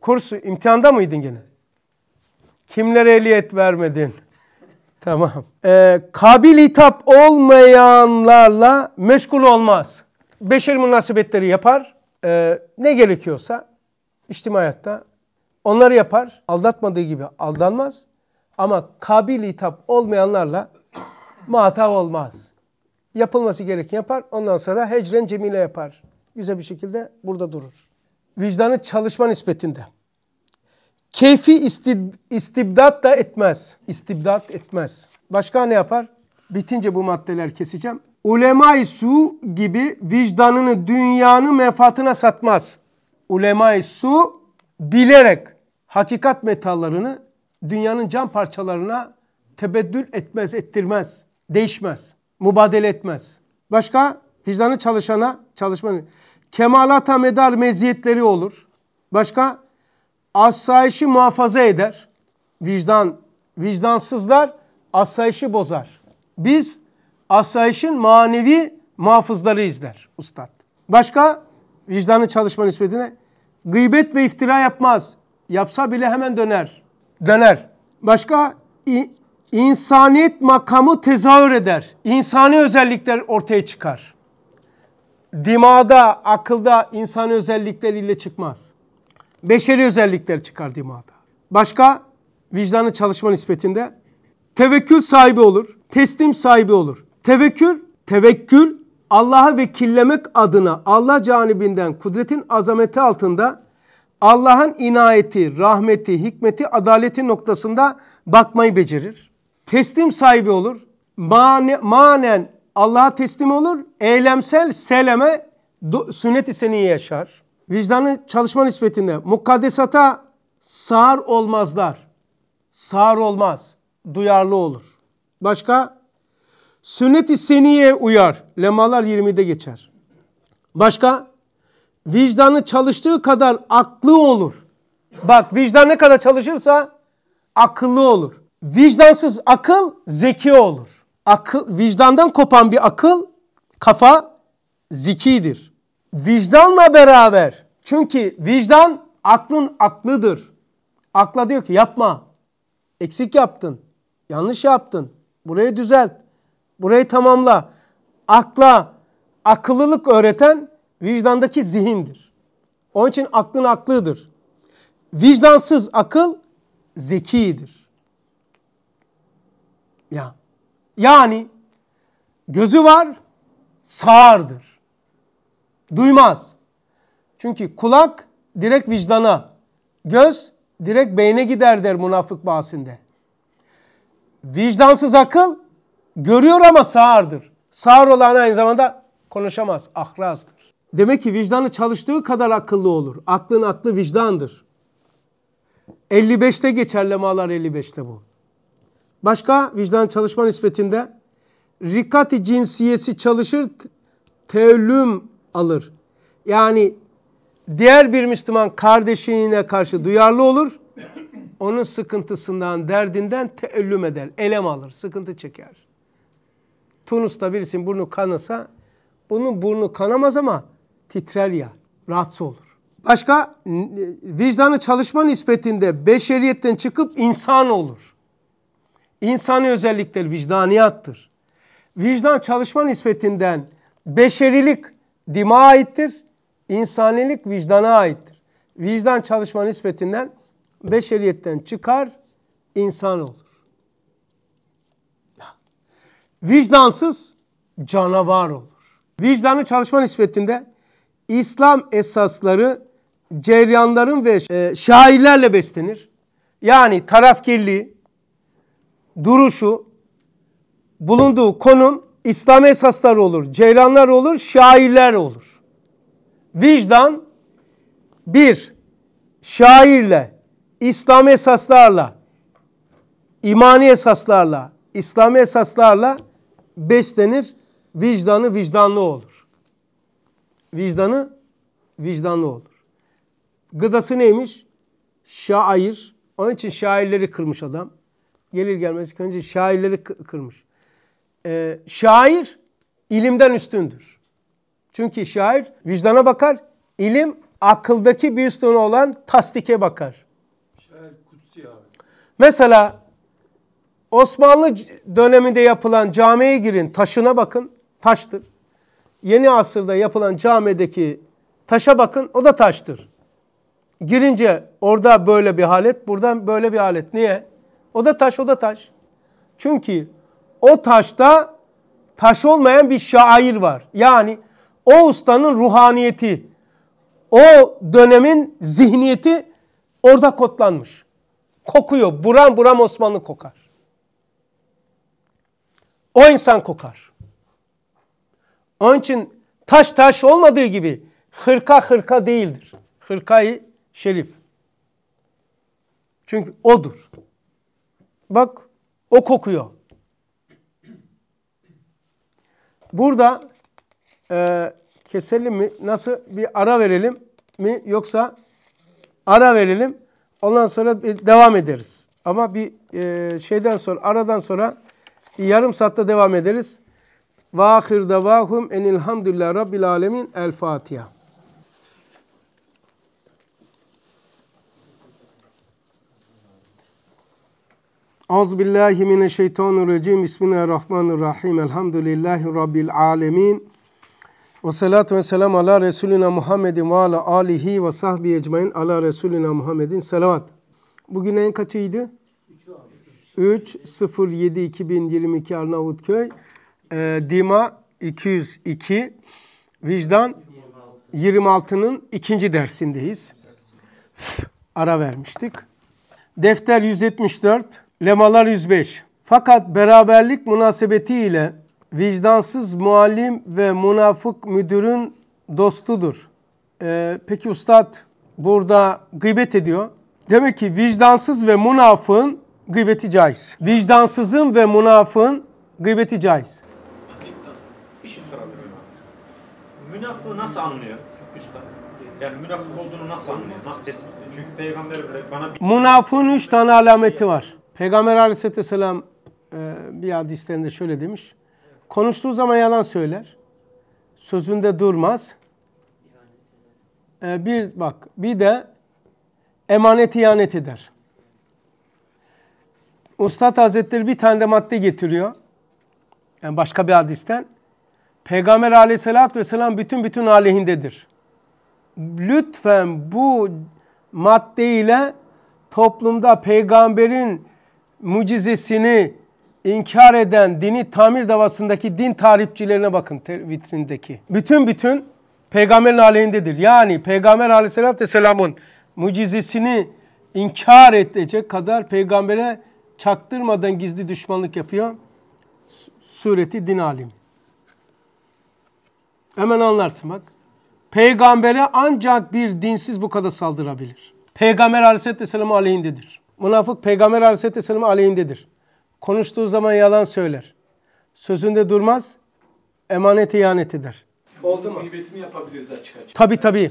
Kursu Kurs imtihanda mıydın gene? Kimlere ehliyet vermedin? [LAUGHS] tamam. Ee, kabil hitap olmayanlarla meşgul olmaz. Beşer münasebetleri yapar. Ee, ne gerekiyorsa içtimai hayatta. Onları yapar, aldatmadığı gibi aldanmaz. Ama kabil hitap olmayanlarla muhatap olmaz. Yapılması gereken yapar, ondan sonra hecren cemile yapar. Güzel bir şekilde burada durur. Vicdanı çalışma nispetinde. Keyfi istib istibdat da etmez. İstibdat etmez. Başka ne yapar? Bitince bu maddeler keseceğim. Ulema-i su gibi vicdanını, dünyanın menfaatına satmaz ulema-i su bilerek hakikat metallarını dünyanın cam parçalarına tebeddül etmez, ettirmez, değişmez, mübadele etmez. Başka vicdanı çalışana çalışmanın kemalata medar meziyetleri olur. Başka asayişi muhafaza eder. Vicdan, vicdansızlar asayişi bozar. Biz asayişin manevi muhafızlarıyız der ustad. Başka vicdanı çalışma nispetine Gıybet ve iftira yapmaz. Yapsa bile hemen döner. Döner. Başka insaniyet makamı tezahür eder. İnsani özellikler ortaya çıkar. Dimada, akılda insani özellikler özellikleriyle çıkmaz. Beşeri özellikler çıkar dimada. Başka vicdanı çalışma nispetinde tevekkül sahibi olur, teslim sahibi olur. Tevekkül, tevekkül Allah'a vekillemek adına Allah canibinden kudretin azameti altında Allah'ın inayeti, rahmeti, hikmeti, adaleti noktasında bakmayı becerir. Teslim sahibi olur. Mane, manen Allah'a teslim olur. Eylemsel seleme sünnet-i seniye yaşar. Vicdanı çalışma nispetinde mukaddesata sağır olmazlar. Sağır olmaz. Duyarlı olur. Başka? Sünnet-i seniye uyar. Lemalar 20'de geçer. Başka? Vicdanı çalıştığı kadar aklı olur. Bak vicdan ne kadar çalışırsa akıllı olur. Vicdansız akıl zeki olur. Akıl, vicdandan kopan bir akıl, kafa zikidir. Vicdanla beraber çünkü vicdan aklın aklıdır. Akla diyor ki yapma. Eksik yaptın. Yanlış yaptın. Burayı düzelt. Burayı tamamla. Akla, akıllılık öğreten vicdandaki zihindir. Onun için aklın aklıdır. Vicdansız akıl zekidir. Ya. Yani gözü var, sağırdır. Duymaz. Çünkü kulak direkt vicdana, göz direkt beyne gider der münafık bahsinde. Vicdansız akıl Görüyor ama sağırdır. Sağır olan aynı zamanda konuşamaz, akrazdır. Demek ki vicdanı çalıştığı kadar akıllı olur. Aklın aklı vicdandır. 55'te geçerli lemalar 55'te bu. Başka vicdan çalışma nispetinde rikati cinsiyesi çalışır teellüm alır. Yani diğer bir Müslüman kardeşine karşı duyarlı olur. Onun sıkıntısından, derdinden teellüm eder, elem alır, sıkıntı çeker. Tunus'ta birisinin burnu kanasa onun burnu kanamaz ama titrer ya, rahatsız olur. Başka e, vicdanı çalışma nispetinde beşeriyetten çıkıp insan olur. İnsani özellikler vicdaniyattır. Vicdan çalışma nispetinden beşerilik dima aittir, insanilik vicdana aittir. Vicdan çalışma nispetinden beşeriyetten çıkar, insan olur. Vicdansız canavar olur. Vicdanı çalışma nispetinde İslam esasları ceryanların ve e, şairlerle beslenir. Yani tarafkirliği, duruşu, bulunduğu konum İslam esasları olur, ceyranlar olur, şairler olur. Vicdan bir şairle, İslam esaslarla, imani esaslarla, İslam esaslarla beslenir, vicdanı vicdanlı olur. Vicdanı vicdanlı olur. Gıdası neymiş? Şair. Onun için şairleri kırmış adam. Gelir gelmez önce şairleri kırmış. Ee, şair ilimden üstündür. Çünkü şair vicdana bakar, ilim akıldaki bir üstüne olan tasdike bakar. Şair kutsi abi. Mesela Osmanlı döneminde yapılan camiye girin, taşına bakın, taştır. Yeni asırda yapılan camideki taşa bakın, o da taştır. Girince orada böyle bir halet, buradan böyle bir halet. Niye? O da taş, o da taş. Çünkü o taşta taş olmayan bir şair var. Yani o ustanın ruhaniyeti, o dönemin zihniyeti orada kotlanmış. Kokuyor, buram buram Osmanlı kokar o insan kokar. Onun için taş taş olmadığı gibi hırka hırka değildir. Hırkayı şerif. Çünkü odur. Bak o kokuyor. Burada e, keselim mi? Nasıl bir ara verelim mi? Yoksa ara verelim. Ondan sonra bir devam ederiz. Ama bir e, şeyden sonra, aradan sonra Yarım saatte devam ederiz. Ve ahir davahum enilhamdülillah rabbil alemin. El Fatiha. Auzu billahi mineşşeytanirracim. Bismillahirrahmanirrahim. Elhamdülillahi rabbil alemin. Ve salatu ve selam ala Resulina Muhammedin ve ala alihi ve sahbihi ecmain ala Resulina Muhammedin. Selavat. Bugün en kaçıydı? 3 07 2022 Arnavutköy. E, Dima 202. Vicdan 26'nın ikinci dersindeyiz. Ara vermiştik. Defter 174, lemalar 105. Fakat beraberlik münasebetiyle vicdansız muallim ve münafık müdürün dostudur. Ee, peki ustad burada gıybet ediyor. Demek ki vicdansız ve münafığın gıybeti caiz. Vicdansızın ve münafığın gıybeti caiz. Açıktan bir şey sorabilir miyim? Münafığı nasıl anlıyor üstad? Yani münafık olduğunu nasıl anlıyor? Nasıl tespit ediyor? Çünkü peygamber e, bana... Bir... Münafığın üç tane alameti var. Peygamber aleyhisselam e, bir hadislerinde şöyle demiş. Konuştuğu zaman yalan söyler. Sözünde durmaz. E, bir bak bir de emanet ihanet eder. Ustad Hazretleri bir tane de madde getiriyor. Yani başka bir hadisten. Peygamber aleyhissalatü vesselam bütün bütün aleyhindedir. Lütfen bu maddeyle toplumda peygamberin mucizesini inkar eden dini tamir davasındaki din tarihçilerine bakın vitrindeki. Bütün bütün peygamberin aleyhindedir. Yani peygamber aleyhissalatü vesselamın mucizesini inkar edecek kadar peygambere çaktırmadan gizli düşmanlık yapıyor. Sureti din alim. Hemen anlarsın bak. Peygambere ancak bir dinsiz bu kadar saldırabilir. Peygamber aleyhisselam aleyhindedir. Münafık peygamber aleyhisselam aleyhindedir. Konuştuğu zaman yalan söyler. Sözünde durmaz, emanete ihanet eder. Oldu mu? Gıybetini yapabiliriz açık açık. Tabii tabii.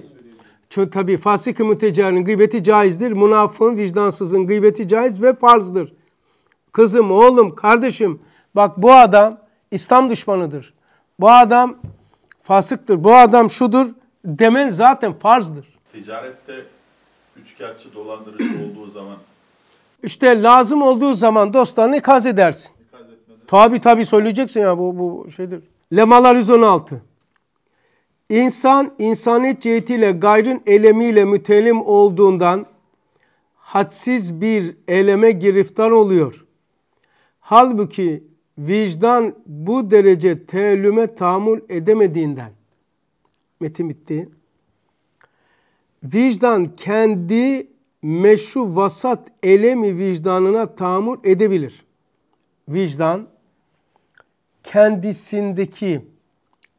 Çünkü tabii fasık-ı mütecarinin gıybeti caizdir. Münafığın, vicdansızın gıybeti caiz ve farzdır kızım, oğlum, kardeşim bak bu adam İslam düşmanıdır. Bu adam fasıktır. Bu adam şudur demen zaten farzdır. Ticarette üçkağıtçı dolandırıcı olduğu zaman işte lazım olduğu zaman dostlarını ikaz edersin. Tabi tabi söyleyeceksin ya bu, bu şeydir. Lemalar 116. İnsan insaniyet cihetiyle gayrın elemiyle mütelim olduğundan hadsiz bir eleme giriftar oluyor. Halbuki vicdan bu derece teellüme tahammül edemediğinden metin bitti. Vicdan kendi meşru vasat elemi vicdanına tahammül edebilir. Vicdan kendisindeki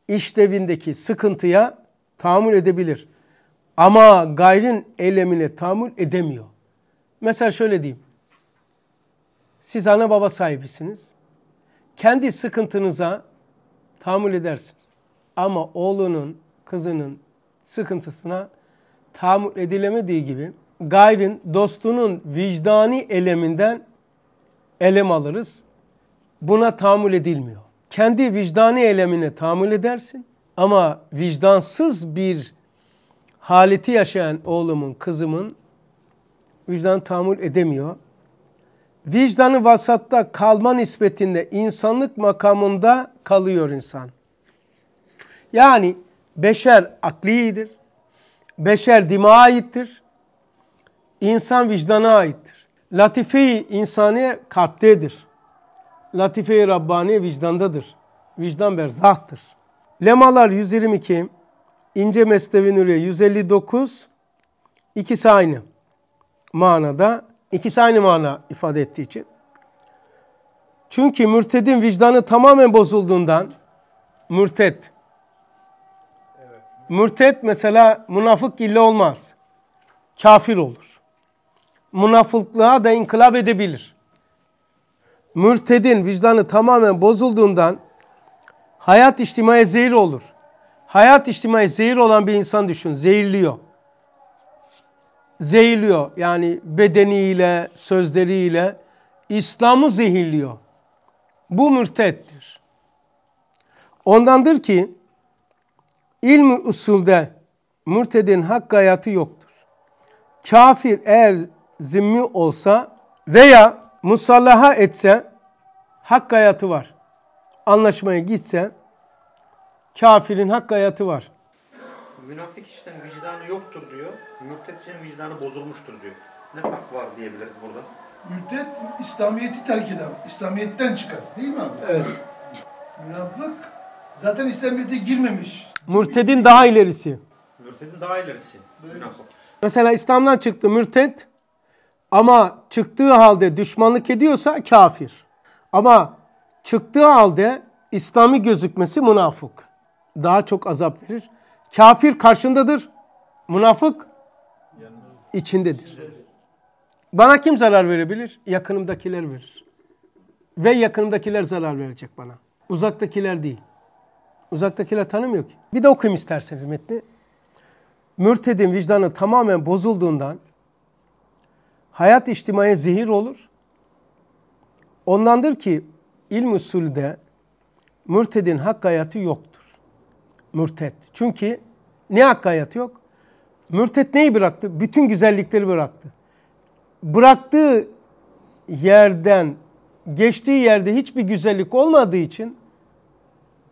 işlevindeki sıkıntıya tahammül edebilir. Ama gayrin elemine tahammül edemiyor. Mesela şöyle diyeyim. Siz ana baba sahibisiniz. Kendi sıkıntınıza tahammül edersiniz. Ama oğlunun, kızının sıkıntısına tahammül edilemediği gibi gayrin, dostunun vicdani eleminden elem alırız. Buna tahammül edilmiyor. Kendi vicdani elemine tahammül edersin ama vicdansız bir haleti yaşayan oğlumun, kızımın vicdan tahammül edemiyor vicdanı vasatta kalma nispetinde insanlık makamında kalıyor insan. Yani beşer aklidir, beşer dima aittir, insan vicdana aittir. Latife-i insaniye kalptedir. Latife-i Rabbaniye vicdandadır. Vicdan berzahtır. Lemalar 122, İnce Mesnevi Nuriye 159, ikisi aynı manada İkisi aynı mana ifade ettiği için. Çünkü mürtedin vicdanı tamamen bozulduğundan mürted. Evet. Mürted mesela münafık ille olmaz. Kafir olur. Münafıklığa da inkılap edebilir. Mürtedin vicdanı tamamen bozulduğundan hayat içtimai zehir olur. Hayat içtimai zehir olan bir insan düşün, zehirliyor zehirliyor. Yani bedeniyle, sözleriyle İslam'ı zehirliyor. Bu mürtettir. Ondandır ki ilmi usulde mürtedin hak hayatı yoktur. Kafir eğer zimmi olsa veya musallaha etse hak hayatı var. Anlaşmaya gitse kafirin hak hayatı var münafık içten vicdanı yoktur diyor. Mürtet için vicdanı bozulmuştur diyor. Ne fark var diyebiliriz burada? Mürtet İslamiyet'i terk eder. İslamiyet'ten çıkar. Değil mi abi? Evet. Münafık zaten İslamiyet'e girmemiş. Mürtedin daha ilerisi. Mürtedin daha ilerisi. Münafık. Mesela İslam'dan çıktı mürtet ama çıktığı halde düşmanlık ediyorsa kafir. Ama çıktığı halde İslami gözükmesi münafık. Daha çok azap verir. Kafir karşındadır. Münafık içindedir. Bana kim zarar verebilir? Yakınımdakiler verir. Ve yakınımdakiler zarar verecek bana. Uzaktakiler değil. Uzaktakiler tanımıyor ki. Bir de okuyayım isterseniz metni. Mürtedin vicdanı tamamen bozulduğundan hayat içtimaya zehir olur. Ondandır ki ilm usulde mürtedin hak hayatı yoktur. Mürtet. Çünkü ne hayat yok? Mürtet neyi bıraktı? Bütün güzellikleri bıraktı. Bıraktığı yerden, geçtiği yerde hiçbir güzellik olmadığı için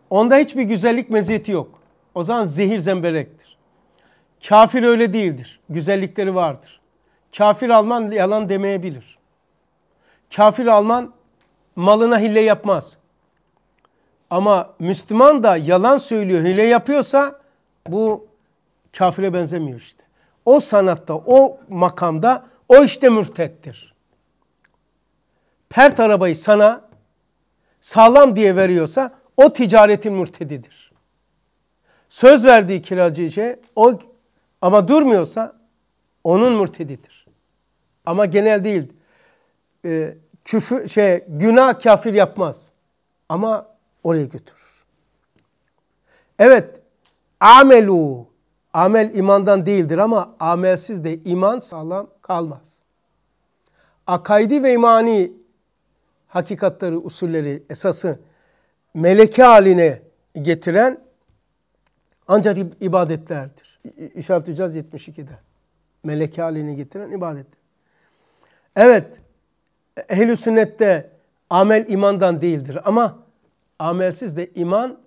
onda hiçbir güzellik meziyeti yok. O zaman zehir zemberektir. Kafir öyle değildir. Güzellikleri vardır. Kafir Alman yalan demeyebilir. Kafir Alman malına hille yapmaz. Ama Müslüman da yalan söylüyor, hile yapıyorsa bu kafire benzemiyor işte. O sanatta, o makamda o işte mürtettir. Pert arabayı sana sağlam diye veriyorsa o ticaretin mürtedidir. Söz verdiği kiracıya o ama durmuyorsa onun mürtedidir. Ama genel değil. E, küfür, şey, günah kafir yapmaz. Ama Oraya götürür. Evet, amelu. Amel imandan değildir ama amelsiz de iman sağlam kalmaz. Akaidi ve imani hakikatları, usulleri, esası meleke haline getiren ancak ibadetlerdir. İşaret Ücaz 72'de. Meleke haline getiren ibadettir. Evet, ehl sünnette amel imandan değildir ama Amelsiz de iman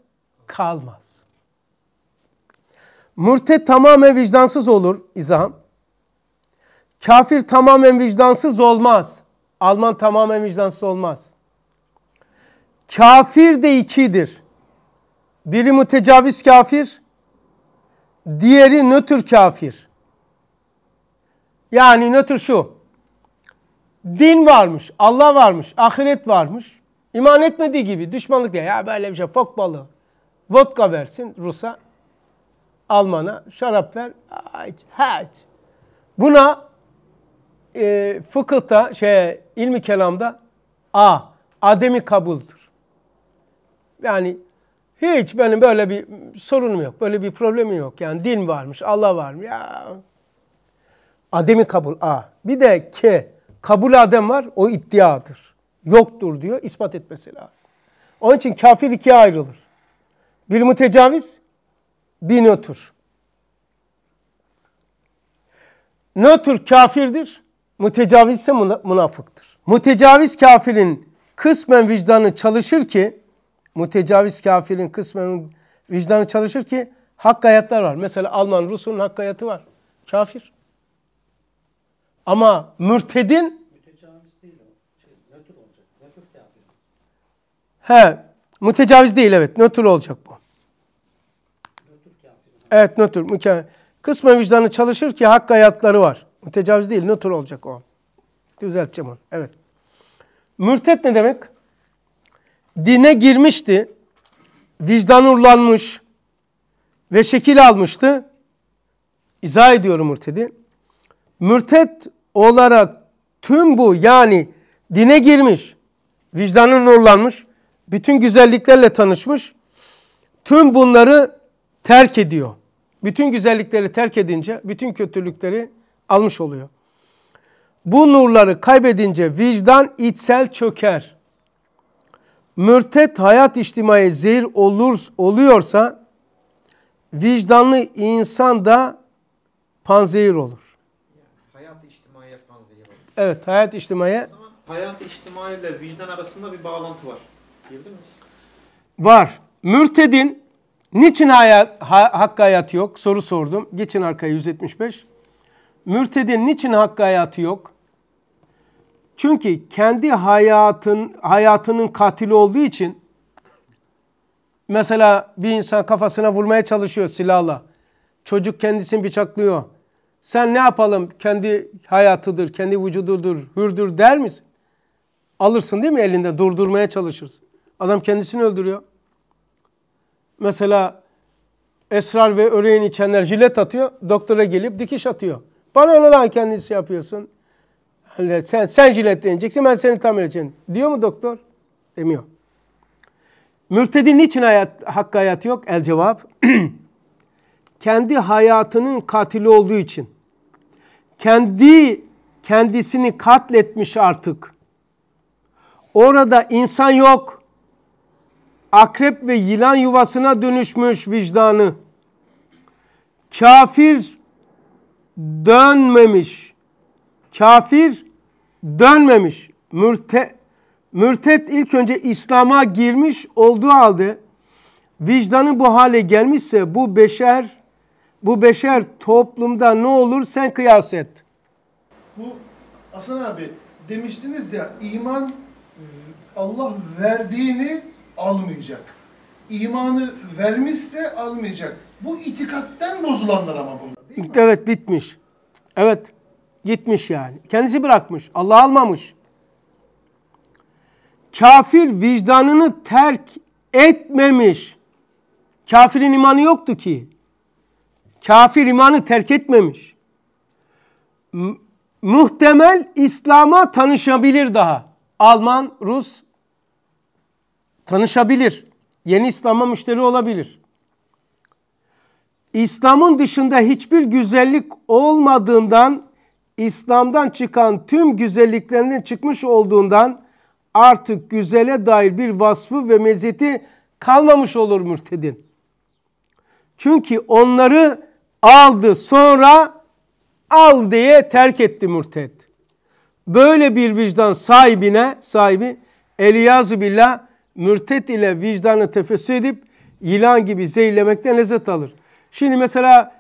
kalmaz. Mürted tamamen vicdansız olur izahım. Kafir tamamen vicdansız olmaz. Alman tamamen vicdansız olmaz. Kafir de ikidir. Biri mütecaviz kafir, diğeri nötr kafir. Yani nötr şu. Din varmış, Allah varmış, ahiret varmış. İman etmediği gibi düşmanlık diye ya böyle bir şey fok balı, Vodka versin Rus'a, Alman'a, şarap ver, hiç, hiç. Buna e, fıkıhta, şey, ilmi kelamda A, ademi kabuldur. Yani hiç benim böyle bir sorunum yok, böyle bir problemim yok. Yani din varmış, Allah varmış Ya. Ademi kabul A. Bir de K, kabul adem var, o iddiadır yoktur diyor. ispat etmesi lazım. Onun için kafir ikiye ayrılır. Bir mütecaviz, bir nötr. Nötr kafirdir, mütecaviz ise münafıktır. Mütecaviz kafirin kısmen vicdanı çalışır ki, mütecaviz kafirin kısmen vicdanı çalışır ki hak hayatlar var. Mesela Alman Rus'un hak hayatı var. Kafir. Ama mürtedin He, mütecaviz değil evet. Nötr olacak bu. Evet nötr. Mükemmel. Kısmen vicdanı çalışır ki hakkı hayatları var. Mütecaviz değil nötr olacak o. Düzelteceğim onu. Evet. Mürtet ne demek? Dine girmişti. Vicdan urlanmış. Ve şekil almıştı. İzah ediyorum mürtedi. Mürtet olarak tüm bu yani dine girmiş. Vicdanın nurlanmış bütün güzelliklerle tanışmış. Tüm bunları terk ediyor. Bütün güzellikleri terk edince bütün kötülükleri almış oluyor. Bu nurları kaybedince vicdan içsel çöker. Mürtet hayat içtimai zehir olur, oluyorsa vicdanlı insan da panzehir olur. Hayat içtimaiye panzehir olur. Evet hayat içtimaiye. O zaman hayat içtimaiyle vicdan arasında bir bağlantı var diyebilir miyiz? Var. Mürtedin niçin hayat, ha, hakkı hayatı yok? Soru sordum. Geçin arkaya 175. Mürtedin niçin hakkı hayatı yok? Çünkü kendi hayatın hayatının katili olduğu için mesela bir insan kafasına vurmaya çalışıyor silahla. Çocuk kendisini bıçaklıyor. Sen ne yapalım? Kendi hayatıdır, kendi vücududur, hürdür der misin? Alırsın değil mi elinde durdurmaya çalışırsın. Adam kendisini öldürüyor. Mesela esrar ve öreğin içenler jilet atıyor. Doktora gelip dikiş atıyor. Bana ne lan kendisi yapıyorsun. Yani sen, sen jiletleneceksin ben seni tamir edeceğim. Diyor mu doktor? Demiyor. Mürtedin niçin hayat, hakkı hayatı yok? El cevap. [CLEARS THROAT] Kendi hayatının katili olduğu için. Kendi kendisini katletmiş artık. Orada insan yok akrep ve yılan yuvasına dönüşmüş vicdanı. Kafir dönmemiş. Kafir dönmemiş. Mürte, mürtet ilk önce İslam'a girmiş olduğu halde vicdanı bu hale gelmişse bu beşer bu beşer toplumda ne olur sen kıyas et. Bu Hasan abi demiştiniz ya iman Allah verdiğini almayacak. İmanı vermişse almayacak. Bu itikatten bozulanlar ama bunlar. Evet bitmiş. Evet gitmiş yani. Kendisi bırakmış. Allah almamış. Kafir vicdanını terk etmemiş. Kafirin imanı yoktu ki. Kafir imanı terk etmemiş. M muhtemel İslam'a tanışabilir daha. Alman, Rus, tanışabilir. Yeni İslam'a müşteri olabilir. İslam'ın dışında hiçbir güzellik olmadığından, İslam'dan çıkan tüm güzelliklerinin çıkmış olduğundan artık güzele dair bir vasfı ve meziyeti kalmamış olur mürtedin. Çünkü onları aldı sonra al diye terk etti mürted. Böyle bir vicdan sahibine sahibi Eliyazu billah mürtet ile vicdanı tefessü edip ilan gibi zehirlemekten lezzet alır. Şimdi mesela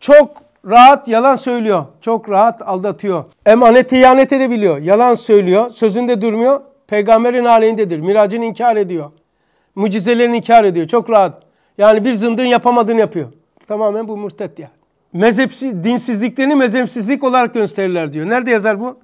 çok rahat yalan söylüyor. Çok rahat aldatıyor. Emanete ihanet edebiliyor. Yalan söylüyor. Sözünde durmuyor. Peygamberin aleyhindedir. Miracını inkar ediyor. Mucizelerini inkar ediyor. Çok rahat. Yani bir zındığın yapamadığını yapıyor. Tamamen bu mürtet yani. Mezhepsi, dinsizliklerini mezhepsizlik olarak gösterirler diyor. Nerede yazar bu?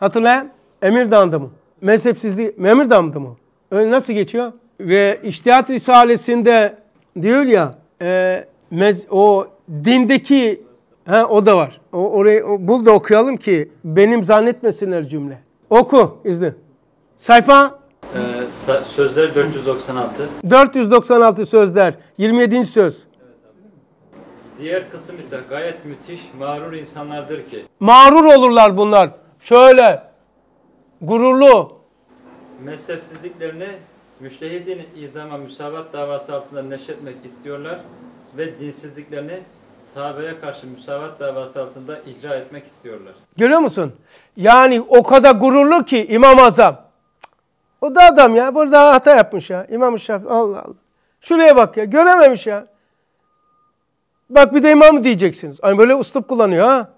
Hatırlayan? Emirdağ'da mı? Mezhepsizlik, Emirdağ'da mı? Öyle nasıl geçiyor? Ve İçtihat Risalesi'nde diyor ya e, mez, o dindeki he, o da var. O, orayı o, bul da okuyalım ki benim zannetmesinler cümle. Oku izle Sayfa ee, sözler 496. 496 sözler. 27. söz. Diğer kısım ise gayet müthiş, mağrur insanlardır ki. Mağrur olurlar bunlar. Şöyle, gururlu, mezhepsizliklerini müştehidin izama müsavat davası altında neşetmek istiyorlar ve dinsizliklerini sahabeye karşı müsavat davası altında icra etmek istiyorlar. Görüyor musun? Yani o kadar gururlu ki İmam Azam. O da adam ya. Burada hata yapmış ya. İmam Şafi. Allah Allah. Şuraya bak ya. Görememiş ya. Bak bir de imam diyeceksiniz. Ay böyle ustup kullanıyor ha.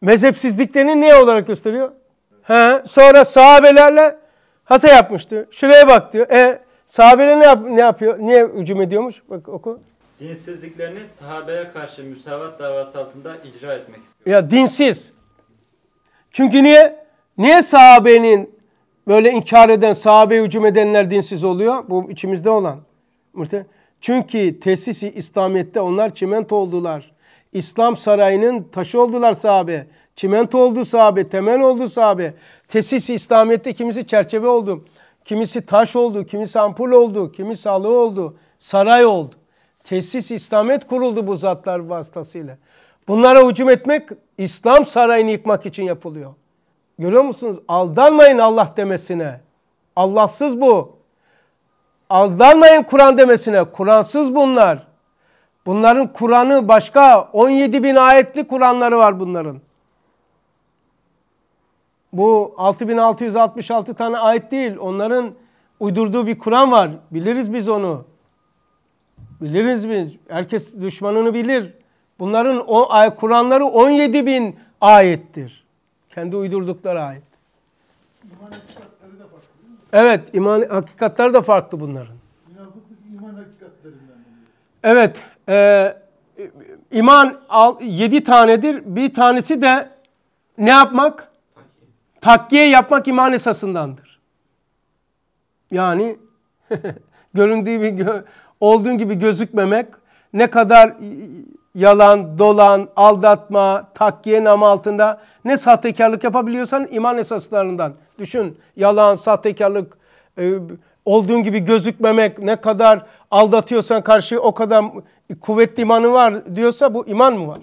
Mezhepsizliklerini ne olarak gösteriyor? He, sonra sahabelerle Hata yapmış diyor. Şuraya bak diyor. E sahabeler ne, yap ne yapıyor? Niye hücum ediyormuş? Bak oku. Dinsizliklerini sahabeye karşı müsavat davası altında icra etmek istiyor. Ya dinsiz. Çünkü niye? Niye sahabenin böyle inkar eden, sahabeye hücum edenler dinsiz oluyor? Bu içimizde olan. Çünkü tesisi İslamiyet'te onlar çimento oldular. İslam sarayının taşı oldular sahabe. Çimento oldu sahabe, temel oldu sahabe tesis İslamiyet'te kimisi çerçeve oldu, kimisi taş oldu, kimisi ampul oldu, kimisi halı oldu, saray oldu. Tesis İslamiyet kuruldu bu zatlar vasıtasıyla. Bunlara hücum etmek İslam sarayını yıkmak için yapılıyor. Görüyor musunuz? Aldanmayın Allah demesine. Allahsız bu. Aldanmayın Kur'an demesine. Kur'ansız bunlar. Bunların Kur'an'ı başka 17 bin ayetli Kur'anları var bunların bu 6666 tane ayet değil. Onların uydurduğu bir Kur'an var. Biliriz biz onu. Biliriz biz. Herkes düşmanını bilir. Bunların Kur'anları 17 bin ayettir. Kendi uydurdukları ayet. İman hakikatleri de farklı Evet, iman hakikatleri de farklı bunların. İman hakikatlerinden. Evet, e, iman 7 tanedir. Bir tanesi de ne yapmak? Takkiye yapmak iman esasındandır. Yani [LAUGHS] göründüğü gibi, olduğun gibi gözükmemek ne kadar yalan, dolan, aldatma, takkiye nam altında ne sahtekarlık yapabiliyorsan iman esaslarından. Düşün yalan, sahtekarlık, e, olduğun gibi gözükmemek ne kadar aldatıyorsan karşı o kadar kuvvetli imanı var diyorsa bu iman mı var?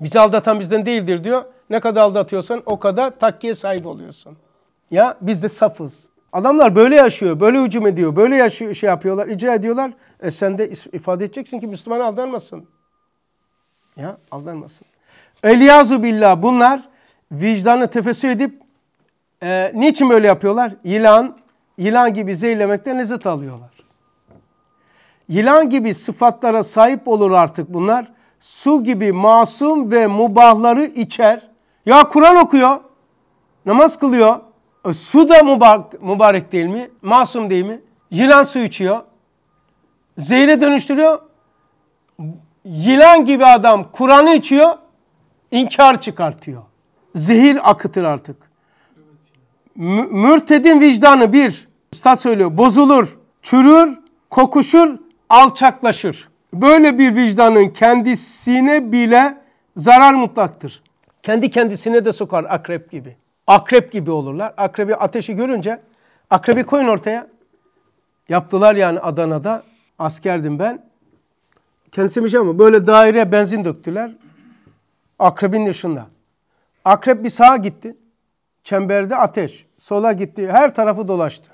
Bizi aldatan bizden değildir diyor. Ne kadar aldatıyorsan o kadar takkiye sahip oluyorsun. Ya biz de safız. Adamlar böyle yaşıyor, böyle hücum ediyor, böyle yaşıyor, şey yapıyorlar, icra ediyorlar. E sen de ifade edeceksin ki Müslüman aldanmasın. Ya aldanmasın. Eliyazu billah bunlar vicdanı tefessü edip e, niçin böyle yapıyorlar? Yılan, yılan gibi zehirlemekten lezzet alıyorlar. Yılan gibi sıfatlara sahip olur artık bunlar. Su gibi masum ve mubahları içer. Ya Kur'an okuyor, namaz kılıyor. E, su da mübarek, mübarek değil mi? Masum değil mi? Yılan su içiyor. Zehre dönüştürüyor. Yılan gibi adam Kur'an'ı içiyor, inkar çıkartıyor. Zehir akıtır artık. M- mürtedin vicdanı bir, usta söylüyor, bozulur, çürür, kokuşur, alçaklaşır. Böyle bir vicdanın kendisine bile zarar mutlaktır. Kendi kendisine de sokar akrep gibi. Akrep gibi olurlar. Akrebi ateşi görünce akrebi koyun ortaya. Yaptılar yani Adana'da. Askerdim ben. Kendisi bir şey ama böyle daireye benzin döktüler. Akrebin dışında. Akrep bir sağa gitti. Çemberde ateş. Sola gitti. Her tarafı dolaştı.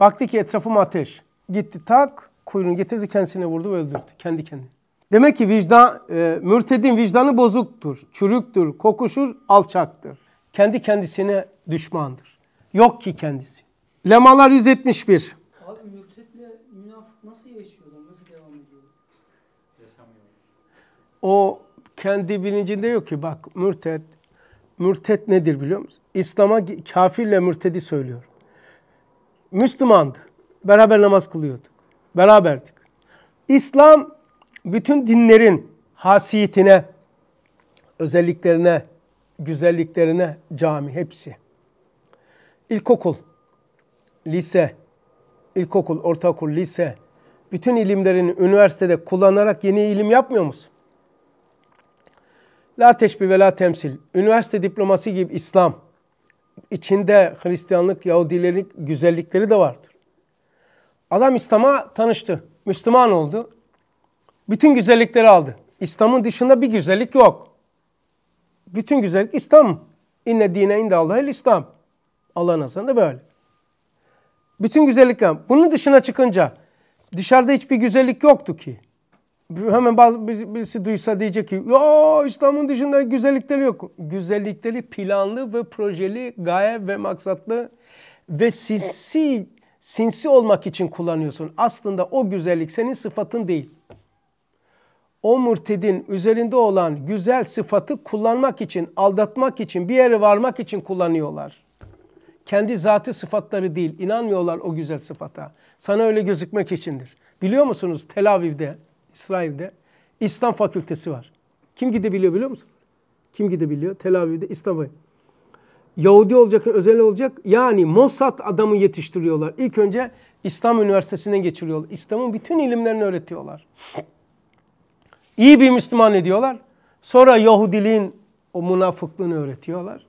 Baktı ki etrafım ateş. Gitti tak kuyruğunu getirdi kendisine vurdu ve öldürdü. Kendi kendini. Demek ki vicdan, e, mürtedin vicdanı bozuktur, çürüktür, kokuşur, alçaktır. Kendi kendisine düşmandır. Yok ki kendisi. Lemalar 171. Abi mürtedle münafık nasıl yaşıyorlar? Nasıl devam ediyor? Yaşamıyor. O kendi bilincinde yok ki bak mürted, mürted nedir biliyor musun? İslam'a kafirle mürtedi söylüyor. Müslümandı. Beraber namaz kılıyorduk. Beraberdik. İslam bütün dinlerin hasiyetine, özelliklerine, güzelliklerine cami hepsi. İlkokul, lise, ilkokul, ortaokul, lise, bütün ilimlerini üniversitede kullanarak yeni ilim yapmıyor musun? La teşbih ve la temsil, üniversite diploması gibi İslam, içinde Hristiyanlık, Yahudilerin güzellikleri de vardır. Adam İslam'a tanıştı, Müslüman oldu. Bütün güzellikleri aldı. İslam'ın dışında bir güzellik yok. Bütün güzellik İslam. İnne dine inde Allah'el İslam. Allah'ın hasanı böyle. Bütün güzellikler. Bunun dışına çıkınca dışarıda hiçbir güzellik yoktu ki. Hemen bazı, birisi duysa diyecek ki ya İslam'ın dışında güzellikleri yok. Güzellikleri planlı ve projeli, gaye ve maksatlı ve sinsi, sinsi olmak için kullanıyorsun. Aslında o güzellik senin sıfatın değil o mürtedin üzerinde olan güzel sıfatı kullanmak için, aldatmak için, bir yere varmak için kullanıyorlar. Kendi zatı sıfatları değil, inanmıyorlar o güzel sıfata. Sana öyle gözükmek içindir. Biliyor musunuz Tel Aviv'de, İsrail'de İslam fakültesi var. Kim gidebiliyor biliyor musun? Kim gidebiliyor? Tel Aviv'de İslam Yahudi olacak, özel olacak. Yani Mossad adamı yetiştiriyorlar. İlk önce İslam Üniversitesi'ne geçiriyorlar. İslam'ın bütün ilimlerini öğretiyorlar. İyi bir Müslüman ediyorlar. Sonra Yahudiliğin o münafıklığını öğretiyorlar.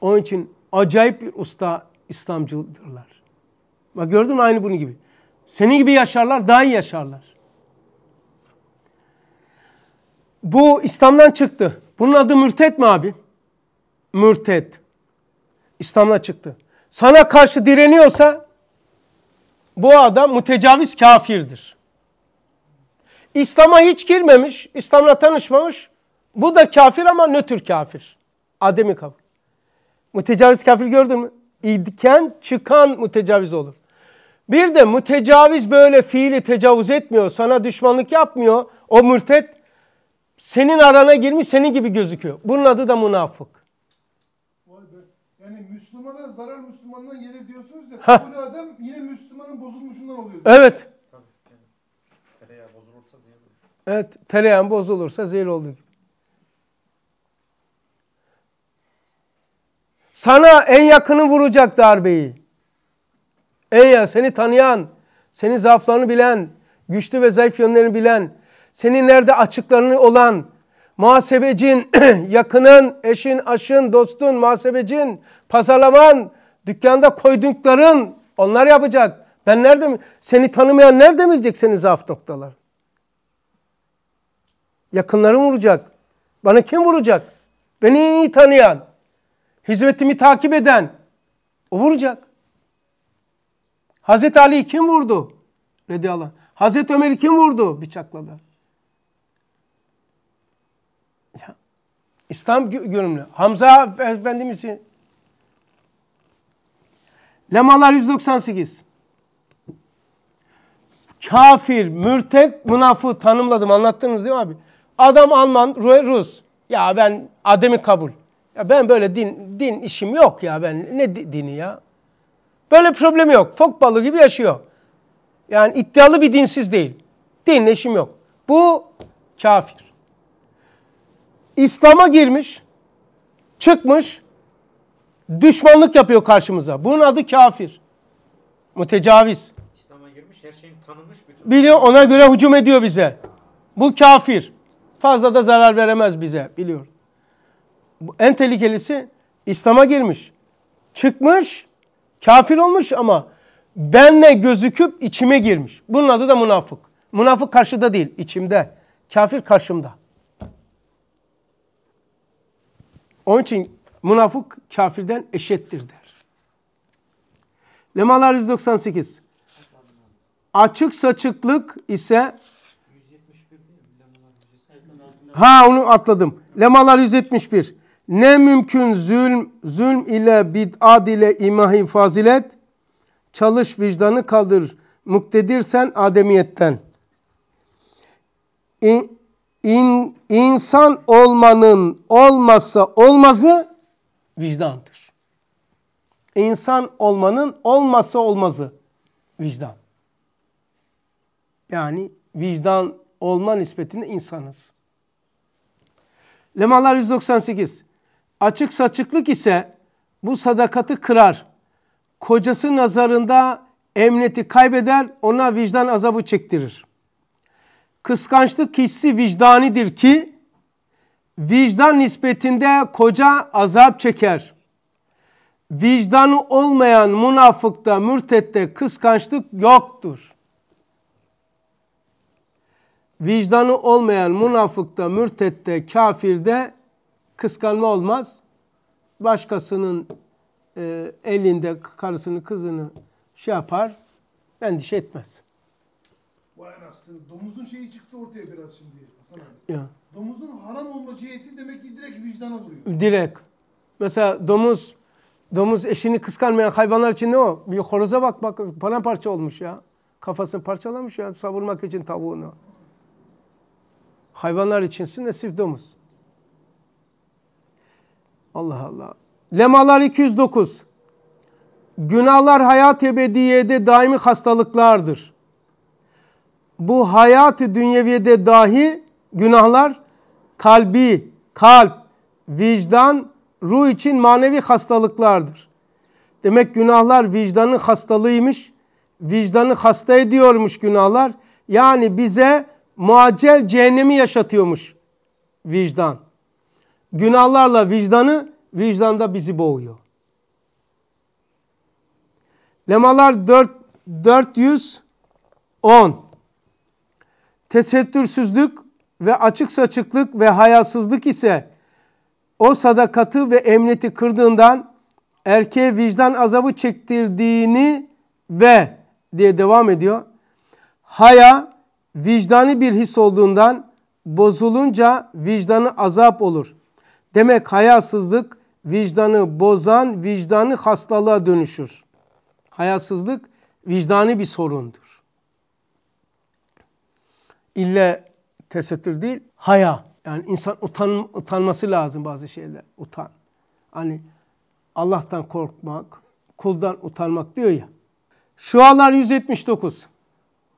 Onun için acayip bir usta İslamcıdırlar. Bak gördün mü aynı bunun gibi. Senin gibi yaşarlar, daha iyi yaşarlar. Bu İslam'dan çıktı. Bunun adı mürtet mi abi? Mürtet. İslam'dan çıktı. Sana karşı direniyorsa bu adam mütecaviz kafirdir. İslam'a hiç girmemiş, İslam'la tanışmamış. Bu da kafir ama nötr kafir. Ademi kabul. Mütecaviz kafir gördün mü? İdken çıkan mütecaviz olur. Bir de mütecaviz böyle fiili tecavüz etmiyor, sana düşmanlık yapmıyor. O mürtet senin arana girmiş, senin gibi gözüküyor. Bunun adı da münafık. Yani Müslümana zarar Müslümandan gelir diyorsunuz ya. bu adam yine Müslümanın bozulmuşundan oluyor. Evet. Evet, tereyağın bozulursa zehir olduğu gibi. Sana en yakını vuracak darbeyi. Ey ya seni tanıyan, senin zaaflarını bilen, güçlü ve zayıf yönlerini bilen, senin nerede açıklarını olan, muhasebecin, [CLEARS THROAT] yakının, eşin, aşın, dostun, muhasebecin, pazarlaman, dükkanda koydukların onlar yapacak. Ben nerede mi? Seni tanımayan nerede bilecek senin zaaf noktaları? Yakınlarım vuracak. Bana kim vuracak? Beni en iyi tanıyan, hizmetimi takip eden o vuracak. Hazreti Ali'yi kim vurdu? Radiyallahu anh. Hazreti Ömer'i kim vurdu? Bıçakladı. İslam görünümlü. Hamza Efendimiz'i. Lemalar 198. Kafir, mürtek, münafığı tanımladım. Anlattınız değil mi abi? Adam Alman, Rus. Ya ben ademi kabul. Ya ben böyle din din işim yok ya ben ne dini ya? Böyle problemi yok. Fok balığı gibi yaşıyor. Yani iddialı bir dinsiz değil. Dinle işim yok. Bu kafir. İslam'a girmiş, çıkmış, düşmanlık yapıyor karşımıza. Bunun adı kafir. Mütecaviz. İslam'a girmiş, her şeyin tanınmış bir Biliyor, ona göre hücum ediyor bize. Bu kafir. Fazla da zarar veremez bize biliyorum. En tehlikelisi İslam'a girmiş. Çıkmış, kafir olmuş ama benle gözüküp içime girmiş. Bunun adı da münafık. Münafık karşıda değil, içimde. Kafir karşımda. Onun için münafık kafirden eşittir der. Lemalar 198. Açık saçıklık ise Ha onu atladım. Lemalar 171. Ne mümkün zulm, zulm ile bid'at ile imahi fazilet. Çalış vicdanı kaldır. Muktedirsen ademiyetten. İn, in, insan olmanın olmazsa olmazı vicdandır. İnsan olmanın olmazsa olmazı vicdan. Yani vicdan olma nispetinde insanız. Lemalar 198. Açık saçıklık ise bu sadakatı kırar. Kocası nazarında emniyeti kaybeder, ona vicdan azabı çektirir. Kıskançlık hissi vicdanidir ki vicdan nispetinde koca azap çeker. Vicdanı olmayan münafıkta, mürtette kıskançlık yoktur vicdanı olmayan münafıkta, mürtette, kafirde kıskanma olmaz. Başkasının e, elinde karısını, kızını şey yapar, endişe etmez. Vay anasını. Domuzun şeyi çıktı ortaya biraz şimdi Hasan abi. Ya. Domuzun haram olma ciheti demek ki direkt vicdana vuruyor. Direkt. Mesela domuz domuz eşini kıskanmayan hayvanlar için ne o? Bir horoza bak bak paramparça olmuş ya. Kafasını parçalamış ya savurmak için tavuğunu. Hayvanlar içinsin de domuz. Allah Allah. Lemalar 209. Günahlar hayat ebediyede daimi hastalıklardır. Bu hayat-ı dünyeviyede dahi günahlar kalbi, kalp, vicdan, ruh için manevi hastalıklardır. Demek günahlar vicdanın hastalığıymış. Vicdanı hasta ediyormuş günahlar. Yani bize muaccel cehennemi yaşatıyormuş vicdan. Günahlarla vicdanı, vicdanda bizi boğuyor. Lemalar 4, 410 Tesettürsüzlük ve açık saçıklık ve hayasızlık ise o sadakatı ve emniyeti kırdığından erkeğe vicdan azabı çektirdiğini ve diye devam ediyor. Haya vicdani bir his olduğundan bozulunca vicdanı azap olur. Demek hayasızlık vicdanı bozan, vicdanı hastalığa dönüşür. Hayasızlık vicdani bir sorundur. İlle tesettür değil, haya. Yani insan utan, utanması lazım bazı şeyler. Utan. Hani Allah'tan korkmak, kuldan utanmak diyor ya. Şualar 179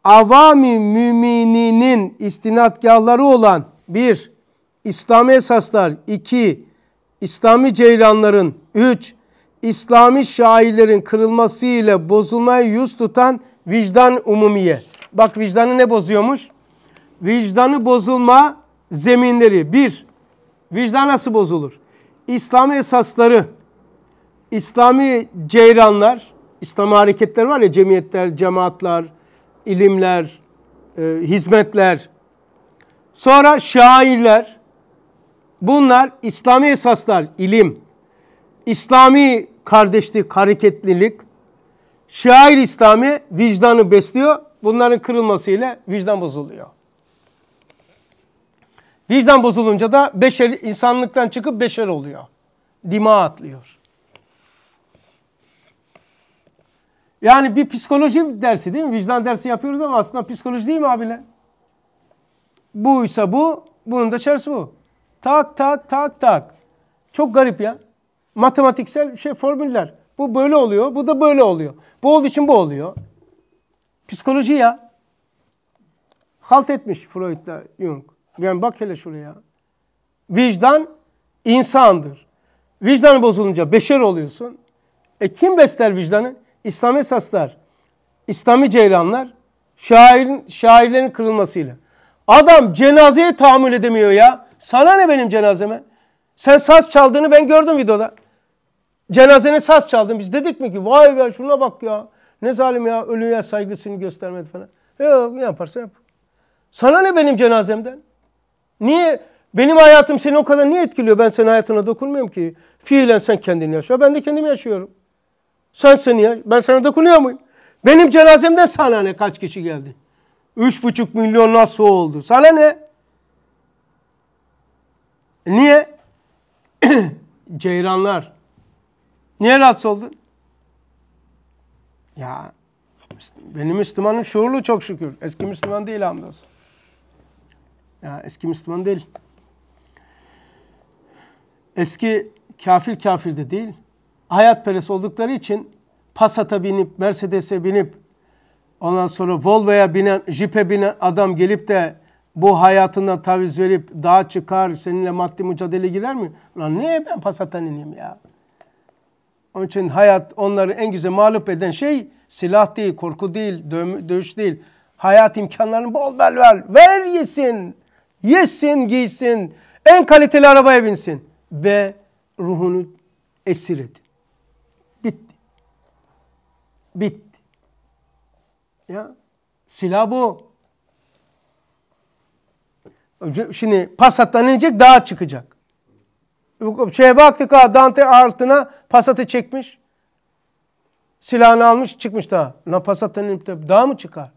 avami mümininin istinadgahları olan bir İslami esaslar, iki İslami ceylanların, üç İslami şairlerin kırılması ile bozulmaya yüz tutan vicdan umumiye. Bak vicdanı ne bozuyormuş? Vicdanı bozulma zeminleri. Bir, vicdan nasıl bozulur? İslami esasları, İslami ceyranlar, İslami hareketler var ya cemiyetler, cemaatler, ilimler, e, hizmetler, sonra şairler. Bunlar İslami esaslar, ilim, İslami kardeşlik, hareketlilik, şair İslami vicdanı besliyor. Bunların kırılmasıyla vicdan bozuluyor. Vicdan bozulunca da beşer, insanlıktan çıkıp beşer oluyor. Dima atlıyor. Yani bir psikoloji dersi değil mi? Vicdan dersi yapıyoruz ama aslında psikoloji değil mi abiler? Buysa bu, bunun da çaresi bu. Tak tak tak tak. Çok garip ya. Matematiksel şey formüller. Bu böyle oluyor, bu da böyle oluyor. Bu olduğu için bu oluyor. Psikoloji ya. Halt etmiş Freud da Jung. Yani bak hele şuraya. Vicdan insandır. Vicdanı bozulunca beşer oluyorsun. E kim besler vicdanı? İslami esaslar, İslami ceylanlar şairin, şairlerin kırılmasıyla. Adam cenazeye tahammül edemiyor ya. Sana ne benim cenazeme? Sen saz çaldığını ben gördüm videoda. Cenazene saz çaldın. Biz dedik mi ki vay be şuna bak ya. Ne zalim ya ölüye saygısını göstermedi falan. Yok ne yaparsa yap. Sana ne benim cenazemden? Niye? Benim hayatım seni o kadar niye etkiliyor? Ben senin hayatına dokunmuyorum ki. Fiilen sen kendini yaşa. Ben de kendimi yaşıyorum. Sen seni ya. Ben sana dokunuyor muyum? Benim cenazemde sana ne kaç kişi geldi? Üç buçuk milyon nasıl oldu? Sana ne? Niye? [CLEARS THROAT] Ceyranlar. Niye rahatsız oldun? Ya benim Müslümanım şuurlu çok şükür. Eski Müslüman değil hamdolsun. Ya eski Müslüman değil. Eski kafir kafir de değil hayatperest oldukları için Passat'a binip, Mercedes'e binip, ondan sonra Volvo'ya binen, Jeep'e binen adam gelip de bu hayatından taviz verip dağa çıkar, seninle maddi mücadele girer mi? Lan niye ben Passat'tan ineyim ya? Onun için hayat onları en güzel mağlup eden şey silah değil, korku değil, dö dövüş değil. Hayat imkanlarını bol bel ver. Ver yesin, yesin, giysin. En kaliteli arabaya binsin. Ve ruhunu esir edin. Bitti. Ya silah bu. Şimdi Passat'tan inecek daha çıkacak. Şeye baktık ha Dante altına pasatı çekmiş. Silahını almış çıkmış daha. Lan Passat'tan inip de daha mı çıkar?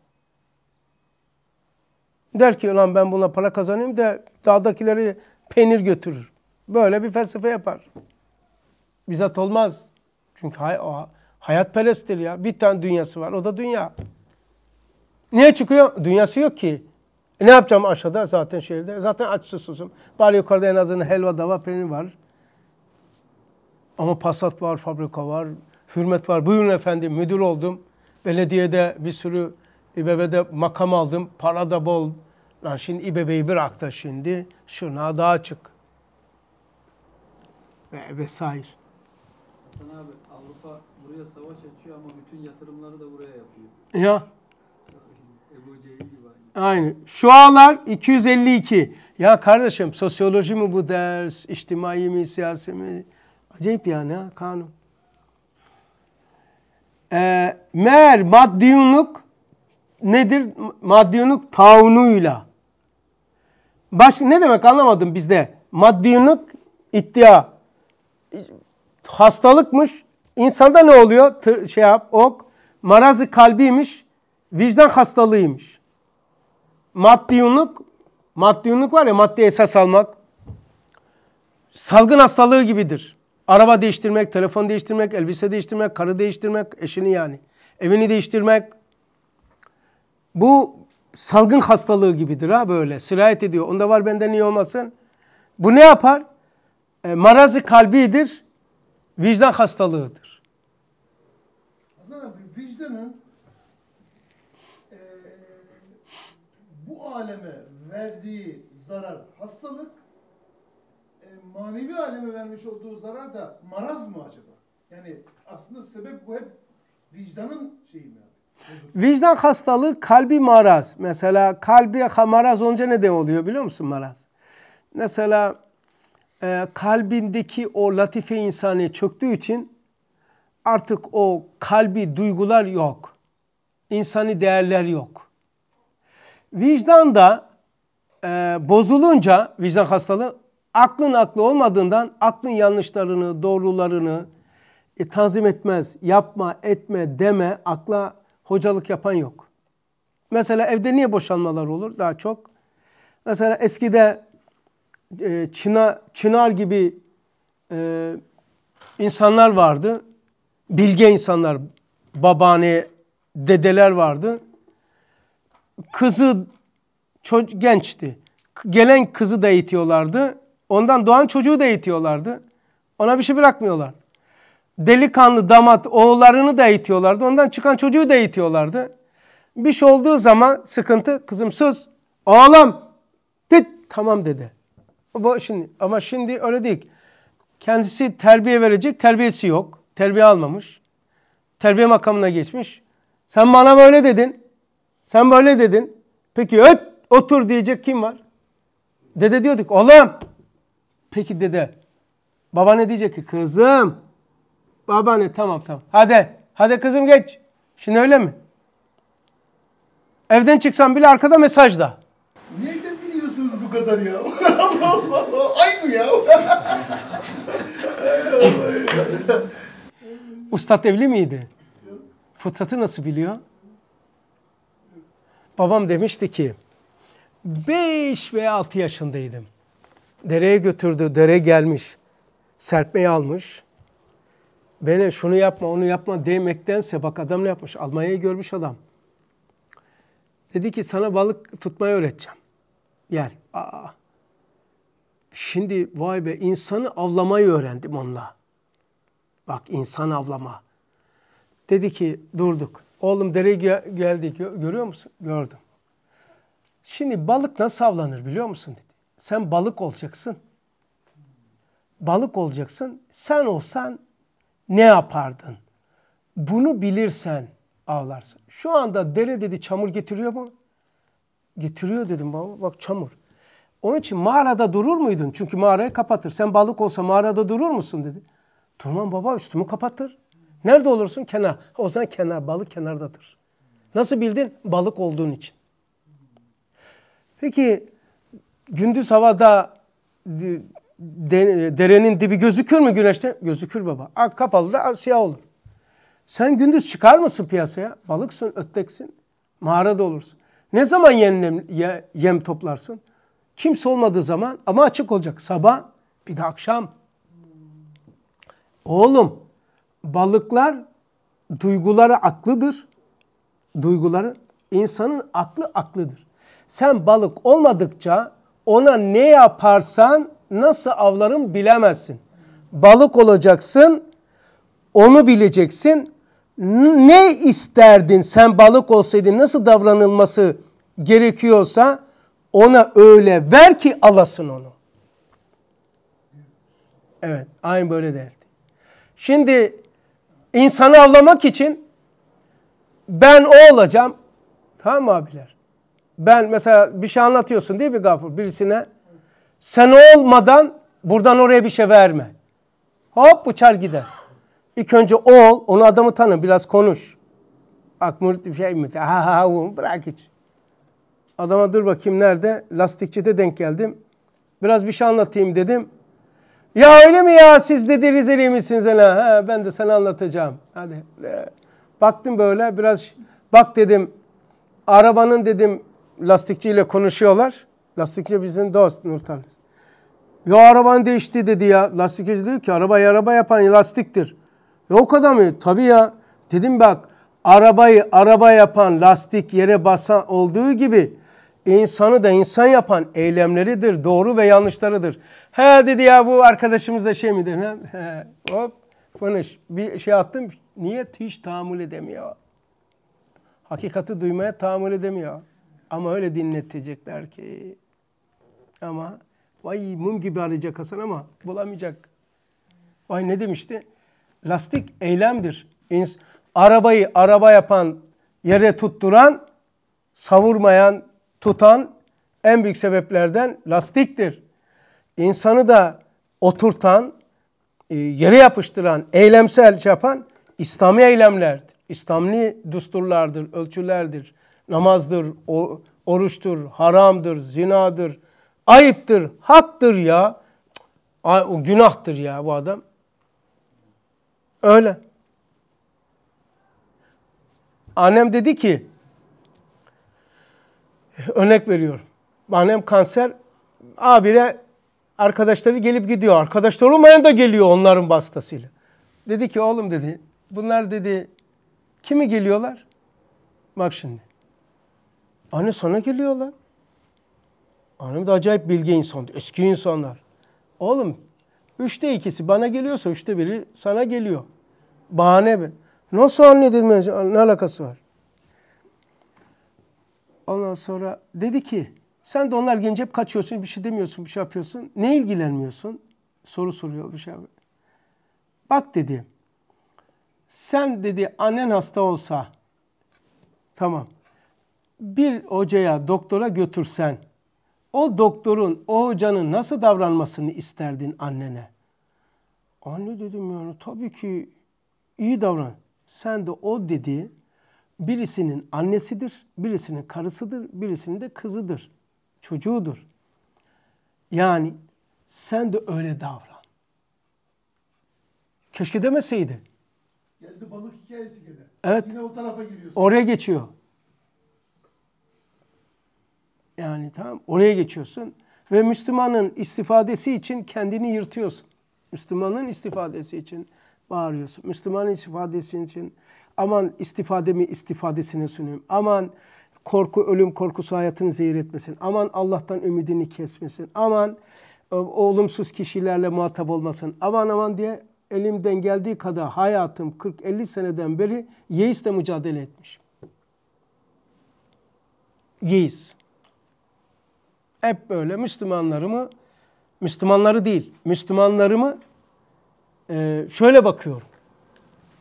Der ki lan ben buna para kazanayım da dağdakileri peynir götürür. Böyle bir felsefe yapar. Bizzat olmaz. Çünkü hay, o Hayat, Hayatperesttir ya. Bir tane dünyası var. O da dünya. Niye çıkıyor? Dünyası yok ki. E ne yapacağım aşağıda zaten şehirde? Zaten açsız susuzum. Bari yukarıda en azından helva, dava, peynir var. Ama pasat var, fabrika var, hürmet var. Buyurun efendim müdür oldum. Belediyede bir sürü İBB'de makam aldım. Para da bol. Lan şimdi İBB'yi bırak da şimdi şuna daha çık. Ve vesaire. Sana abi buraya savaş açıyor ama bütün yatırımları da buraya yapıyor. Ya. Ebu Cehil gibi aynı. Aynı. Şu anlar 252. Ya kardeşim sosyoloji mi bu ders, içtimai mi, siyasi mi? Acayip yani ha kanun. Ee, meğer maddiyunluk nedir? Maddiyunluk taunuyla. Başka ne demek anlamadım bizde. Maddiyunluk iddia. Hastalıkmış, İnsanda ne oluyor? Tır, şey yap, ok. Marazı kalbiymiş, vicdan hastalığıymış. Maddi yunluk, maddi yunluk var ya maddi esas almak. Salgın hastalığı gibidir. Araba değiştirmek, telefon değiştirmek, elbise değiştirmek, karı değiştirmek, eşini yani. Evini değiştirmek. Bu salgın hastalığı gibidir ha böyle. Sirayet ediyor. Onda var bende niye olmasın? Bu ne yapar? E, marazı kalbidir. Vicdan hastalığıdır. Yaratıcının e, ee, bu aleme verdiği zarar hastalık, e, manevi aleme vermiş olduğu zarar da maraz mı acaba? Yani aslında sebep bu hep vicdanın şeyi mi? Vicdan hastalığı kalbi maraz. Mesela kalbi maraz olunca ne de oluyor biliyor musun maraz? Mesela e, kalbindeki o latife insani çöktüğü için artık o kalbi duygular yok. İnsani değerler yok. Vicdan da e, bozulunca vicdan hastalığı aklın aklı olmadığından aklın yanlışlarını, doğrularını e, tanzim etmez. Yapma, etme, deme akla hocalık yapan yok. Mesela evde niye boşanmalar olur daha çok? Mesela eskide e, Çina, Çınar gibi e, insanlar vardı bilge insanlar, babaanne, dedeler vardı. Kızı gençti. Gelen kızı da eğitiyorlardı. Ondan doğan çocuğu da eğitiyorlardı. Ona bir şey bırakmıyorlar. Delikanlı damat oğullarını da eğitiyorlardı. Ondan çıkan çocuğu da eğitiyorlardı. Bir şey olduğu zaman sıkıntı kızım sus oğlum dit tamam dedi. Bu şimdi ama şimdi öyle değil. Kendisi terbiye verecek terbiyesi yok. Terbiye almamış. Terbiye makamına geçmiş. Sen bana böyle dedin. Sen böyle dedin. Peki öt otur diyecek kim var? Dede diyorduk oğlum. Peki dede. Baba ne diyecek ki? Kızım. Baba ne tamam tamam. Hadi. Hadi kızım geç. Şimdi öyle mi? Evden çıksan bile arkada mesajda. Nereden biliyorsunuz bu kadar ya? [LAUGHS] Allah Allah. [LAUGHS] Ay mı ya? Ustad evli miydi? Fıtratı nasıl biliyor? Babam demişti ki 5 veya 6 yaşındaydım. Dereye götürdü, dere gelmiş. Serpmeyi almış. Beni şunu yapma, onu yapma demektense bak adam ne yapmış? Almanya'yı görmüş adam. Dedi ki sana balık tutmayı öğreteceğim. Yer. Aa. Şimdi vay be insanı avlamayı öğrendim onunla. Bak insan avlama. Dedi ki durduk. Oğlum dereye gel geldik görüyor musun? Gördüm. Şimdi balık nasıl avlanır biliyor musun dedi. Sen balık olacaksın. Balık olacaksın. Sen olsan ne yapardın? Bunu bilirsen avlarsın. Şu anda dere dedi çamur getiriyor mu? Getiriyor dedim baba bak çamur. Onun için mağarada durur muydun? Çünkü mağarayı kapatır. Sen balık olsa mağarada durur musun dedi. Durmam baba üstümü kapatır. Nerede olursun? Kenar. O zaman kenar, balık kenardadır. Nasıl bildin? Balık olduğun için. Peki gündüz havada derenin dibi gözükür mü güneşte? Gözükür baba. Ak kapalı da siyah olur. Sen gündüz çıkar mısın piyasaya? Balıksın, ötleksin. Mağarada olursun. Ne zaman yem, yem toplarsın? Kimse olmadığı zaman ama açık olacak. Sabah bir de akşam. Oğlum balıklar duyguları aklıdır. Duyguları insanın aklı aklıdır. Sen balık olmadıkça ona ne yaparsan nasıl avlarım bilemezsin. Balık olacaksın, onu bileceksin. Ne isterdin sen balık olsaydın nasıl davranılması gerekiyorsa ona öyle ver ki alasın onu. Evet, aynı böyle derdi. Şimdi insanı avlamak için ben o olacağım. Tamam mı abiler? Ben mesela bir şey anlatıyorsun değil mi Gafur birisine? Sen o olmadan buradan oraya bir şey verme. Hop uçar gider. İlk önce ol, onu adamı tanı, biraz konuş. Akmurit bir şey mi? Ha ha ha bırak hiç. Adama dur bakayım nerede? Lastikçide denk geldim. Biraz bir şey anlatayım dedim. Ya öyle mi ya siz dedi Rizeli misiniz? Ha, ben de sana anlatacağım. Hadi. Ee, baktım böyle biraz bak dedim arabanın dedim lastikçiyle konuşuyorlar. Lastikçi bizim dost Nurtan. Ya araban değişti dedi ya. Lastikçi diyor ki araba araba yapan lastiktir. Ya o kadar mı? Tabii ya. Dedim bak arabayı araba yapan lastik yere basan olduğu gibi insanı da insan yapan eylemleridir, doğru ve yanlışlarıdır. He dedi ya bu arkadaşımız da şey mi dedi? He, hop konuş. Bir şey attım. Niye hiç tahammül edemiyor? Hakikati duymaya tahammül edemiyor. Ama öyle dinletecekler ki. Ama vay mum gibi arayacak Hasan ama bulamayacak. Vay ne demişti? Lastik eylemdir. İns arabayı araba yapan, yere tutturan, savurmayan, tutan en büyük sebeplerden lastiktir. İnsanı da oturtan, e, yere yapıştıran, eylemsel şey yapan İslami eylemlerdir. İslami düsturlardır, ölçülerdir. Namazdır, oruçtur, haramdır, zinadır, ayıptır, haktır ya. O günahtır ya bu adam. Öyle. Annem dedi ki Örnek veriyorum. Annem kanser. Abire arkadaşları gelip gidiyor. Arkadaşlar olmayan da geliyor onların vasıtasıyla. Dedi ki oğlum dedi. Bunlar dedi kimi geliyorlar? Bak şimdi. Anne sana geliyorlar. Annem de acayip bilgi insan, eski insanlar. Oğlum üçte ikisi bana geliyorsa üçte biri sana geliyor. Bahane mi? Nasıl anne dedim ne alakası var? Ondan sonra dedi ki sen de onlar gelince hep kaçıyorsun, bir şey demiyorsun, bir şey yapıyorsun. Ne ilgilenmiyorsun? Soru soruyor bir şey. Bak dedi. Sen dedi annen hasta olsa tamam. Bir hocaya, doktora götürsen o doktorun, o hocanın nasıl davranmasını isterdin annene? Anne dedim yani tabii ki iyi davran. Sen de o dedi birisinin annesidir, birisinin karısıdır, birisinin de kızıdır, çocuğudur. Yani sen de öyle davran. Keşke demeseydi. Geldi balık hikayesi gene. Evet. Yine o tarafa giriyorsun. Oraya geçiyor. Yani tamam oraya geçiyorsun ve Müslümanın istifadesi için kendini yırtıyorsun. Müslümanın istifadesi için bağırıyorsun. Müslümanın istifadesi için Aman istifademi istifadesini sunayım. Aman korku, ölüm korkusu hayatını zehir etmesin. Aman Allah'tan ümidini kesmesin. Aman e, olumsuz kişilerle muhatap olmasın. Aman aman diye elimden geldiği kadar hayatım 40-50 seneden beri yeisle mücadele etmiş. Yeis. Hep böyle Müslümanlarımı, Müslümanları değil, Müslümanlarımı e, şöyle bakıyorum.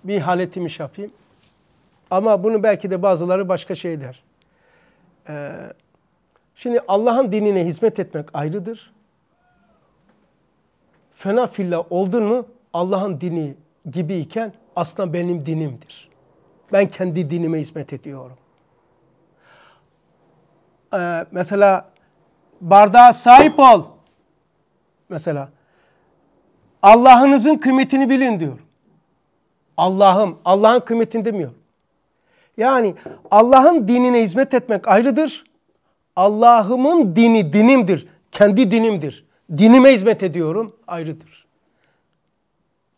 Bir haletimi şey yapayım. Ama bunu belki de bazıları başka şey der. Ee, şimdi Allah'ın dinine hizmet etmek ayrıdır. Fena filla oldun mu Allah'ın dini gibiyken aslında benim dinimdir. Ben kendi dinime hizmet ediyorum. Ee, mesela bardağa sahip ol. Mesela Allah'ınızın kıymetini bilin diyor. Allah'ım, Allah'ın kıymetini demiyor. Yani Allah'ın dinine hizmet etmek ayrıdır. Allah'ımın dini dinimdir. Kendi dinimdir. Dinime hizmet ediyorum ayrıdır.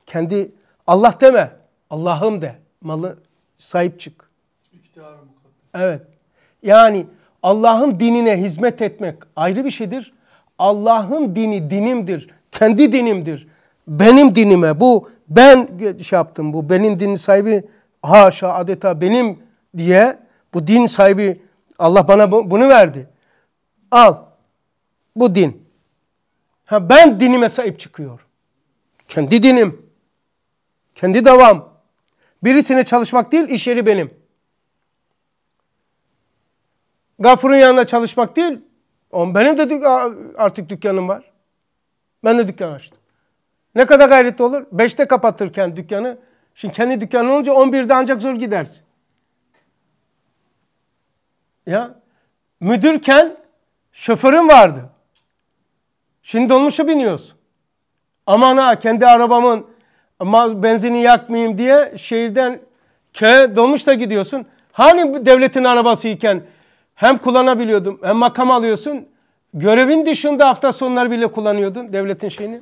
Kendi Allah deme. Allah'ım de. Malı sahip çık. Evet. Yani Allah'ın dinine hizmet etmek ayrı bir şeydir. Allah'ın dini dinimdir. Kendi dinimdir. Benim dinime bu ben şey yaptım bu benim din sahibi haşa adeta benim diye bu din sahibi Allah bana bu, bunu verdi. Al. Bu din. Ha ben dinime sahip çıkıyor. Kendi dinim. Kendi davam. Birisine çalışmak değil, iş yeri benim. Gafur'un yanında çalışmak değil, on benim de artık dükkanım var. Ben de dükkan açtım. Ne kadar gayretli olur? Beşte kapatırken dükkanı, şimdi kendi dükkanın olunca on birde ancak zor gidersin. Ya müdürken şoförüm vardı. Şimdi dolmuşa biniyorsun. Aman ha kendi arabamın benzini yakmayayım diye şehirden köye dolmuşla gidiyorsun. Hani devletin arabasıyken hem kullanabiliyordum hem makam alıyorsun. Görevin dışında hafta sonları bile kullanıyordun devletin şeyini.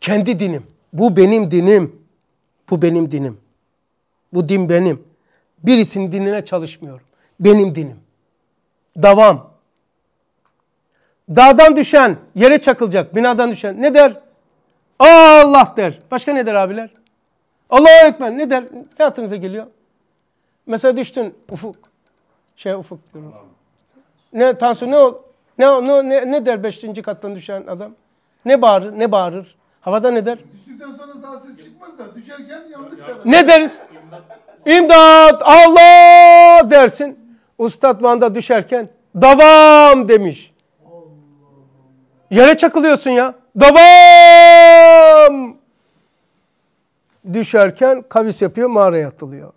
Kendi dinim. Bu benim dinim. Bu benim dinim. Bu din benim. Birisinin dinine çalışmıyorum. Benim dinim. Davam. Dağdan düşen yere çakılacak. Binadan düşen ne der? Allah der. Başka ne der abiler? Allahu Ekber ne der? Ne aklınıza geliyor? Mesela düştün ufuk. Şey ufuk diyorum. Ne Tansu ne ol? Ne, ne, ne, ne der beşinci kattan düşen adam? Ne bağırır? Ne bağırır? Havada ne der? Düştükten sonra daha ses çıkmaz da düşerken yandık der. Ne deriz? İmdat Allah dersin. Ustad Van'da düşerken davam demiş. Yere çakılıyorsun ya. Davam. Düşerken kavis yapıyor mağaraya atılıyor.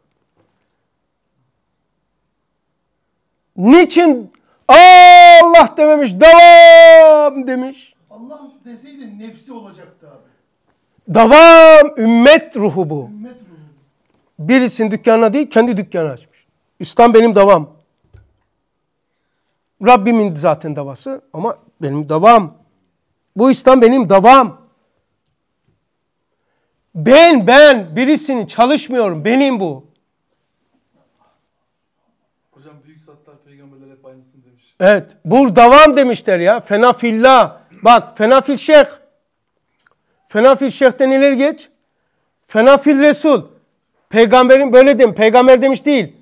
Niçin Allah dememiş davam demiş. Allah deseydi nefsi olacaktı abi. Davam ümmet ruhu bu. Ümmet ruhu birisinin dükkanına değil kendi dükkanı açmış. İslam benim davam. Rabbimin zaten davası ama benim davam. Bu İslam benim davam. Ben ben birisini çalışmıyorum. Benim bu. Hocam büyük zatlar peygamberler hep aynısını demiş. Evet. Bu davam demişler ya. Fena filla. Bak fena fil şeyh. Fena fil şeyh denilir geç. Fena fil resul. Peygamberin böyle demiş. Peygamber demiş değil.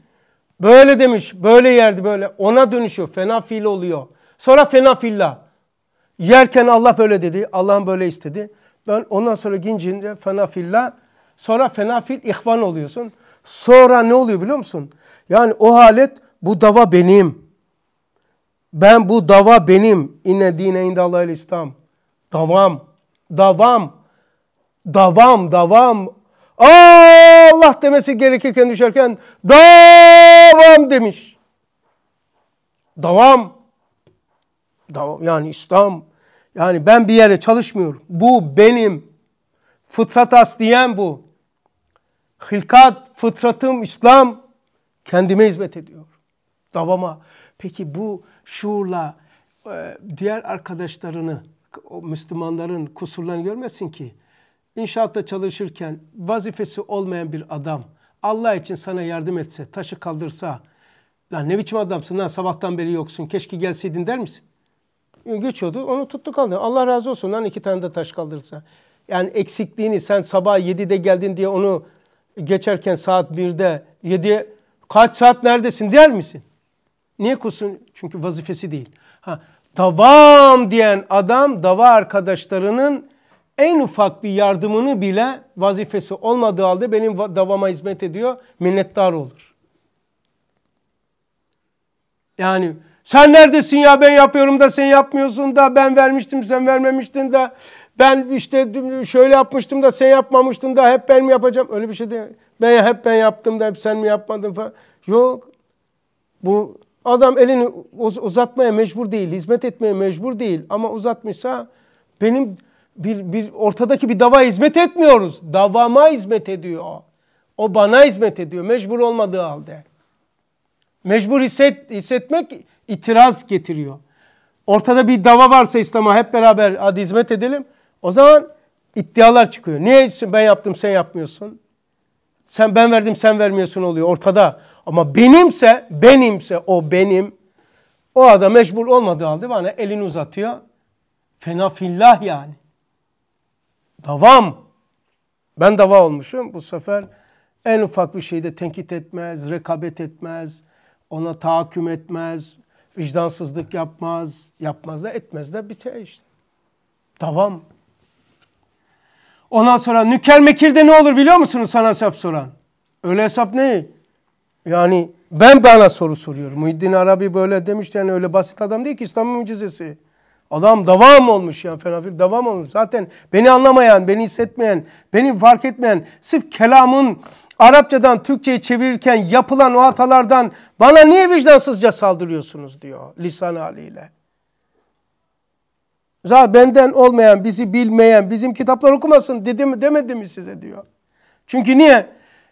Böyle demiş. Böyle yerdi böyle. Ona dönüşüyor. Fena fil oluyor. Sonra fena filla. Yerken Allah böyle dedi. Allah'ın böyle istedi. Ben ondan sonra gincinde fena filla. Sonra fena fil ihvan oluyorsun. Sonra ne oluyor biliyor musun? Yani o halet bu dava benim. Ben bu dava benim. İnne dine inde Allah'il İslam. Davam. Davam. Davam. Davam. Allah demesi gerekirken düşerken davam demiş. Davam. davam. Yani İslam. Yani ben bir yere çalışmıyorum. Bu benim. Fıtrat asliyen bu. Hilkat, fıtratım, İslam kendime hizmet ediyor. Davama. Peki bu şuurla e, diğer arkadaşlarını, Müslümanların kusurlarını görmesin ki inşaatta çalışırken vazifesi olmayan bir adam Allah için sana yardım etse, taşı kaldırsa, lan ne biçim adamsın lan sabahtan beri yoksun, keşke gelseydin der misin? Geçiyordu, onu tuttu kaldı. Allah razı olsun lan iki tane de taş kaldırsa. Yani eksikliğini sen sabah 7'de geldin diye onu geçerken saat 1'de 7'ye kaç saat neredesin der misin? Niye kusun? Çünkü vazifesi değil. Ha, davam diyen adam dava arkadaşlarının en ufak bir yardımını bile vazifesi olmadığı halde benim davama hizmet ediyor, minnettar olur. Yani sen neredesin ya ben yapıyorum da sen yapmıyorsun da ben vermiştim sen vermemiştin de ben işte şöyle yapmıştım da sen yapmamıştın da hep ben mi yapacağım? Öyle bir şey değil. Ben hep ben yaptım da hep sen mi yapmadın falan. Yok. Bu adam elini uzatmaya mecbur değil, hizmet etmeye mecbur değil ama uzatmışsa benim bir, bir ortadaki bir dava hizmet etmiyoruz. Davama hizmet ediyor o. O bana hizmet ediyor mecbur olmadığı halde. Mecbur hisset, hissetmek itiraz getiriyor. Ortada bir dava varsa İslam'a hep beraber hadi hizmet edelim. O zaman iddialar çıkıyor. Niye ben yaptım sen yapmıyorsun? Sen ben verdim sen vermiyorsun oluyor ortada. Ama benimse benimse o benim. O adam mecbur olmadığı halde bana elini uzatıyor. Fena fillah yani. Davam. Ben dava olmuşum. Bu sefer en ufak bir şeyde tenkit etmez, rekabet etmez, ona tahakküm etmez, vicdansızlık yapmaz, yapmaz da etmez de biter işte. Davam. Ondan sonra nüker mekirde ne olur biliyor musunuz sana hesap soran? Öyle hesap ne? Yani ben bana soru soruyorum. Muhiddin Arabi böyle demişti yani öyle basit adam değil ki İslam mucizesi. Adam devam olmuş ya fenafil devam olmuş. Zaten beni anlamayan, beni hissetmeyen, beni fark etmeyen sırf kelamın Arapçadan Türkçe'ye çevirirken yapılan o hatalardan bana niye vicdansızca saldırıyorsunuz diyor lisan haliyle. Zaten benden olmayan, bizi bilmeyen, bizim kitaplar okumasın dedi mi demedi mi size diyor. Çünkü niye?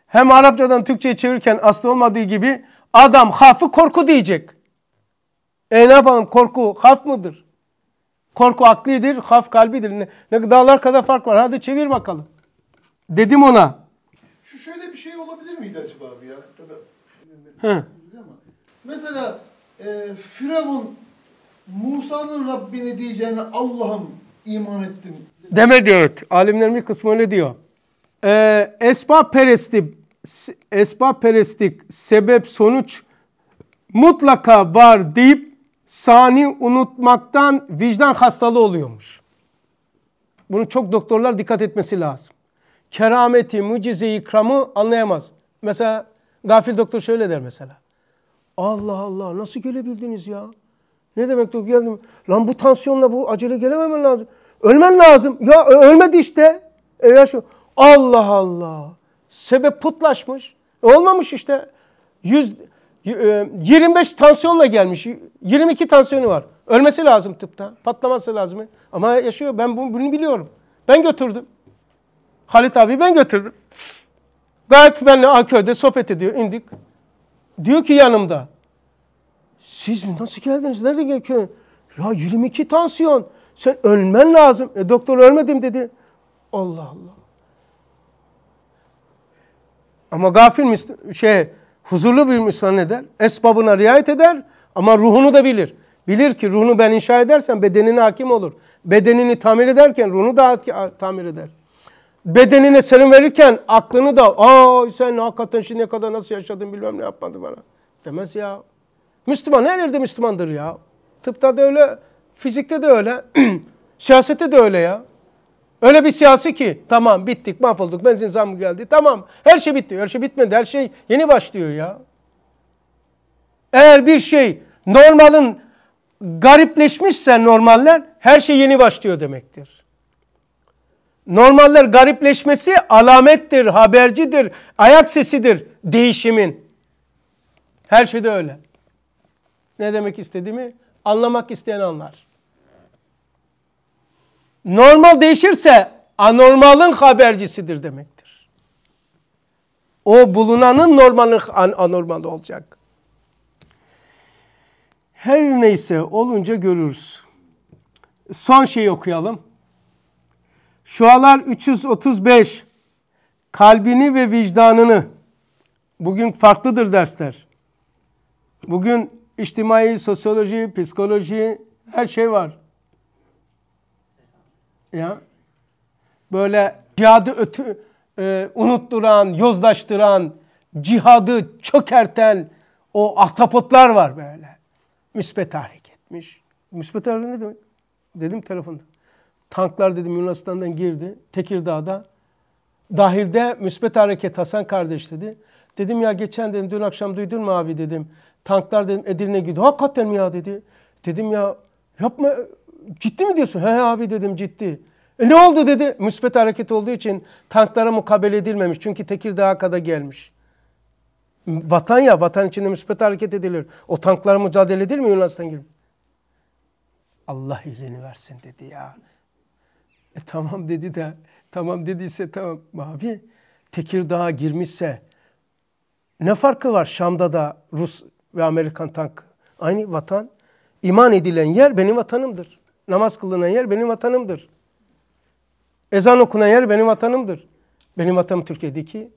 Hem Arapçadan Türkçe'ye çevirirken aslı olmadığı gibi adam hafı korku diyecek. E ne yapalım korku haf mıdır? Korku aklidir, haf kalbidir. Ne, ne Dağlar kadar fark var. Hadi çevir bakalım. Dedim ona. Şu şöyle bir şey olabilir miydi acaba abi ya? Tabii. Mesela e, Firavun Musa'nın Rabbini diyeceğine Allah'ım iman ettim. Deme diyor. Alimlerin bir kısmı öyle diyor. Ee, esbab peresti, esbab perestik sebep sonuç mutlaka var deyip sani unutmaktan vicdan hastalığı oluyormuş. Bunu çok doktorlar dikkat etmesi lazım. Kerameti, mucizeyi, ikramı anlayamaz. Mesela gafil doktor şöyle der mesela. Allah Allah nasıl gelebildiniz ya? Ne demek doktor geldim? Lan bu tansiyonla bu acele gelememen lazım. Ölmen lazım. Ya ölmedi işte. E şu Allah Allah. Sebep putlaşmış. E, olmamış işte. Yüz, 25 e, tansiyonla gelmiş. 22 tansiyonu var. Ölmesi lazım tıpta. Patlaması lazım. Ama yaşıyor. Ben bunu biliyorum. Ben götürdüm. Halit abi ben götürdüm. Gayet benle AKÖ'de sohbet ediyor. indik. Diyor ki yanımda. Siz mi? Nasıl geldiniz? Nerede geldiniz? Ya 22 tansiyon. Sen ölmen lazım. E doktor ölmedim dedi. Allah Allah. Ama gafil mi? Şey, Huzurlu bir Müslüman eder. Esbabına riayet eder ama ruhunu da bilir. Bilir ki ruhunu ben inşa edersen bedenine hakim olur. Bedenini tamir ederken ruhunu da tamir eder. Bedenine selam verirken aklını da aa sen hakikaten şimdiye kadar nasıl yaşadın bilmem ne yapmadı bana. Demez ya. Müslüman her yerde Müslümandır ya. Tıpta da öyle, fizikte de öyle, [CLEARS THROAT] siyasette de öyle ya. Öyle bir siyasi ki tamam bittik mahvolduk benzin zammı geldi tamam her şey bitti. Her şey bitmedi her şey yeni başlıyor ya. Eğer bir şey normalın garipleşmişse normaller her şey yeni başlıyor demektir. Normaller garipleşmesi alamettir, habercidir, ayak sesidir değişimin. Her şey de öyle. Ne demek istediğimi anlamak isteyen anlar. Normal değişirse anormalın habercisidir demektir. O bulunanın normalin an anormali olacak. Her neyse olunca görürüz. Son şeyi okuyalım. Şualar 335 kalbini ve vicdanını bugün farklıdır dersler. Bugün içtimai, sosyoloji, psikoloji her şey var. Ya böyle cihadı ötü e, unutturan, yozlaştıran, cihadı çökerten o ahtapotlar var böyle. Müspet hareketmiş. Müspet hareket ne demek? Dedim telefonda. Tanklar dedim Yunanistan'dan girdi. Tekirdağ'da. Dahilde müspet hareket Hasan kardeş dedi. Dedim ya geçen dedim dün akşam duydun mu abi dedim. Tanklar dedim Edirne gidiyor. Hakikaten mi ya dedi. Dedim ya yapma ciddi mi diyorsun? He abi dedim ciddi. E ne oldu dedi. Müspet hareket olduğu için tanklara mukabele edilmemiş. Çünkü Tekirdağ'a kadar gelmiş. Vatan ya vatan içinde müspet hareket edilir. O tanklara mücadele edilir mi Yunanistan gibi? Allah iyiliğini versin dedi ya. E tamam dedi de tamam dediyse tamam. Abi Tekirdağ'a girmişse ne farkı var Şam'da da Rus ve Amerikan tank? Aynı vatan. İman edilen yer benim vatanımdır. Namaz kılınan yer benim vatanımdır. Ezan okunan yer benim vatanımdır. Benim vatanım Türkiye'deki.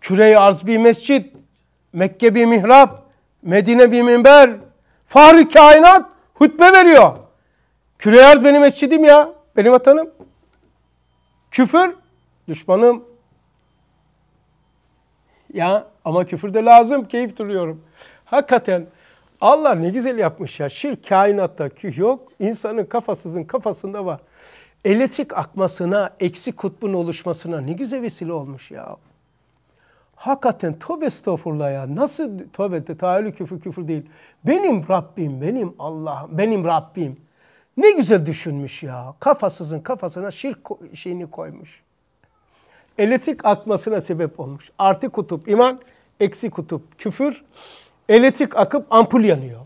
Küre-i arz bir mescit, Mekke bir mihrap, Medine bir minber, fahri kainat hutbe veriyor. Küre-i arz benim mescidim ya, benim vatanım. Küfür, düşmanım. Ya ama küfür de lazım, keyif duruyorum. Hakikaten Allah ne güzel yapmış ya. Şirk kainatta yok. İnsanın kafasızın kafasında var. Elektrik akmasına, eksi kutbun oluşmasına ne güzel vesile olmuş ya. Hakikaten tövbe estağfurullah ya. Nasıl tövbe de tahayyülü küfür küfür değil. Benim Rabbim, benim Allah'ım, benim Rabbim. Ne güzel düşünmüş ya. Kafasızın kafasına şirk şeyini koymuş. Elektrik akmasına sebep olmuş. Artı kutup iman, eksi kutup küfür. Elektrik akıp ampul yanıyor.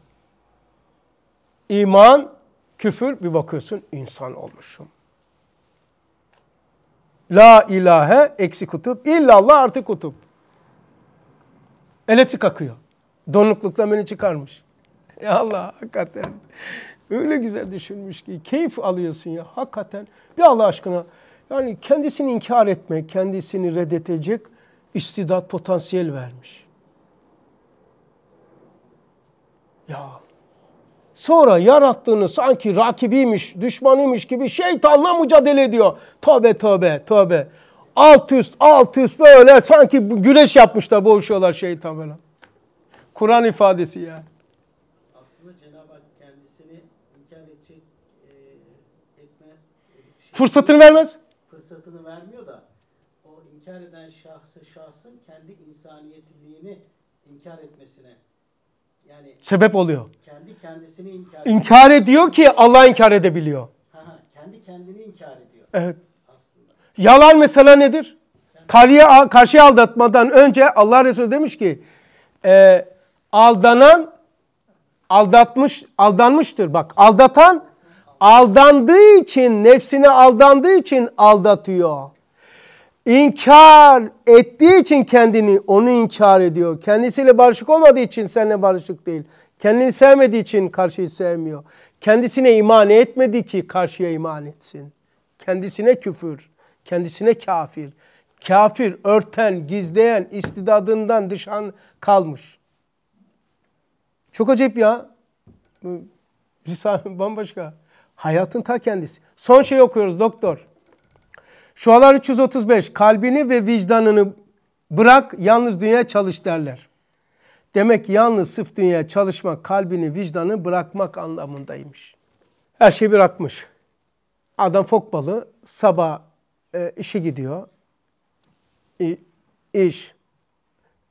İman, küfür bir bakıyorsun insan olmuşum. La ilahe eksi kutup, illallah artı kutup. Elektrik akıyor. Donukluktan beni çıkarmış. Ya Allah hakikaten. Öyle güzel düşünmüş ki keyif alıyorsun ya hakikaten. Bir Allah aşkına yani kendisini inkar etme, kendisini reddedecek istidat potansiyel vermiş. Ya Sonra yarattığını sanki rakibiymiş, düşmanıymış gibi şeytanla mücadele ediyor. Tövbe tövbe tövbe. Alt üst alt üst böyle sanki güreş yapmışlar boğuşuyorlar şeytan böyle. Kur'an ifadesi yani. E, e, şey- fırsatını vermez. Fırsatını vermiyor da o inkar eden şahsı şahsın kendi insaniyetliğini inkar etmesine yani sebep oluyor. Kendi kendisini inkar, İnkar ediyor ki Allah inkar edebiliyor. Ha, kendi kendini inkar ediyor. Evet. Aslında. Yalan mesela nedir? Karıya, karşıya aldatmadan önce Allah Resulü demiş ki e, aldanan aldatmış aldanmıştır. Bak aldatan aldandığı için nefsine aldandığı için aldatıyor. İnkar ettiği için kendini onu inkar ediyor. Kendisiyle barışık olmadığı için seninle barışık değil. Kendini sevmediği için karşıyı sevmiyor. Kendisine iman etmedi ki karşıya iman etsin. Kendisine küfür, kendisine kafir. Kafir örten, gizleyen, istidadından dışan kalmış. Çok acayip ya. [LAUGHS] Risale bambaşka. Hayatın ta kendisi. Son şey okuyoruz doktor. Şualar 335 kalbini ve vicdanını bırak yalnız dünya çalış derler. Demek yalnız sırf dünya çalışmak kalbini vicdanı bırakmak anlamındaymış. Her şeyi bırakmış. Adam fok balı, sabah e, işe gidiyor. İ, iş.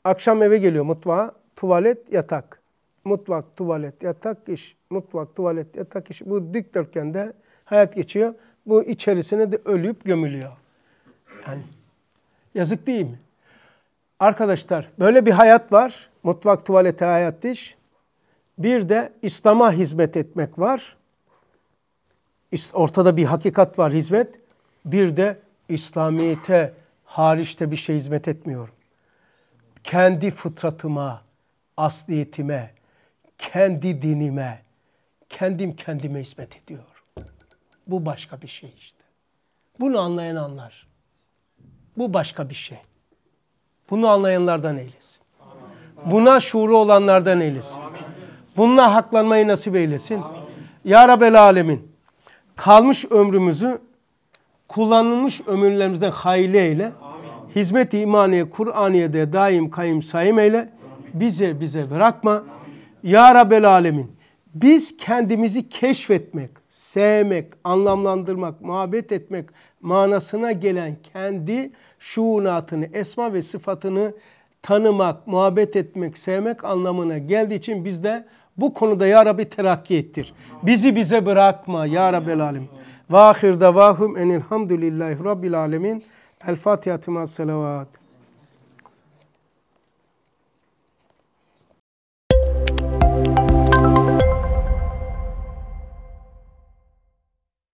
Akşam eve geliyor mutfağa. Tuvalet, yatak. Mutfak, tuvalet, yatak, iş. Mutfak, tuvalet, yatak, iş. Bu dikdörtgende hayat geçiyor bu içerisine de ölüp gömülüyor. Yani yazık değil mi? Arkadaşlar böyle bir hayat var. Mutfak, tuvalete, hayat, diş. Bir de İslam'a hizmet etmek var. Ortada bir hakikat var hizmet. Bir de İslamiyet'e hariçte bir şey hizmet etmiyorum. Kendi fıtratıma, asliyetime, kendi dinime, kendim kendime hizmet ediyor. Bu başka bir şey işte. Bunu anlayan anlar. Bu başka bir şey. Bunu anlayanlardan eylesin. Buna şuuru olanlardan eylesin. Bununla haklanmayı nasip eylesin. Ya Rabbel Alemin. Kalmış ömrümüzü kullanılmış ömürlerimizden hayli eyle. Hizmet-i imaniye, Kur'aniye'de daim kayım sayım eyle. Bize bize bırakma. Ya Rabbel Alemin. Biz kendimizi keşfetmek, sevmek, anlamlandırmak, muhabbet etmek manasına gelen kendi şuunatını, esma ve sıfatını tanımak, muhabbet etmek, sevmek anlamına geldiği için biz de bu konuda Ya Rabbi terakki ettir. Bizi bize bırakma Ya Rabbel Alem. Vahir davahum enilhamdülillahi Rabbil Alemin. El Fatiha tıma selavat.